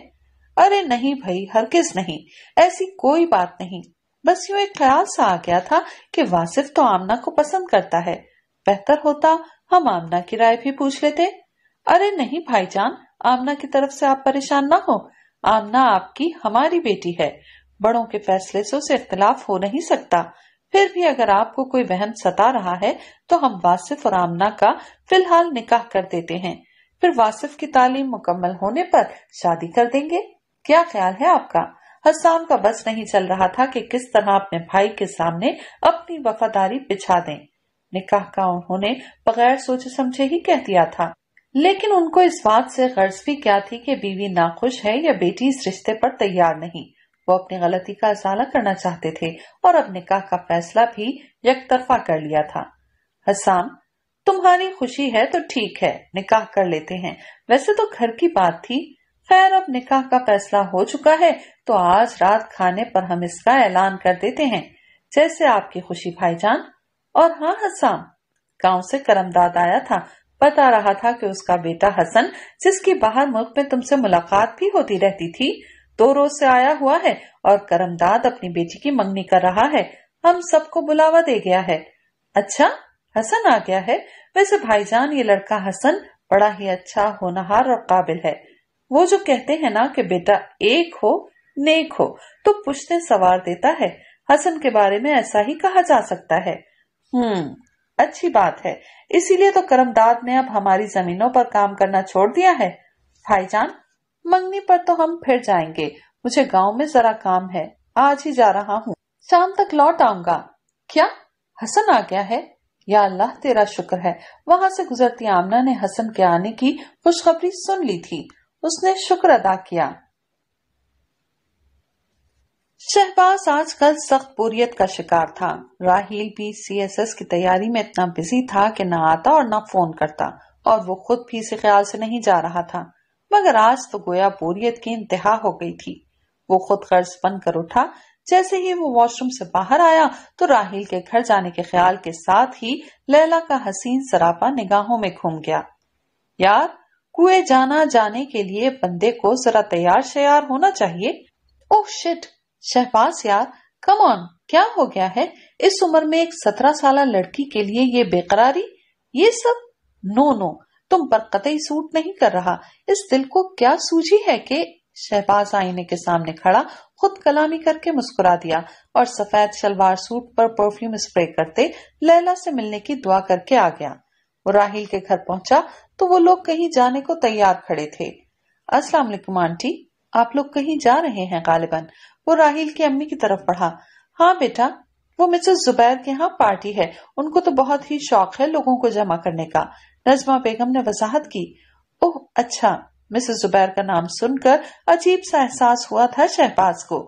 अरे नहीं भाई किस नहीं ऐसी कोई बात नहीं बस यूं एक ख्याल सा आ गया था कि वासिफ तो आमना को पसंद करता है बेहतर होता हम आमना की राय भी पूछ लेते अरे नहीं भाईजान आमना की तरफ से आप परेशान ना हो आमना आपकी हमारी बेटी है बड़ों के फैसले से उसे इख्तलाफ हो नहीं सकता फिर भी अगर आपको कोई वहम सता रहा है तो हम वासिफ और आमना का फिलहाल निकाह कर देते हैं फिर वासिफ की तालीम मुकम्मल होने पर शादी कर देंगे क्या ख्याल है आपका हसान का बस नहीं चल रहा था कि किस तरह अपने भाई के सामने अपनी वफादारी बिछा दें निकाह का उन्होंने बगैर सोचे समझे ही कह दिया था लेकिन उनको इस बात से गर्ज भी क्या थी कि बीवी नाखुश है या बेटी इस रिश्ते पर तैयार नहीं वो अपनी गलती का इजाला करना चाहते थे और अब निकाह का फैसला भी यकतरफा कर लिया था हसाम तुम्हारी खुशी है तो ठीक है निकाह कर लेते हैं वैसे तो घर की बात थी खैर अब निकाह का फैसला हो चुका है तो आज रात खाने पर हम इसका ऐलान कर देते हैं जैसे आपकी खुशी भाईजान और हाँ हसाम गांव से करमदाद आया था बता रहा था कि उसका बेटा हसन जिसकी बाहर मुल्क में तुमसे मुलाकात भी होती रहती थी दो रोज से आया हुआ है और करमदाद अपनी बेटी की मंगनी कर रहा है हम सबको बुलावा दे गया है अच्छा हसन आ गया है वैसे भाईजान ये लड़का हसन बड़ा ही अच्छा होनहार और काबिल है वो जो कहते हैं ना कि बेटा एक हो नेक हो तो पुश्ते सवार देता है हसन के बारे में ऐसा ही कहा जा सकता है हम्म अच्छी बात है इसीलिए तो करमदाद ने अब हमारी जमीनों पर काम करना छोड़ दिया है भाईजान मंगनी पर तो हम फिर जाएंगे मुझे गांव में जरा काम है आज ही जा रहा हूँ शाम तक लौट आऊंगा क्या हसन आ गया है या अल्लाह तेरा शुक्र है वहाँ से गुजरती आमना ने हसन के आने की खुशखबरी सुन ली थी उसने शुक्र अदा किया शहबाज आजकल सख्त बोरियत का शिकार था राहील भी सीएसएस की तैयारी में इतना बिजी था कि न आता और न फोन करता और वो खुद भी इसी ख्याल से नहीं जा रहा था मगर आज तो गोया बोरियत की इंतहा हो गई थी वो खुद गर्ज बनकर उठा जैसे ही वो वॉशरूम से बाहर आया तो राहिल के घर जाने के ख्याल के साथ ही लैला का हसीन सरापा निगाहों में घूम गया यार कुएं जाना जाने के लिए बंदे को जरा तैयार शयार होना चाहिए ओह शिट शहबाज यार कम ऑन क्या हो गया है इस उम्र में एक सत्रह साल लड़की के लिए ये बेकरारी ये सब नो नो तुम पर कतई सूट नहीं कर रहा इस दिल को क्या सूझी है कि शहबाज आईने के सामने खड़ा खुद कलामी करके मुस्कुरा दिया और सफेद शलवार सूट पर परफ्यूम स्प्रे करते लैला से मिलने की दुआ करके आ गया वो राहिल के घर पहुंचा तो वो लोग कहीं जाने को तैयार खड़े थे अस्सलाम वालेकुम आंटी आप लोग कहीं जा रहे हैं गालिबन वो राहिल की अम्मी की तरफ पढ़ा हाँ बेटा वो मिसेस जुबैर के यहाँ पार्टी है उनको तो बहुत ही शौक है लोगों को जमा करने का नजमा बेगम ने वजाहत की ओह अच्छा मिसेस जुबैर का नाम सुनकर अजीब सा एहसास हुआ था शहबाज को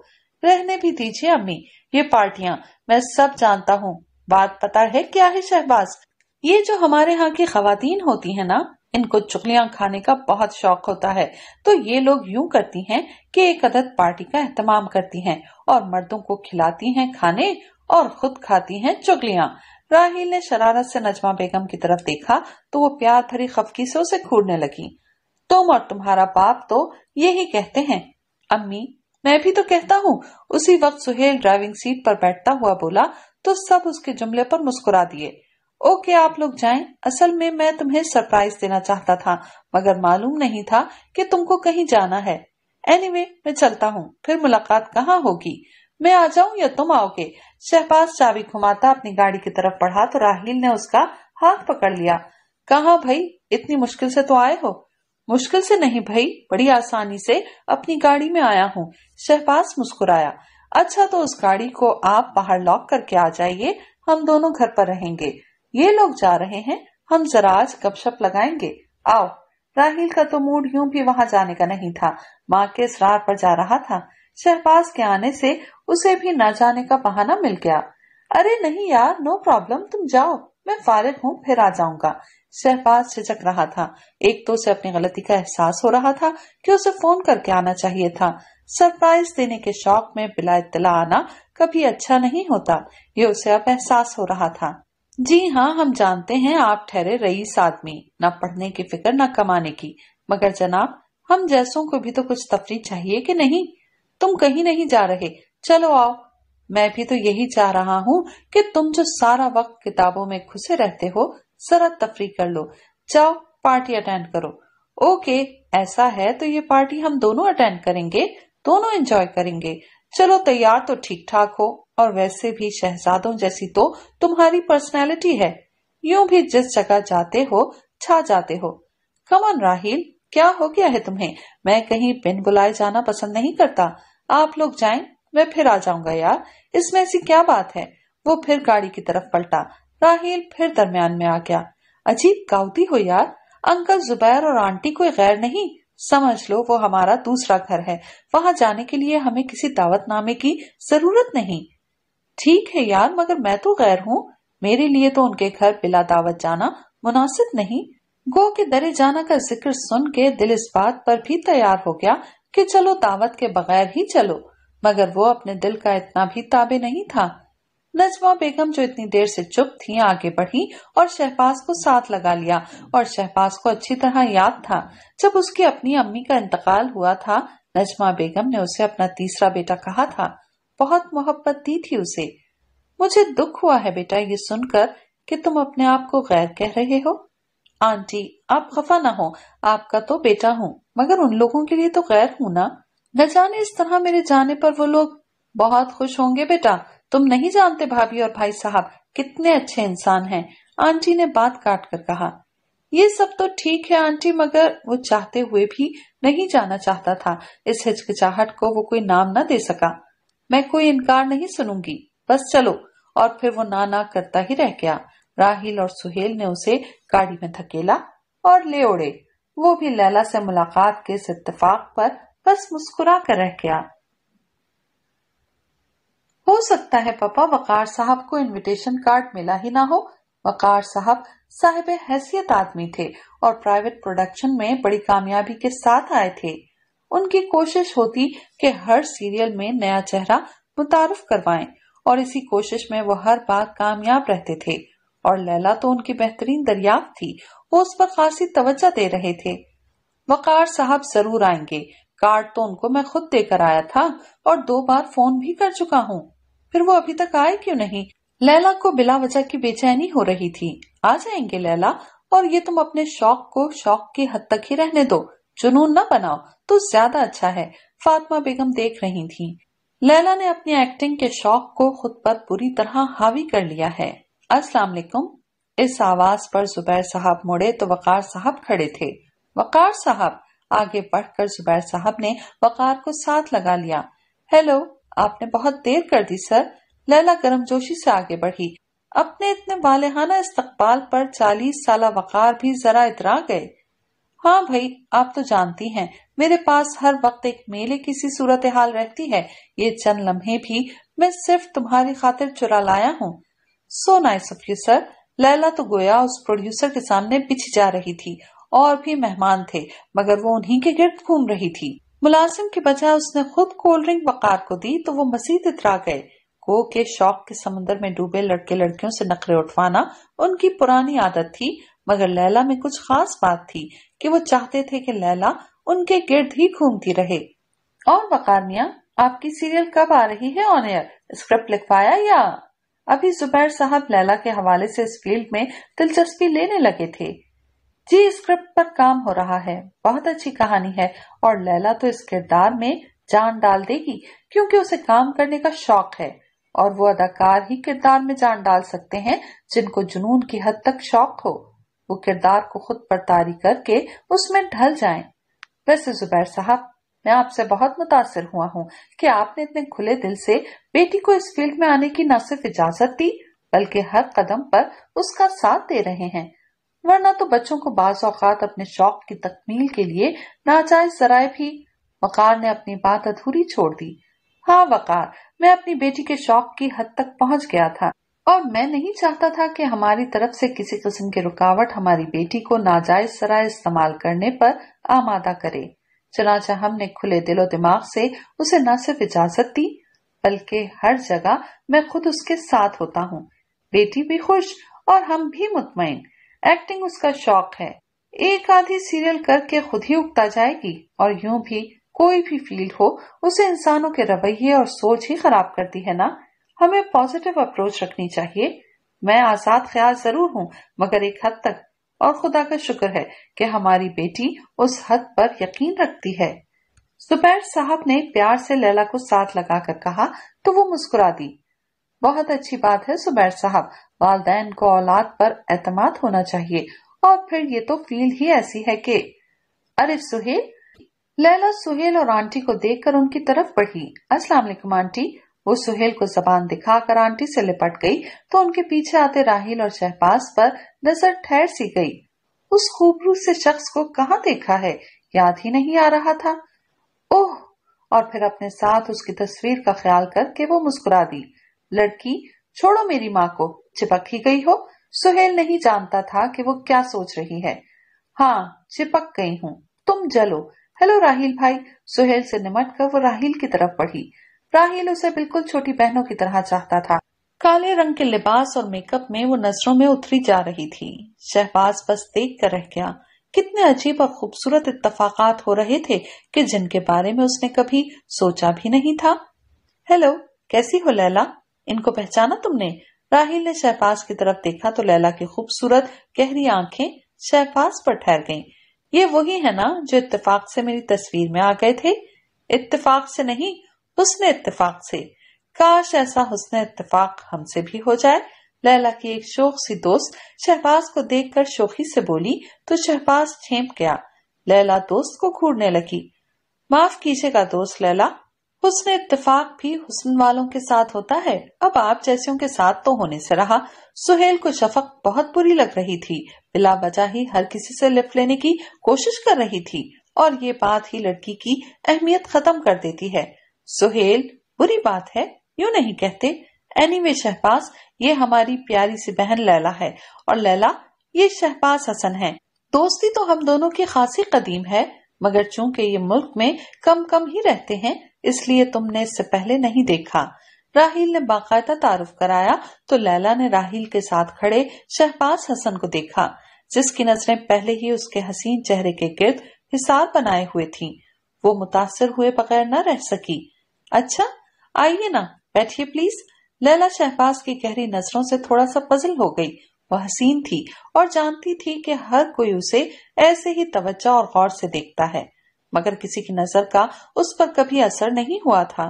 रहने भी दीजिए अम्मी ये पार्टियाँ मैं सब जानता हूँ बात पता है क्या है शहबाज ये जो हमारे यहाँ की खातन होती है ना इनको चुगलियाँ खाने का बहुत शौक होता है तो ये लोग यू करती हैं कि एक अदद पार्टी का एहतमाम करती हैं और मर्दों को खिलाती हैं खाने और खुद खाती हैं चुगलियाँ राहील ने शरारत से नजमा बेगम की तरफ देखा तो वो प्यार भरी खफकी से उसे घूरने लगी तुम और तुम्हारा बाप तो यही कहते हैं अम्मी मैं भी तो कहता हूँ उसी वक्त सुहेल ड्राइविंग सीट पर बैठता हुआ बोला तो सब उसके जुमले पर मुस्कुरा दिए ओके आप लोग जाएं असल में मैं तुम्हें सरप्राइज देना चाहता था मगर मालूम नहीं था कि तुमको कहीं जाना है एनीवे anyway, मैं चलता हूँ फिर मुलाकात कहाँ होगी मैं आ जाऊं या तुम आओगे शहबाज चाबी घुमाता अपनी गाड़ी की तरफ बढ़ा तो राहिल ने उसका हाथ पकड़ लिया कहा भाई इतनी मुश्किल से तो आए हो मुश्किल से नहीं भाई बड़ी आसानी से अपनी गाड़ी में आया हूँ शहबाज मुस्कुराया अच्छा तो उस गाड़ी को आप बाहर लॉक करके आ जाइए हम दोनों घर पर रहेंगे ये लोग जा रहे हैं हम जरा आज गपशप लगाएंगे आओ राहिल का तो मूड यूं भी वहां जाने का नहीं था माँ के इस पर जा रहा था शहबाज के आने से उसे भी न जाने का बहाना मिल गया अरे नहीं यार नो प्रॉब्लम तुम जाओ मैं फारिग हूँ फिर आ जाऊंगा शहबाज झिझक रहा था एक तो उसे अपनी गलती का एहसास हो रहा था कि उसे फोन करके आना चाहिए था सरप्राइज देने के शौक में बिला इतला आना कभी अच्छा नहीं होता ये उसे अब एहसास हो रहा था जी हाँ हम जानते हैं आप ठहरे रईस आदमी न पढ़ने की फिक्र न कमाने की मगर जनाब हम जैसों को भी तो कुछ तफरी चाहिए कि नहीं तुम कहीं नहीं जा रहे चलो आओ मैं भी तो यही चाह रहा हूँ कि तुम जो सारा वक्त किताबों में घुसे रहते हो जरा तफरी कर लो जाओ पार्टी अटेंड करो ओके ऐसा है तो ये पार्टी हम दोनों अटेंड करेंगे दोनों एंजॉय करेंगे चलो तैयार तो ठीक ठाक हो और वैसे भी शहजादों जैसी तो तुम्हारी पर्सनैलिटी है यूं भी जिस जगह जाते हो छा जाते हो कमन राहिल क्या हो गया है तुम्हें मैं कहीं बिन बुलाए जाना पसंद नहीं करता आप लोग जाएं मैं फिर आ जाऊंगा यार इसमें ऐसी क्या बात है वो फिर गाड़ी की तरफ पलटा राहील फिर दरमियान में आ गया अजीब गाउती हो यार अंकल जुबैर और आंटी कोई गैर नहीं समझ लो वो हमारा दूसरा घर है वहां जाने के लिए हमें किसी दावतनामे की जरूरत नहीं ठीक है यार मगर मैं तो गैर हूँ मेरे लिए तो उनके घर बिला दावत जाना मुनासिब नहीं गो के दरे जाना का जिक्र सुन के दिल इस बात पर भी तैयार हो गया कि चलो दावत के बगैर ही चलो मगर वो अपने दिल का इतना भी ताबे नहीं था नजमा बेगम जो इतनी देर से चुप थी आगे बढ़ी और शहबाज को साथ लगा लिया और शहबाज को अच्छी तरह याद था जब उसकी अपनी अम्मी का इंतकाल हुआ था नजमा बेगम ने उसे अपना तीसरा बेटा कहा था बहुत मोहब्बत दी थी उसे मुझे दुख हुआ है बेटा ये सुनकर कि तुम अपने आप को गैर कह रहे हो आंटी आप खफा ना हो आपका तो बेटा हूँ मगर उन लोगों के लिए तो गैर हूं ना न जाने इस तरह मेरे जाने पर वो लोग बहुत खुश होंगे बेटा तुम नहीं जानते भाभी और भाई साहब कितने अच्छे इंसान हैं आंटी ने बात काट कर कहा ये सब तो ठीक है आंटी मगर वो चाहते हुए भी नहीं जाना चाहता था इस हिचकिचाहट को वो कोई नाम ना दे सका मैं कोई इनकार नहीं सुनूंगी बस चलो और फिर वो ना ना करता ही रह गया राहिल और सुहेल ने उसे गाड़ी में धकेला और ले ओढ़े वो भी लैला से मुलाकात के इस इतफाक पर बस मुस्कुरा कर रह गया हो सकता है पापा वकार साहब को इनविटेशन कार्ड मिला ही ना हो वकार साहब साहेब हैसियत आदमी थे और प्राइवेट प्रोडक्शन में बड़ी कामयाबी के साथ आए थे उनकी कोशिश होती कि हर सीरियल में नया चेहरा मुतारफ करवाएं और इसी कोशिश में वो हर बार कामयाब रहते थे और लैला तो उनकी बेहतरीन दरियाफ्त थी वो उस पर खासी तवज्जा दे रहे थे वकार साहब जरूर आएंगे कार्ड तो उनको मैं खुद देकर आया था और दो बार फोन भी कर चुका हूँ फिर वो अभी तक आए क्यों नहीं लैला को बिला वजह की बेचैनी हो रही थी आ जाएंगे लैला और ये तुम अपने शौक को शौक की हद तक ही रहने दो जुनून न बनाओ तो ज्यादा अच्छा है फातिमा बेगम देख रही थी लैला ने अपनी एक्टिंग के शौक को खुद पर पूरी तरह हावी कर लिया है अस्सलाम वालेकुम इस आवाज पर जुबैर साहब मुड़े तो वकार साहब खड़े थे वकार साहब आगे बढ़कर जुबैर साहब ने वकार को साथ लगा लिया हेलो आपने बहुत देर कर दी सर लैला गर्मजोशी से आगे बढ़ी अपने इतने वालेहाना इस्तकबाल पर चालीस साल वकार भी जरा इतरा गए हाँ भाई आप तो जानती हैं मेरे पास हर वक्त एक मेले की सी सूरत हाल रहती है ये चंद लम्हे भी मैं सिर्फ तुम्हारी खातिर चुरा लाया हूँ so nice of you sir Laila तो गोया उस प्रोड्यूसर के सामने बिछ जा रही थी और भी मेहमान थे मगर वो उन्हीं के गिर्द घूम रही थी मुलाजिम के बजाय उसने खुद कोल्ड ड्रिंक वकार को दी तो वो मजीद इतरा गए को के शौक के समंदर में डूबे लड़के लड़कियों से नखरे उठवाना उनकी पुरानी आदत थी मगर लैला में कुछ खास बात थी कि वो चाहते थे कि लैला उनके गिर्द ही घूमती रहे और वकार आपकी सीरियल कब आ रही है ऑन एयर स्क्रिप्ट लिखवाया या अभी जुबैर साहब लैला के हवाले से इस फील्ड में दिलचस्पी लेने लगे थे जी स्क्रिप्ट पर काम हो रहा है बहुत अच्छी कहानी है और लैला तो इस किरदार में जान डाल देगी क्योंकि उसे काम करने का शौक है और वो अदाकार ही किरदार में जान डाल सकते हैं जिनको जुनून की हद तक शौक हो वो किरदार को खुद पर तारी करके उसमें ढल जाए वैसे जुबैर साहब मैं आपसे बहुत मुतासर हुआ हूँ कि आपने इतने खुले दिल से बेटी को इस फील्ड में आने की न सिर्फ इजाजत दी बल्कि हर कदम पर उसका साथ दे रहे हैं वरना तो बच्चों को बाज अपने शौक की तकमील के लिए नाजायज सराय भी वकार ने अपनी बात अधूरी छोड़ दी हाँ वकार मैं अपनी बेटी के शौक की हद तक पहुँच गया था और मैं नहीं चाहता था कि हमारी तरफ से किसी किस्म की रुकावट हमारी बेटी को नाजायज सराय इस्तेमाल करने पर आमादा करे चनाचा हमने खुले दिलो दिमाग से उसे न सिर्फ इजाजत दी बल्कि हर जगह मैं खुद उसके साथ होता हूँ बेटी भी खुश और हम भी मुतमिन एक्टिंग उसका शौक है एक आधी सीरियल करके खुद ही उगता जाएगी और यूं भी कोई भी फील्ड हो उसे इंसानों के रवैये और सोच ही खराब करती है ना हमें पॉजिटिव अप्रोच रखनी चाहिए मैं आजाद ख्याल जरूर हूँ मगर एक हद तक और खुदा का शुक्र है कि हमारी बेटी उस हद पर यकीन रखती है सुपैर साहब ने प्यार से लैला को साथ लगाकर कहा तो वो मुस्कुरा दी बहुत अच्छी बात है सुबैर साहब वाले को औलाद पर एतमाद होना चाहिए और फिर ये तो फील ही ऐसी है कि अरे सुहेल लैला सुहेल और आंटी को देखकर उनकी तरफ बढ़ी अस्सलाम वालेकुम आंटी वो सुहेल को जबान दिखाकर आंटी से लिपट गई तो उनके पीछे आते राहिल और शहबाज पर नजर ठहर सी गई उस खूबरू से शख्स को कहा देखा है याद ही नहीं आ रहा था ओह और फिर अपने साथ उसकी तस्वीर का ख्याल करके वो मुस्कुरा दी लड़की छोड़ो मेरी माँ को चिपक ही गई हो सुहेल नहीं जानता था कि वो क्या सोच रही है हाँ चिपक गई हूँ तुम जलो हेलो राहिल भाई सुहेल से निमट कर वो राहिल की तरफ पढ़ी राहिल उसे बिल्कुल छोटी बहनों की तरह चाहता था काले रंग के लिबास और मेकअप में वो नजरों में उतरी जा रही थी शहबाज बस देख कर रह गया कितने अजीब और खूबसूरत इतफाकात हो रहे थे कि जिनके बारे में उसने कभी सोचा भी नहीं था हेलो कैसी हो लैला इनको पहचाना तुमने राहिल ने शहबाज की तरफ देखा तो लैला की खूबसूरत गहरी आंखें शहफाज पर ठहर गईं। ये वही है ना जो इत्तेफाक से मेरी तस्वीर में आ गए थे इत्तेफाक से नहीं उसने इत्तेफाक से काश ऐसा हुसन इत्तेफाक हमसे भी हो जाए लैला की एक शोक सी दोस्त शहबाज को देखकर शोखी से बोली तो शहबाज छेप गया लैला दोस्त को घूरने लगी माफ कीजिएगा दोस्त लैला हुस्न इतफाक भी हुस्न वालों के साथ होता है अब आप जैसों के साथ तो होने से रहा सुहेल को शफक बहुत बुरी लग रही थी बिला वजह ही हर किसी से लिफ्ट लेने की कोशिश कर रही थी और ये बात ही लड़की की अहमियत खत्म कर देती है सुहेल बुरी बात है यूँ नहीं कहते एनीवे शहबाज ये हमारी प्यारी सी बहन लैला है और लैला ये शहबाज हसन है दोस्ती तो हम दोनों की खासी कदीम है मगर चूंकि ये मुल्क में कम कम ही रहते हैं इसलिए तुमने इससे पहले नहीं देखा राहिल ने बाकायदा तारुफ कराया तो लैला ने राहल के साथ खड़े शहबाज हसन को देखा जिसकी नजरें पहले ही उसके हसीन चेहरे के गिर्द हिसार बनाए हुए थी वो मुतासर हुए बगैर न रह सकी अच्छा आइए ना बैठिए प्लीज लैला शहबाज की गहरी नजरों से थोड़ा सा पजल हो गई वह हसीन थी और जानती थी कि हर कोई उसे ऐसे ही तवज्जो और गौर से देखता है मगर किसी की नजर का उस पर कभी असर नहीं हुआ था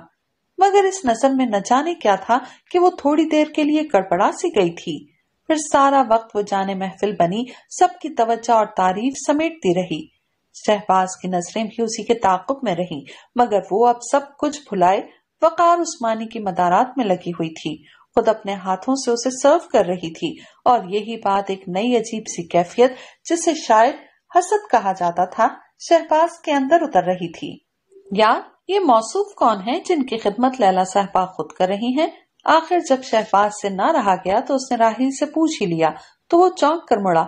मगर इस नजर में न जाने क्या था कि वो थोड़ी देर के लिए गड़बड़ा सी गई थी फिर सारा वक्त वो जाने महफिल बनी सबकी तवज्जा और तारीफ समेटती रही शहबाज की नजरें भी उसी के ताकुब में रही मगर वो अब सब कुछ भुलाए वकार उस्मानी की मदारात में लगी हुई थी खुद अपने हाथों से उसे सर्व कर रही थी और यही बात एक नई अजीब सी कैफियत जिसे शायद हसद कहा जाता था शहबाज के अंदर उतर रही थी या ये मौसूफ कौन है जिनकी खिदमत लैला साहबा खुद कर रही हैं आखिर जब शहबाज से ना रहा गया तो उसने राहिल से पूछ ही लिया तो वो चौंक कर मुड़ा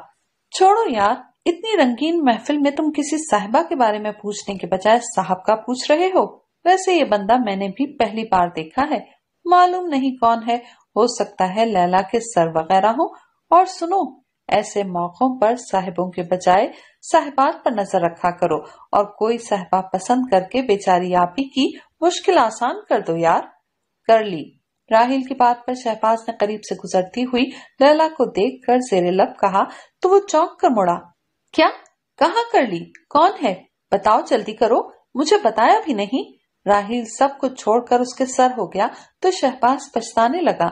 छोड़ो यार इतनी रंगीन महफिल में तुम किसी साहबा के बारे में पूछने के बजाय साहब का पूछ रहे हो वैसे ये बंदा मैंने भी पहली बार देखा है मालूम नहीं कौन है हो सकता है लैला के सर वगैरह हो और सुनो ऐसे मौकों पर साहिबों के बजाय साहिबात पर नजर रखा करो और कोई साहबा पसंद करके बेचारी आप ही की मुश्किल आसान कर दो यार कर ली राहिल की बात पर शहबाज ने करीब से गुजरती हुई लैला को देखकर जेर लब कहा तो वो चौंक कर मुड़ा क्या कहा कर ली कौन है बताओ जल्दी करो मुझे बताया भी नहीं राहिल सब कुछ छोड़कर उसके सर हो गया तो शहबाज पछताने लगा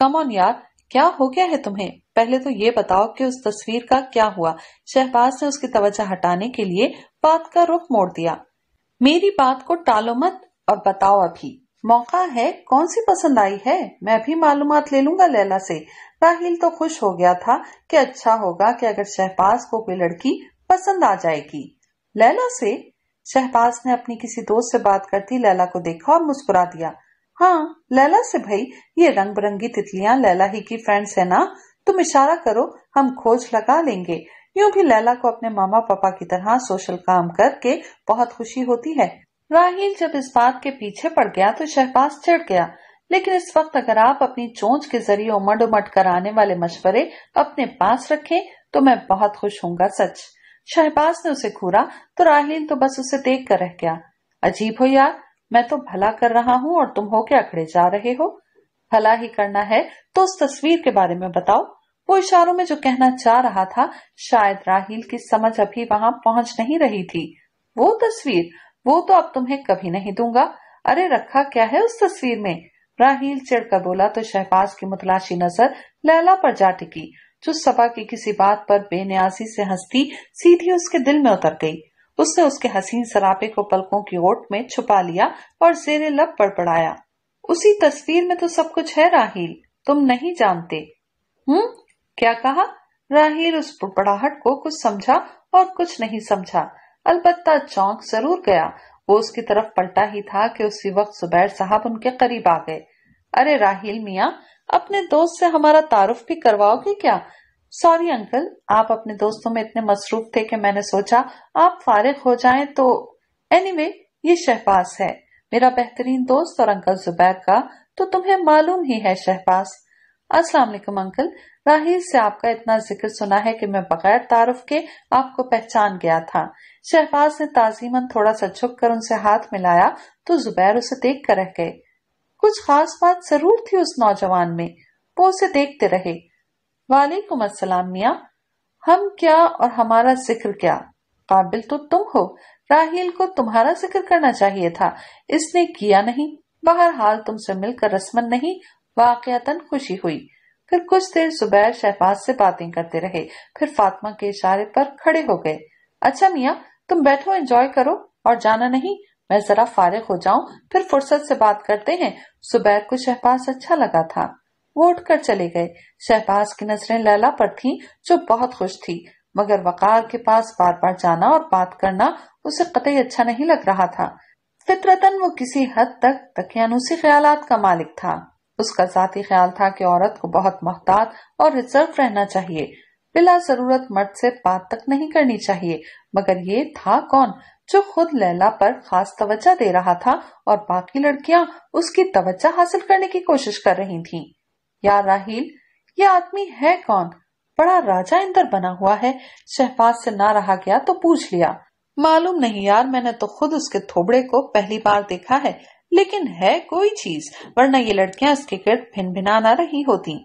कमोन यार क्या हो गया है तुम्हें पहले तो ये बताओ कि उस तस्वीर का क्या हुआ शहबाज ने उसकी तवज्जो हटाने के लिए बात का रुख मोड़ दिया मेरी बात को टालो मत और बताओ अभी मौका है कौन सी पसंद आई है मैं भी मालूम ले लूंगा लैला से राहिल तो खुश हो गया था कि अच्छा होगा कि अगर शहबाज को कोई लड़की पसंद आ जाएगी लैला से शहबाज ने अपनी किसी दोस्त से बात करती लैला को देखा और मुस्कुरा दिया हाँ लैला से भाई ये रंग बिरंगी तितलियाँ लैला ही की फ्रेंड्स है ना तुम इशारा करो हम खोज लगा लेंगे यूँ भी लैला को अपने मामा पापा की तरह सोशल काम करके बहुत खुशी होती है राहील जब इस बात के पीछे पड़ गया तो शहबाज चढ़ गया लेकिन इस वक्त अगर आप अपनी चोंच के जरिए उमड़ उमट कर आने वाले मशवरे अपने पास रखें तो मैं बहुत खुश हूँ सच शहबाज ने उसे घूरा तो राहील तो बस उसे देख कर रह गया अजीब हो यार मैं तो भला कर रहा हूँ और तुम हो क्या खड़े जा रहे हो भला ही करना है तो उस तस्वीर के बारे में बताओ वो इशारों में जो कहना चाह रहा था शायद राहील की समझ अभी वहां पहुंच नहीं रही थी वो तस्वीर वो तो अब तुम्हें कभी नहीं दूंगा अरे रखा क्या है उस तस्वीर में राहील चिड़कर बोला तो शहबाज की मुतलाशी नजर लैला पर जा टिकी जो सभा की किसी बात पर बेन्यासी से हंसती सीधी उसके दिल में उतर गई उसने उसके हसीन सरापे को पलकों की ओट में छुपा लिया और जेरे लब पड़पड़ाया उसी तस्वीर में तो सब कुछ है राहील तुम नहीं जानते हम्म क्या कहा राहील उस पड़पड़ाहट को कुछ समझा और कुछ नहीं समझा अलबत्ता चौंक जरूर गया वो उसकी तरफ पलटा ही था कि उसी वक्त सुबैर साहब उनके करीब आ गए अरे राहील मिया अपने दोस्त से हमारा तारुफ भी करवाओगे क्या सॉरी अंकल आप अपने दोस्तों में इतने मसरूफ थे कि मैंने सोचा आप फारिग हो जाएं तो एनीवे anyway, ये शहबाज है मेरा बेहतरीन दोस्त और अंकल जुबैर का तो तुम्हें मालूम ही है शहबाज अस्सलाम वालेकुम अंकल राहिल से आपका इतना जिक्र सुना है कि मैं बगैर तारुफ के आपको पहचान गया था शहबाज ने ताजीमन थोड़ा सा झुक कर उनसे हाथ मिलाया तो जुबैर उसे देख कर रह गए कुछ खास बात जरूर थी उस नौजवान में वो उसे देखते रहे वालेकुम अस्सलाम मिया हम क्या और हमारा जिक्र क्या काबिल तो तुम हो राहील को तुम्हारा जिक्र करना चाहिए था इसने किया नहीं बहरहाल तुमसे मिलकर रस्मन नहीं वाकयातन खुशी हुई फिर कुछ देर सुबैर शहबाज से बातें करते रहे फिर फातिमा के इशारे पर खड़े हो गए अच्छा मिया तुम बैठो एंजॉय करो और जाना नहीं मैं जरा फारिग हो जाऊं फिर फुर्सत से बात करते हैं सुबैर को शहबाज अच्छा लगा था वो उठकर चले गए शहबाज की नजरें लैला पर थी जो बहुत खुश थी मगर वकार के पास बार बार जाना और बात करना उसे कतई अच्छा नहीं लग रहा था फितरतन वो किसी हद तक तकियानुसी ख्याल का मालिक था उसका जाती ख्याल था कि औरत को बहुत मोहतात और रिजर्व रहना चाहिए बिला जरूरत मर्द से बात तक नहीं करनी चाहिए मगर ये था कौन जो खुद लैला पर खास तवज्जा दे रहा था और बाकी लड़कियां उसकी तवज्जा हासिल करने की कोशिश कर रही थीं। या राहील ये आदमी है कौन बड़ा राजा इंदर बना हुआ है शहबाज से ना रहा गया तो पूछ लिया मालूम नहीं यार मैंने तो खुद उसके थोबड़े को पहली बार देखा है लेकिन है कोई चीज वरना ये लड़कियां इसके गिर्द भिन भिना ना रही होती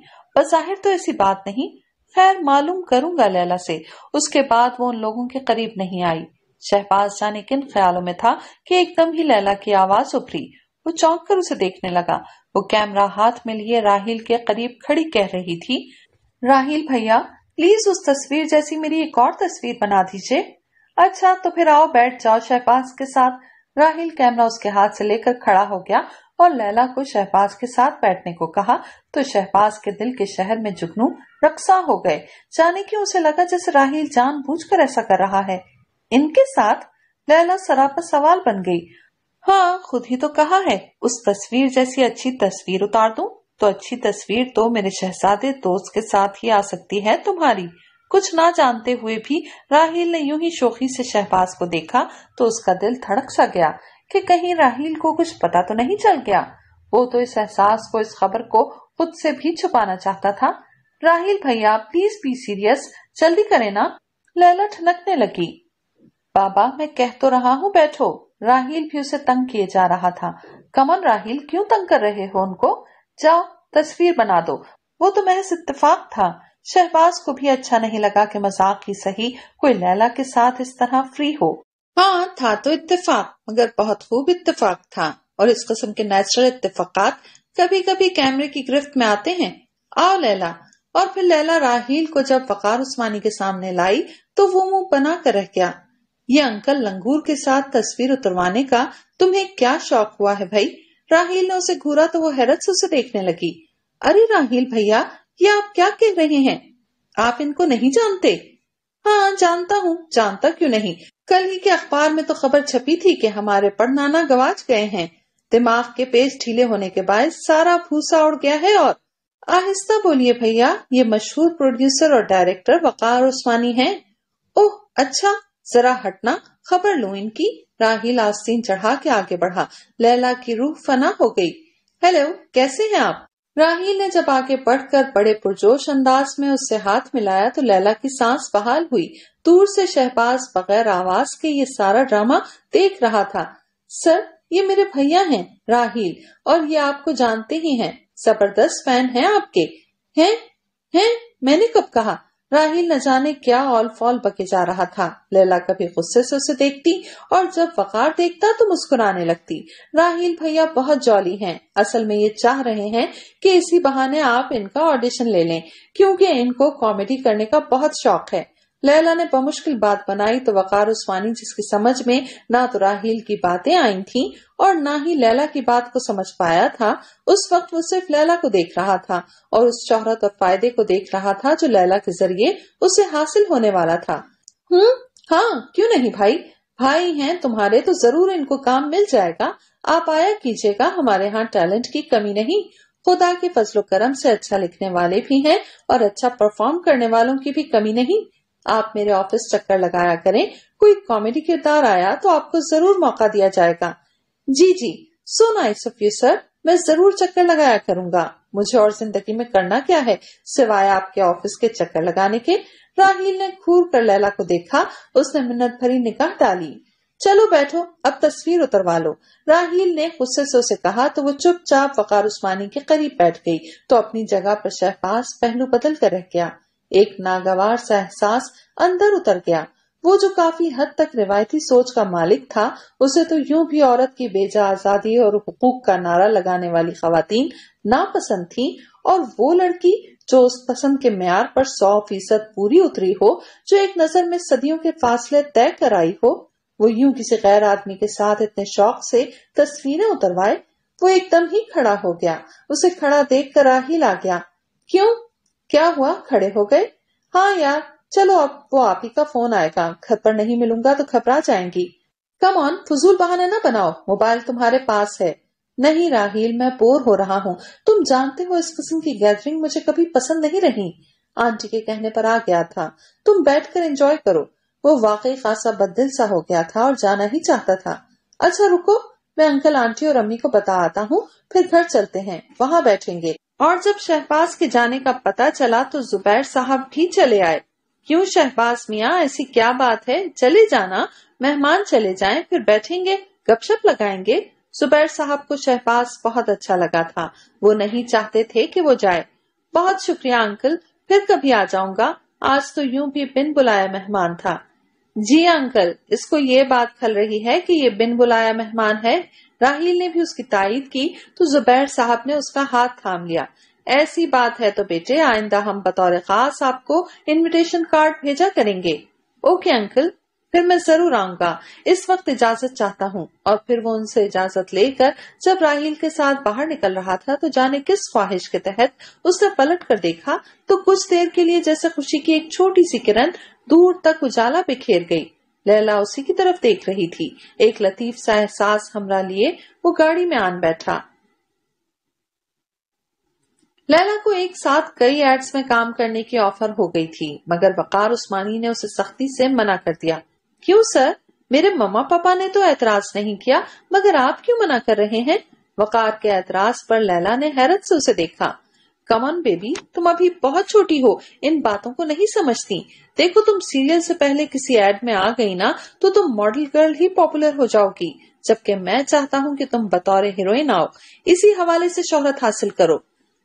जाहिर तो ऐसी बात नहीं खैर मालूम करूंगा लैला से उसके बाद वो उन लोगों के करीब नहीं आई शहबाज जाने किन ख्यालों में था कि एकदम ही लैला की आवाज उभरी वो चौंक कर उसे देखने लगा वो कैमरा हाथ में लिए राहिल के करीब खड़ी कह रही थी राहिल भैया प्लीज उस तस्वीर जैसी मेरी एक और तस्वीर बना दीजिए अच्छा तो फिर आओ बैठ जाओ शहबाज के साथ राहिल कैमरा उसके हाथ से लेकर खड़ा हो गया और लैला को शहबाज के साथ बैठने को कहा तो शहबाज के दिल के शहर में जुगनू रक्सा हो गए जाने की उसे लगा जैसे राहिल जान कर ऐसा कर रहा है इनके साथ लैला सरापा सवाल बन गई हाँ खुद ही तो कहा है उस तस्वीर जैसी अच्छी तस्वीर उतार दूँ तो अच्छी तस्वीर तो मेरे शहजादे दोस्त के साथ ही आ सकती है तुम्हारी कुछ ना जानते हुए भी राहिल ने यूं ही शोखी से शहबाज को देखा तो उसका दिल धड़क सा गया कि कहीं राहिल को कुछ पता तो नहीं चल गया वो तो इस एहसास को इस खबर को खुद से भी छुपाना चाहता था राहिल भैया प्लीज बी सीरियस जल्दी करे ना लैला ठनकने लगी बाबा मैं कह तो रहा हूँ बैठो राहिल भी उसे तंग किए जा रहा था कमल राहिल क्यों तंग कर रहे हो उनको जाओ तस्वीर बना दो वो तो महज इत्तेफाक था शहबाज को भी अच्छा नहीं लगा कि मजाक ही सही कोई लैला के साथ इस तरह फ्री हो हाँ था तो इत्तेफाक मगर बहुत खूब इत्तेफाक था और इस किस्म के नेचुरल इत्तेफाकात कभी कभी कैमरे की गिरफ्त में आते हैं आओ लैला और फिर लैला राहील को जब वकार उस्मानी के सामने लाई तो वो मुंह बना कर रह गया ये अंकल लंगूर के साथ तस्वीर उतरवाने का तुम्हें क्या शौक हुआ है भाई राहील ने उसे घूरा तो वो हैरत से उसे देखने लगी अरे राहील भैया ये आप क्या कह रहे हैं आप इनको नहीं जानते हाँ जानता हूँ जानता क्यों नहीं कल ही के अखबार में तो खबर छपी थी कि हमारे पड़नाना गवाच गए हैं दिमाग के पेज ढीले होने के बाद सारा भूसा उड़ गया है और आहिस्ता बोलिए भैया ये मशहूर प्रोड्यूसर और डायरेक्टर वकार उस्मानी हैं ओह अच्छा जरा हटना खबर लो इनकी राहिल आस्तीन चढ़ा के आगे बढ़ा लैला की रूह फना हो गई हेलो कैसे हैं आप राहिल ने जब आगे बढ़कर बड़े पुरजोश अंदाज में उससे हाथ मिलाया तो लैला की सांस बहाल हुई दूर से शहबाज बगैर आवाज के ये सारा ड्रामा देख रहा था सर ये मेरे भैया हैं राहिल और ये आपको जानते ही हैं जबरदस्त फैन हैं आपके हैं हैं मैंने कब कहा राहिल न जाने क्या ऑल फॉल बके जा रहा था लैला कभी गुस्से से उसे देखती और जब वकार देखता तो मुस्कुराने लगती राहिल भैया बहुत जॉली हैं असल में ये चाह रहे हैं कि इसी बहाने आप इनका ऑडिशन ले लें क्योंकि इनको कॉमेडी करने का बहुत शौक है लैला ने बमुश्किल बात बनाई तो वकार उस्मानी जिसकी समझ में ना तो राहील की बातें आई थीं और ना ही लैला की बात को समझ पाया था उस वक्त वो सिर्फ लैला को देख रहा था और उस शोहरत और फायदे को देख रहा था जो लैला के जरिए उसे हासिल होने वाला था हम्म हाँ क्यों नहीं भाई भाई हैं तुम्हारे तो जरूर इनको काम मिल जाएगा आप आया कीजिएगा हमारे यहाँ टैलेंट की कमी नहीं खुदा के फजलो करम से अच्छा लिखने वाले भी हैं और अच्छा परफॉर्म करने वालों की भी कमी नहीं आप मेरे ऑफिस चक्कर लगाया करें कोई कॉमेडी किरदार आया तो आपको जरूर मौका दिया जाएगा जी जी so nice of you sir मैं जरूर चक्कर लगाया करूंगा मुझे और जिंदगी में करना क्या है सिवाय आपके ऑफिस के चक्कर लगाने के राहील ने घूर कर लैला को देखा उसने मिन्नत भरी निकाह डाली चलो बैठो अब तस्वीर उतरवा लो राहील ने गुस्से से उसे कहा तो वो चुपचाप वकार उस्मानी के करीब बैठ गई तो अपनी जगह पर शहबाज पहलू बदल कर रह गया एक नागवार सा एहसास अंदर उतर गया वो जो काफी हद तक रिवायती सोच का मालिक था उसे तो यूं भी औरत की बेजा आजादी और हुकूक का नारा लगाने वाली खातन नापसंद थी और वो लड़की जो उस पसंद के मैार पर सौ फीसद पूरी उतरी हो जो एक नजर में सदियों के फासले तय कर आई हो वो यूं किसी गैर आदमी के साथ इतने शौक से तस्वीरें उतरवाए वो एकदम ही खड़ा हो गया उसे खड़ा देख कर आ ही ला गया क्यों क्या हुआ खड़े हो गए हाँ यार चलो अब वो आप ही का फोन आएगा घर पर नहीं मिलूंगा तो घबरा जाएंगी कम ऑन फजूल बहाना ना बनाओ मोबाइल तुम्हारे पास है नहीं राहील मैं बोर हो रहा हूँ तुम जानते हो इस किस्म की गैदरिंग मुझे कभी पसंद नहीं रही आंटी के कहने पर आ गया था तुम बैठ कर एंजॉय करो वो वाकई खासा बददिल सा हो गया था और जाना ही चाहता था अच्छा रुको मैं अंकल आंटी और अम्मी को बता आता हूँ फिर घर चलते हैं वहाँ बैठेंगे और जब शहबाज के जाने का पता चला तो जुबैर साहब भी चले आए क्यों शहबाज मिया ऐसी क्या बात है चले जाना मेहमान चले जाएं फिर बैठेंगे गपशप लगाएंगे जुबैर साहब को शहबाज बहुत अच्छा लगा था वो नहीं चाहते थे कि वो जाए बहुत शुक्रिया अंकल फिर कभी आ जाऊंगा आज तो यूं भी बिन बुलाया मेहमान था जी अंकल इसको ये बात खल रही है कि ये बिन बुलाया मेहमान है राहील ने भी उसकी तारीफ की तो जुबैर साहब ने उसका हाथ थाम लिया ऐसी बात है तो बेटे आइंदा हम बतौर खास आपको इनविटेशन कार्ड भेजा करेंगे ओके अंकल फिर मैं जरूर आऊंगा इस वक्त इजाजत चाहता हूँ और फिर वो उनसे इजाजत लेकर जब राहील के साथ बाहर निकल रहा था तो जाने किस ख्वाहिश के तहत उसने पलट कर देखा तो कुछ देर के लिए जैसे खुशी की एक छोटी सी किरण दूर तक उजाला बिखेर गई लैला उसी की तरफ देख रही थी एक लतीफ सा एहसास हमरा लिए वो गाड़ी में आन बैठा लैला को एक साथ कई एड्स में काम करने की ऑफर हो गई थी मगर वकार उस्मानी ने उसे सख्ती से मना कर दिया क्यों सर मेरे मम्मा पापा ने तो एतराज नहीं किया मगर आप क्यों मना कर रहे हैं वकार के एतराज पर लैला ने हैरत से उसे देखा कमन बेबी तुम अभी बहुत छोटी हो इन बातों को नहीं समझती देखो तुम सीरियल से पहले किसी एड में आ गई ना तो तुम मॉडल गर्ल ही पॉपुलर हो जाओगी जबकि मैं चाहता हूँ कि तुम बतौर हीरोइन आओ इसी हवाले से शोहरत हासिल करो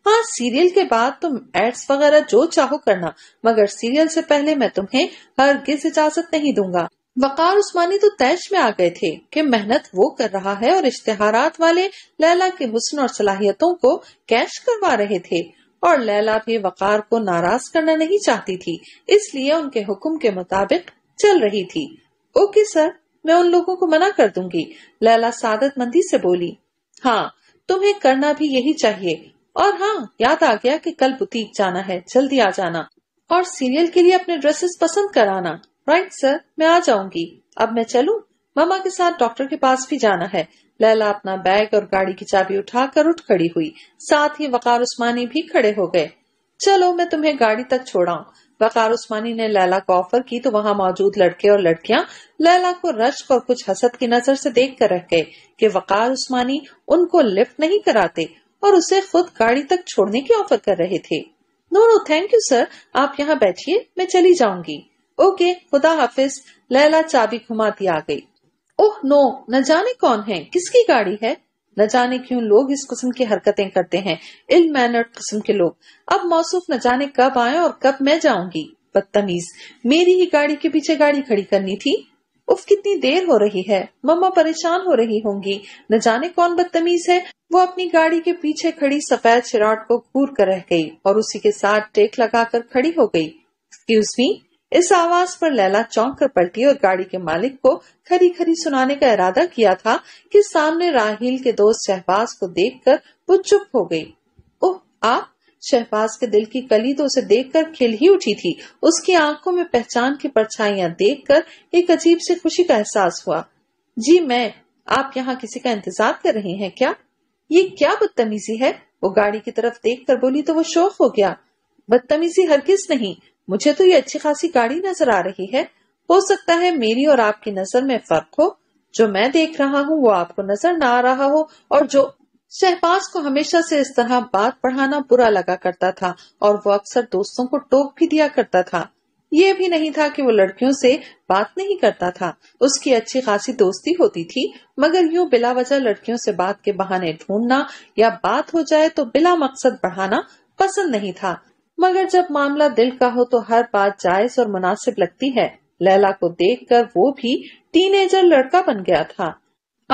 हाँ सीरियल के बाद तुम एड्स वगैरह जो चाहो करना मगर सीरियल से पहले मैं तुम्हें हर गिज इजाजत नहीं दूंगा वकार उस्मानी तो तैश में आ गए थे कि मेहनत वो कर रहा है और इश्तेहारात वाले लैला के हुसन और सलाहियतों को कैश करवा रहे थे और लैला भी वकार को नाराज करना नहीं चाहती थी इसलिए उनके हुक्म के मुताबिक चल रही थी ओके सर मैं उन लोगों को मना कर दूंगी लैला सादत मंदी से बोली हाँ तुम्हें करना भी यही चाहिए और हाँ याद आ गया कि कल बुटीक जाना है जल्दी आ जाना और सीरियल के लिए अपने ड्रेसेस पसंद कराना राइट सर मैं आ जाऊंगी अब मैं चलू मामा के साथ डॉक्टर के पास भी जाना है लैला अपना बैग और गाड़ी की चाबी उठाकर उठ खड़ी हुई साथ ही वकार उस्मानी भी खड़े हो गए चलो मैं तुम्हें गाड़ी तक छोड़ाऊं वकार उस्मानी ने लैला को ऑफर की तो वहाँ मौजूद लड़के और लड़कियाँ लैला को रश्क और कुछ हसद की नजर से देख कर रह गए की वकार उस्मानी उनको लिफ्ट नहीं कराते और उसे खुद गाड़ी तक छोड़ने की ऑफर कर रहे थे no no thank you sir आप यहाँ बैठिए मैं चली जाऊंगी ओके खुदा हाफिज लैला चाबी घुमाती आ गई ओह नो न जाने कौन है किसकी गाड़ी है न जाने क्यों लोग इस किस्म की हरकतें करते हैं इल मैनर्ड किस्म के लोग अब मौसूफ न जाने कब आए और कब मैं जाऊंगी बदतमीज मेरी ही गाड़ी के पीछे गाड़ी खड़ी करनी थी उफ कितनी देर हो रही है मम्मा परेशान हो रही होंगी न जाने कौन बदतमीज है वो अपनी गाड़ी के पीछे खड़ी सफेद शराट को घूर कर रह गई और उसी के साथ टेक लगाकर खड़ी हो गई एक्सक्यूज मी इस आवाज पर लैला चौंक कर पलटी और गाड़ी के मालिक को खरी खरी सुनाने का इरादा किया था कि सामने राहील के दोस्त शहबाज को देखकर वो चुप हो गई ओह आप शहबाज के दिल की कली तो उसे देखकर खिल ही उठी थी उसकी आंखों में पहचान की परछाइयां देखकर एक अजीब से खुशी का एहसास हुआ जी मैं आप यहाँ किसी का इंतजार कर रहे हैं क्या ये क्या बदतमीजी है वो गाड़ी की तरफ कर बोली तो वो शोक हो गया बदतमीजी किस नहीं मुझे तो ये अच्छी खासी गाड़ी नजर आ रही है हो सकता है मेरी और आपकी नजर में फर्क हो जो मैं देख रहा हूँ वो आपको नजर ना आ रहा हो और जो शहबाज को हमेशा से इस तरह बात पढ़ाना बुरा लगा करता था और वो अक्सर दोस्तों को टोक भी दिया करता था ये भी नहीं था कि वो लड़कियों से बात नहीं करता था उसकी अच्छी खासी दोस्ती होती थी मगर यूं बिला वजह लड़कियों से बात के बहाने ढूंढना या बात हो जाए तो बिला मकसद बढ़ाना पसंद नहीं था मगर जब मामला दिल का हो तो हर बात जायज और मुनासिब लगती है लैला को देखकर वो भी टीनेजर लड़का बन गया था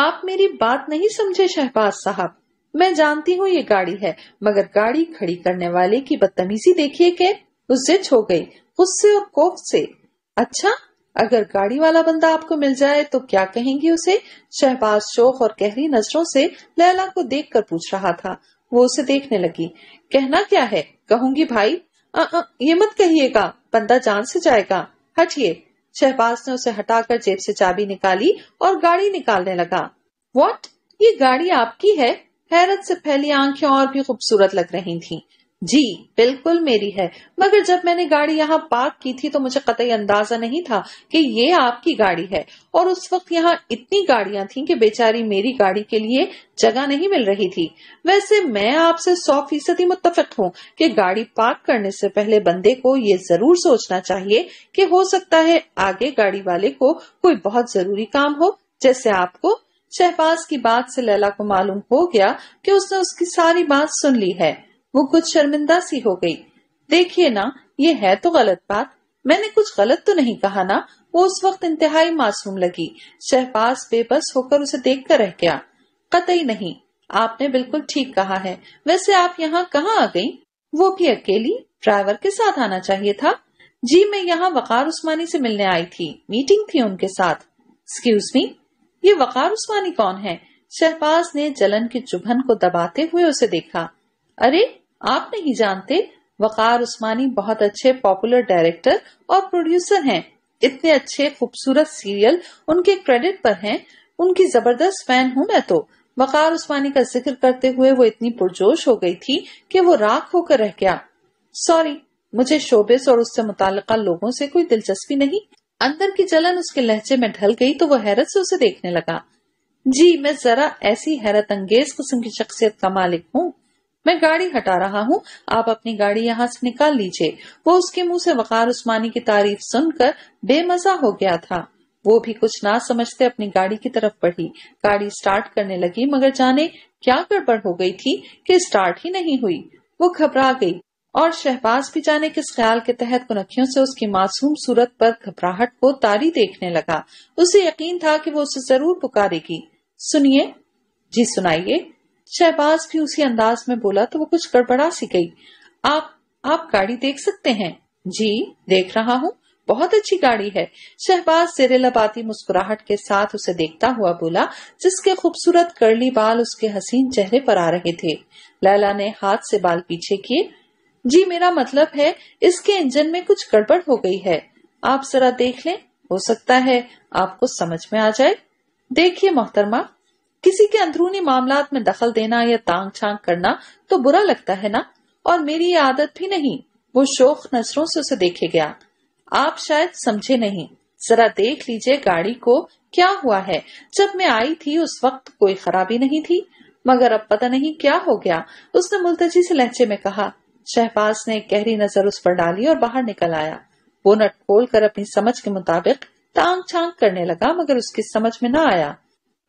आप मेरी बात नहीं समझे शहबाज साहब मैं जानती हूँ ये गाड़ी है मगर गाड़ी खड़ी करने वाले की बदतमीजी देखिए के उससे छो गई गुस्से और कोफ से अच्छा अगर गाड़ी वाला बंदा आपको मिल जाए तो क्या कहेंगी उसे शहबाज शोक और गहरी नजरों से लैला को देखकर पूछ रहा था वो उसे देखने लगी कहना क्या है कहूंगी भाई आ, आ, ये मत कहिएगा बंदा जान से जाएगा हटिए शहबाज ने उसे हटाकर जेब से चाबी निकाली और गाड़ी निकालने लगा वॉट ये गाड़ी आपकी है हैरत से फैली आंखें और भी खूबसूरत लग रही थीं। जी बिल्कुल मेरी है मगर जब मैंने गाड़ी यहाँ पार्क की थी तो मुझे कतई अंदाजा नहीं था कि ये आपकी गाड़ी है और उस वक्त यहाँ इतनी गाड़ियाँ थीं कि बेचारी मेरी गाड़ी के लिए जगह नहीं मिल रही थी वैसे मैं आपसे सौ फीसद ही मुतफिक हूँ कि गाड़ी पार्क करने से पहले बंदे को ये जरूर सोचना चाहिए कि हो सकता है आगे गाड़ी वाले को कोई बहुत जरूरी काम हो जैसे आपको शहबाज की बात से लैला को मालूम हो गया कि उसने उसकी सारी बात सुन ली है वो कुछ शर्मिंदा सी हो गई देखिए ना ये है तो गलत बात मैंने कुछ गलत तो नहीं कहा ना वो उस वक्त इंतहाई मासूम लगी शहबाज बेबस होकर उसे देख कर रह गया कतई नहीं आपने बिल्कुल ठीक कहा है वैसे आप यहाँ कहाँ आ गई वो भी अकेली ड्राइवर के साथ आना चाहिए था जी मैं यहाँ वकार उस्मानी से मिलने आई थी मीटिंग थी उनके साथ एक्सक्यूज मी ये वकार उस्मानी कौन है शहबाज ने जलन के चुभन को दबाते हुए उसे देखा अरे आप नहीं जानते वकार उस्मानी बहुत अच्छे पॉपुलर डायरेक्टर और प्रोड्यूसर हैं इतने अच्छे खूबसूरत सीरियल उनके क्रेडिट पर हैं उनकी जबरदस्त फैन हूँ मैं तो वकार उस्मानी का जिक्र करते हुए वो इतनी पुरजोश हो गई थी कि वो राख होकर रह गया सॉरी मुझे शोबिस और उससे मुतल लोगों से कोई दिलचस्पी नहीं अंदर की जलन उसके लहजे में ढल गई तो वो हैरत से उसे देखने लगा जी मैं जरा ऐसी हैरत अंगेज किस्म की शख्सियत का मालिक हूँ मैं गाड़ी हटा रहा हूँ आप अपनी गाड़ी यहाँ से निकाल लीजिए वो उसके मुंह से वकार उस्मानी की तारीफ सुनकर बेमजा हो गया था वो भी कुछ ना समझते अपनी गाड़ी की तरफ बढ़ी गाड़ी स्टार्ट करने लगी मगर जाने क्या गड़बड़ हो गई थी कि स्टार्ट ही नहीं हुई वो घबरा गई और शहबाज भी जाने किस ख्याल के तहत कुनखियों से उसकी मासूम सूरत पर घबराहट को तारी देखने लगा उसे यकीन था कि वो उसे जरूर पुकारेगी सुनिए जी सुनाइए शहबाज भी उसी अंदाज में बोला तो वो कुछ गड़बड़ा सी गई आप आप गाड़ी देख सकते हैं जी देख रहा हूँ बहुत अच्छी गाड़ी है शहबाज लबाती मुस्कुराहट के साथ उसे देखता हुआ बोला जिसके खूबसूरत करली बाल उसके हसीन चेहरे पर आ रहे थे लैला ने हाथ से बाल पीछे किए जी मेरा मतलब है इसके इंजन में कुछ गड़बड़ हो गई है आप जरा देख लें हो सकता है आपको समझ में आ जाए देखिए मोहतरमा किसी के अंदरूनी मामला में दखल देना या तांग छांग करना तो बुरा लगता है ना और मेरी ये आदत भी नहीं वो शोक नजरों से उसे देखे गया आप शायद समझे नहीं जरा देख लीजिए गाड़ी को क्या हुआ है जब मैं आई थी उस वक्त कोई खराबी नहीं थी मगर अब पता नहीं क्या हो गया उसने मुलतजी से लहजे में कहा शहबाज ने गहरी नजर उस पर डाली और बाहर निकल आया वो नट खोल कर अपनी समझ के मुताबिक तांग छांग करने लगा मगर उसकी समझ में न आया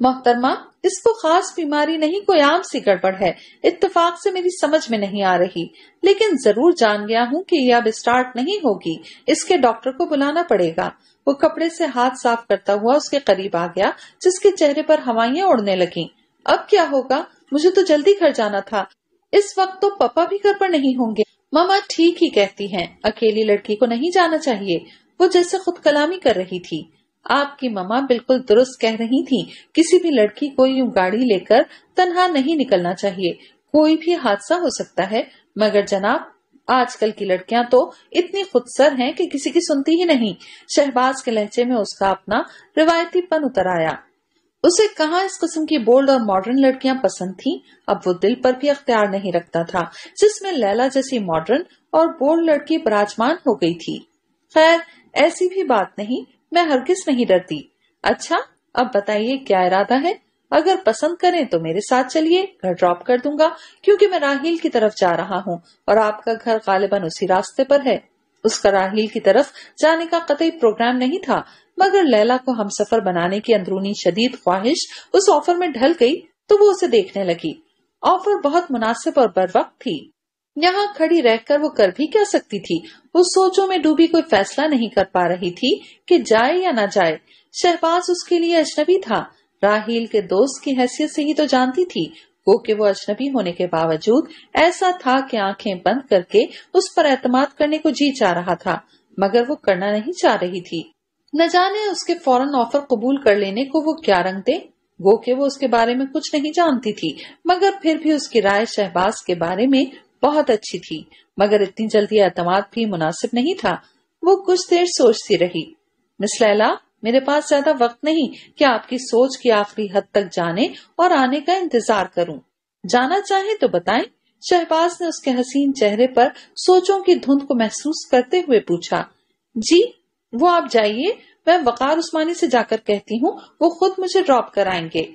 मोहतरमा इसको खास बीमारी नहीं कोई आम सी गड़बड़ है इत्तेफाक से मेरी समझ में नहीं आ रही लेकिन जरूर जान गया हूँ कि यह अब स्टार्ट नहीं होगी इसके डॉक्टर को बुलाना पड़ेगा वो कपड़े से हाथ साफ करता हुआ उसके करीब आ गया जिसके चेहरे पर हवाइया उड़ने लगी अब क्या होगा मुझे तो जल्दी घर जाना था इस वक्त तो पापा भी घर पर नहीं होंगे मामा ठीक ही कहती है अकेली लड़की को नहीं जाना चाहिए वो जैसे खुद कलामी कर रही थी आपकी ममा बिल्कुल दुरुस्त कह रही थी किसी भी लड़की को यूं गाड़ी लेकर तनहा नहीं निकलना चाहिए कोई भी हादसा हो सकता है मगर जनाब आजकल की लड़कियां तो इतनी खुदसर हैं कि किसी की सुनती ही नहीं शहबाज के लहजे में उसका अपना रिवायतीपन उतर आया उसे कहा इस किस्म की बोल्ड और मॉडर्न लड़कियां पसंद थीं, अब वो दिल पर भी अख्तियार नहीं रखता था जिसमें लैला जैसी मॉडर्न और बोल्ड लड़की बराजमान हो गई थी खैर ऐसी भी बात नहीं मैं हरगिज नहीं डरती अच्छा अब बताइए क्या इरादा है अगर पसंद करें तो मेरे साथ चलिए घर ड्रॉप कर दूंगा क्योंकि मैं राहील की तरफ जा रहा हूँ और आपका घर गालिबन उसी रास्ते पर है उसका राहील की तरफ जाने का कतई प्रोग्राम नहीं था मगर लैला को हम सफर बनाने की अंदरूनी शदीद ख्वाहिश उस ऑफर में ढल गई तो वो उसे देखने लगी ऑफर बहुत मुनासिब और बर वक्त थी यहाँ खड़ी रहकर वो कर भी क्या सकती थी उस सोचों में डूबी कोई फैसला नहीं कर पा रही थी कि जाए या ना जाए शहबाज उसके लिए अजनबी था राहील के दोस्त की हैसियत से ही तो जानती थी वो के वो अजनबी होने के बावजूद ऐसा था कि आंखें बंद करके उस पर एतमाद करने को जी चाह रहा था मगर वो करना नहीं चाह रही थी न जाने उसके फौरन ऑफर कबूल कर लेने को वो क्या रंग दे गो के वो उसके बारे में कुछ नहीं जानती थी मगर फिर भी उसकी राय शहबाज के बारे में बहुत अच्छी थी मगर इतनी जल्दी अतमाद भी मुनासिब नहीं था वो कुछ देर सोचती रही मिस लैला मेरे पास ज्यादा वक्त नहीं कि आपकी सोच की आखिरी हद तक जाने और आने का इंतजार करूं। जाना चाहे तो बताएं। शहबाज ने उसके हसीन चेहरे पर सोचों की धुंध को महसूस करते हुए पूछा जी वो आप जाइए मैं वकार उस्मानी से जाकर कहती हूँ वो खुद मुझे ड्रॉप कराएंगे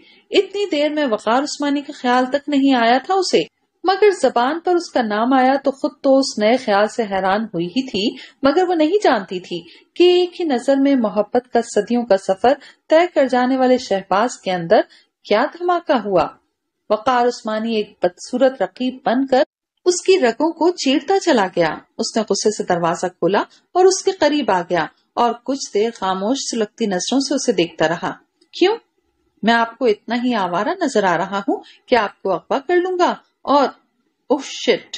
इतनी देर में वकार उस्मानी का ख्याल तक नहीं आया था उसे मगर जबान पर उसका नाम आया तो खुद तो उस नए ख्याल से हैरान हुई ही थी मगर वो नहीं जानती थी कि एक ही नजर में मोहब्बत का सदियों का सफर तय कर जाने वाले शहबाज के अंदर क्या धमाका हुआ वकार उस्मानी एक बदसूरत रकीब बनकर उसकी रगों को चीरता चला गया उसने गुस्से से दरवाजा खोला और उसके करीब आ गया और कुछ देर खामोश सुलगती नजरों से उसे देखता रहा क्यों मैं आपको इतना ही आवारा नजर आ रहा हूँ कि आपको अगवा कर लूंगा और उफ़शिट। शिट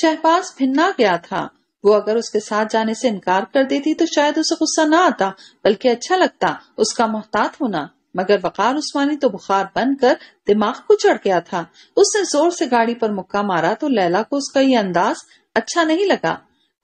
शहबाज भिन्ना गया था वो अगर उसके साथ जाने से इनकार कर देती तो शायद उसे गुस्सा ना आता बल्कि अच्छा लगता उसका मोहतात होना मगर वकार उस्मानी तो बुखार बनकर दिमाग को चढ़ गया था उसने जोर से गाड़ी पर मुक्का मारा तो लैला को उसका ये अंदाज अच्छा नहीं लगा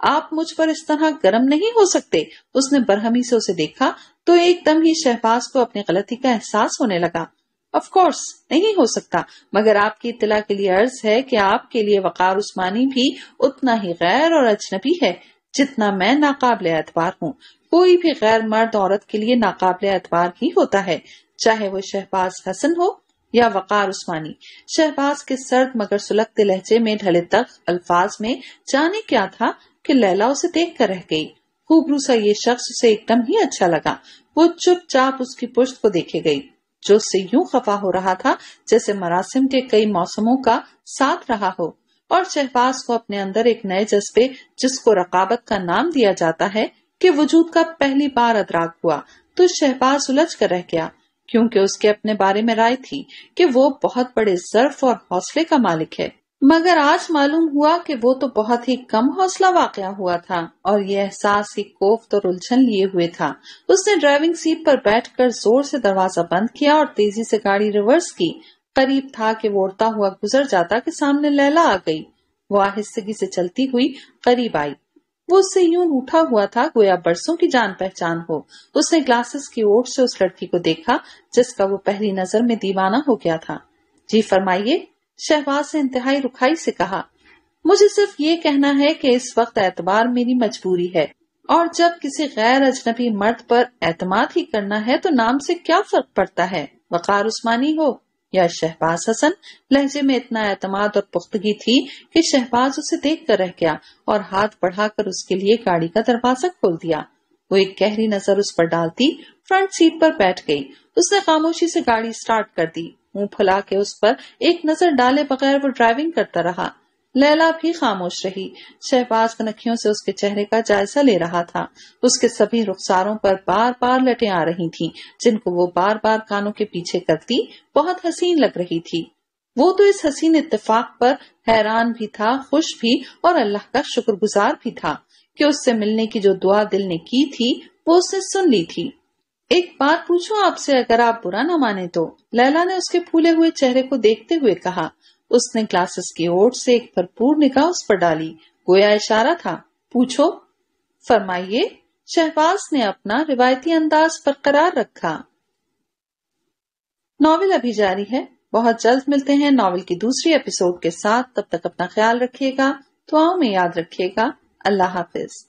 आप मुझ पर इस तरह गर्म नहीं हो सकते उसने बरहमी से उसे देखा तो एकदम ही शहबाज को अपनी गलती का एहसास होने लगा ऑफ कोर्स नहीं हो सकता मगर आपकी इतला के लिए अर्ज है कि आपके लिए वकार उस्मानी भी उतना ही गैर और अजनबी है जितना मैं नाकाबले एतबार हूँ कोई भी गैर मर्द औरत के लिए नाकाबले एतबार ही होता है चाहे वो शहबाज हसन हो या वकार उस्मानी शहबाज के सर्द मगर सुलगते लहजे में ढले तक अल्फाज में जाने क्या था कि लैला उसे देख कर रह गई खूबरू सा ये शख्स उसे एकदम ही अच्छा लगा वो चुपचाप उसकी पुश्त को देखे गई जो उससे यूं खफा हो रहा था जैसे मरासिम के कई मौसमों का साथ रहा हो और शहबाज को अपने अंदर एक नए जज्बे जिसको रकाबत का नाम दिया जाता है कि वजूद का पहली बार अदराक हुआ तो शहबाज उलझ कर रह गया क्योंकि उसके अपने बारे में राय थी कि वो बहुत बड़े जर्फ और हौसले का मालिक है मगर आज मालूम हुआ कि वो तो बहुत ही कम हौसला वाकया हुआ था और ये एहसास ही कोफ तो उलझन लिए हुए था उसने ड्राइविंग सीट पर बैठकर जोर से दरवाजा बंद किया और तेजी से गाड़ी रिवर्स की करीब था कि वो उड़ता हुआ गुजर जाता कि सामने लैला आ गई वो आहिस्तगी से चलती हुई करीब आई वो उससे यूं उठा हुआ था गोया बरसों की जान पहचान हो उसने ग्लासेस की ओर से उस लड़की को देखा जिसका वो पहली नजर में दीवाना हो गया था जी फरमाइए शहबाज ने इंतहाई रुखाई से कहा मुझे सिर्फ ये कहना है कि इस वक्त एतबार मेरी मजबूरी है और जब किसी गैर अजनबी मर्द पर एतमाद ही करना है तो नाम से क्या फर्क पड़ता है वकार उस्मानी हो या शहबाज हसन लहजे में इतना एतमाद और पुख्तगी थी कि शहबाज उसे देख कर रह गया और हाथ बढ़ाकर उसके लिए गाड़ी का दरवाजा खोल दिया वो एक गहरी नजर उस पर डालती फ्रंट सीट पर बैठ गई उसने खामोशी से गाड़ी स्टार्ट कर दी मुंह फुला के उस पर एक नजर डाले बगैर वो ड्राइविंग करता रहा लैला भी खामोश रही शहबाज कनखियों से उसके चेहरे का जायजा ले रहा था उसके सभी रुखसारों पर बार बार लटे आ रही थीं, जिनको वो बार बार कानों के पीछे करती बहुत हसीन लग रही थी वो तो इस हसीन इत्तेफाक पर हैरान भी था खुश भी और अल्लाह का शुक्रगुजार भी था कि उससे मिलने की जो दुआ दिल ने की थी वो उसने सुन ली थी एक बात पूछूं आपसे अगर आप बुरा ना माने तो लैला ने उसके फूले हुए चेहरे को देखते हुए कहा उसने ग्लासेस की ओर से एक भरपूर निगाह उस पर डाली गोया इशारा था पूछो फरमाइए शहबाज ने अपना रिवायती अंदाज बरकरार रखा नॉवल अभी जारी है बहुत जल्द मिलते हैं नॉवल की दूसरी एपिसोड के साथ तब तक अपना ख्याल रखिएगा आओ में याद रखिएगा अल्लाह हाफिज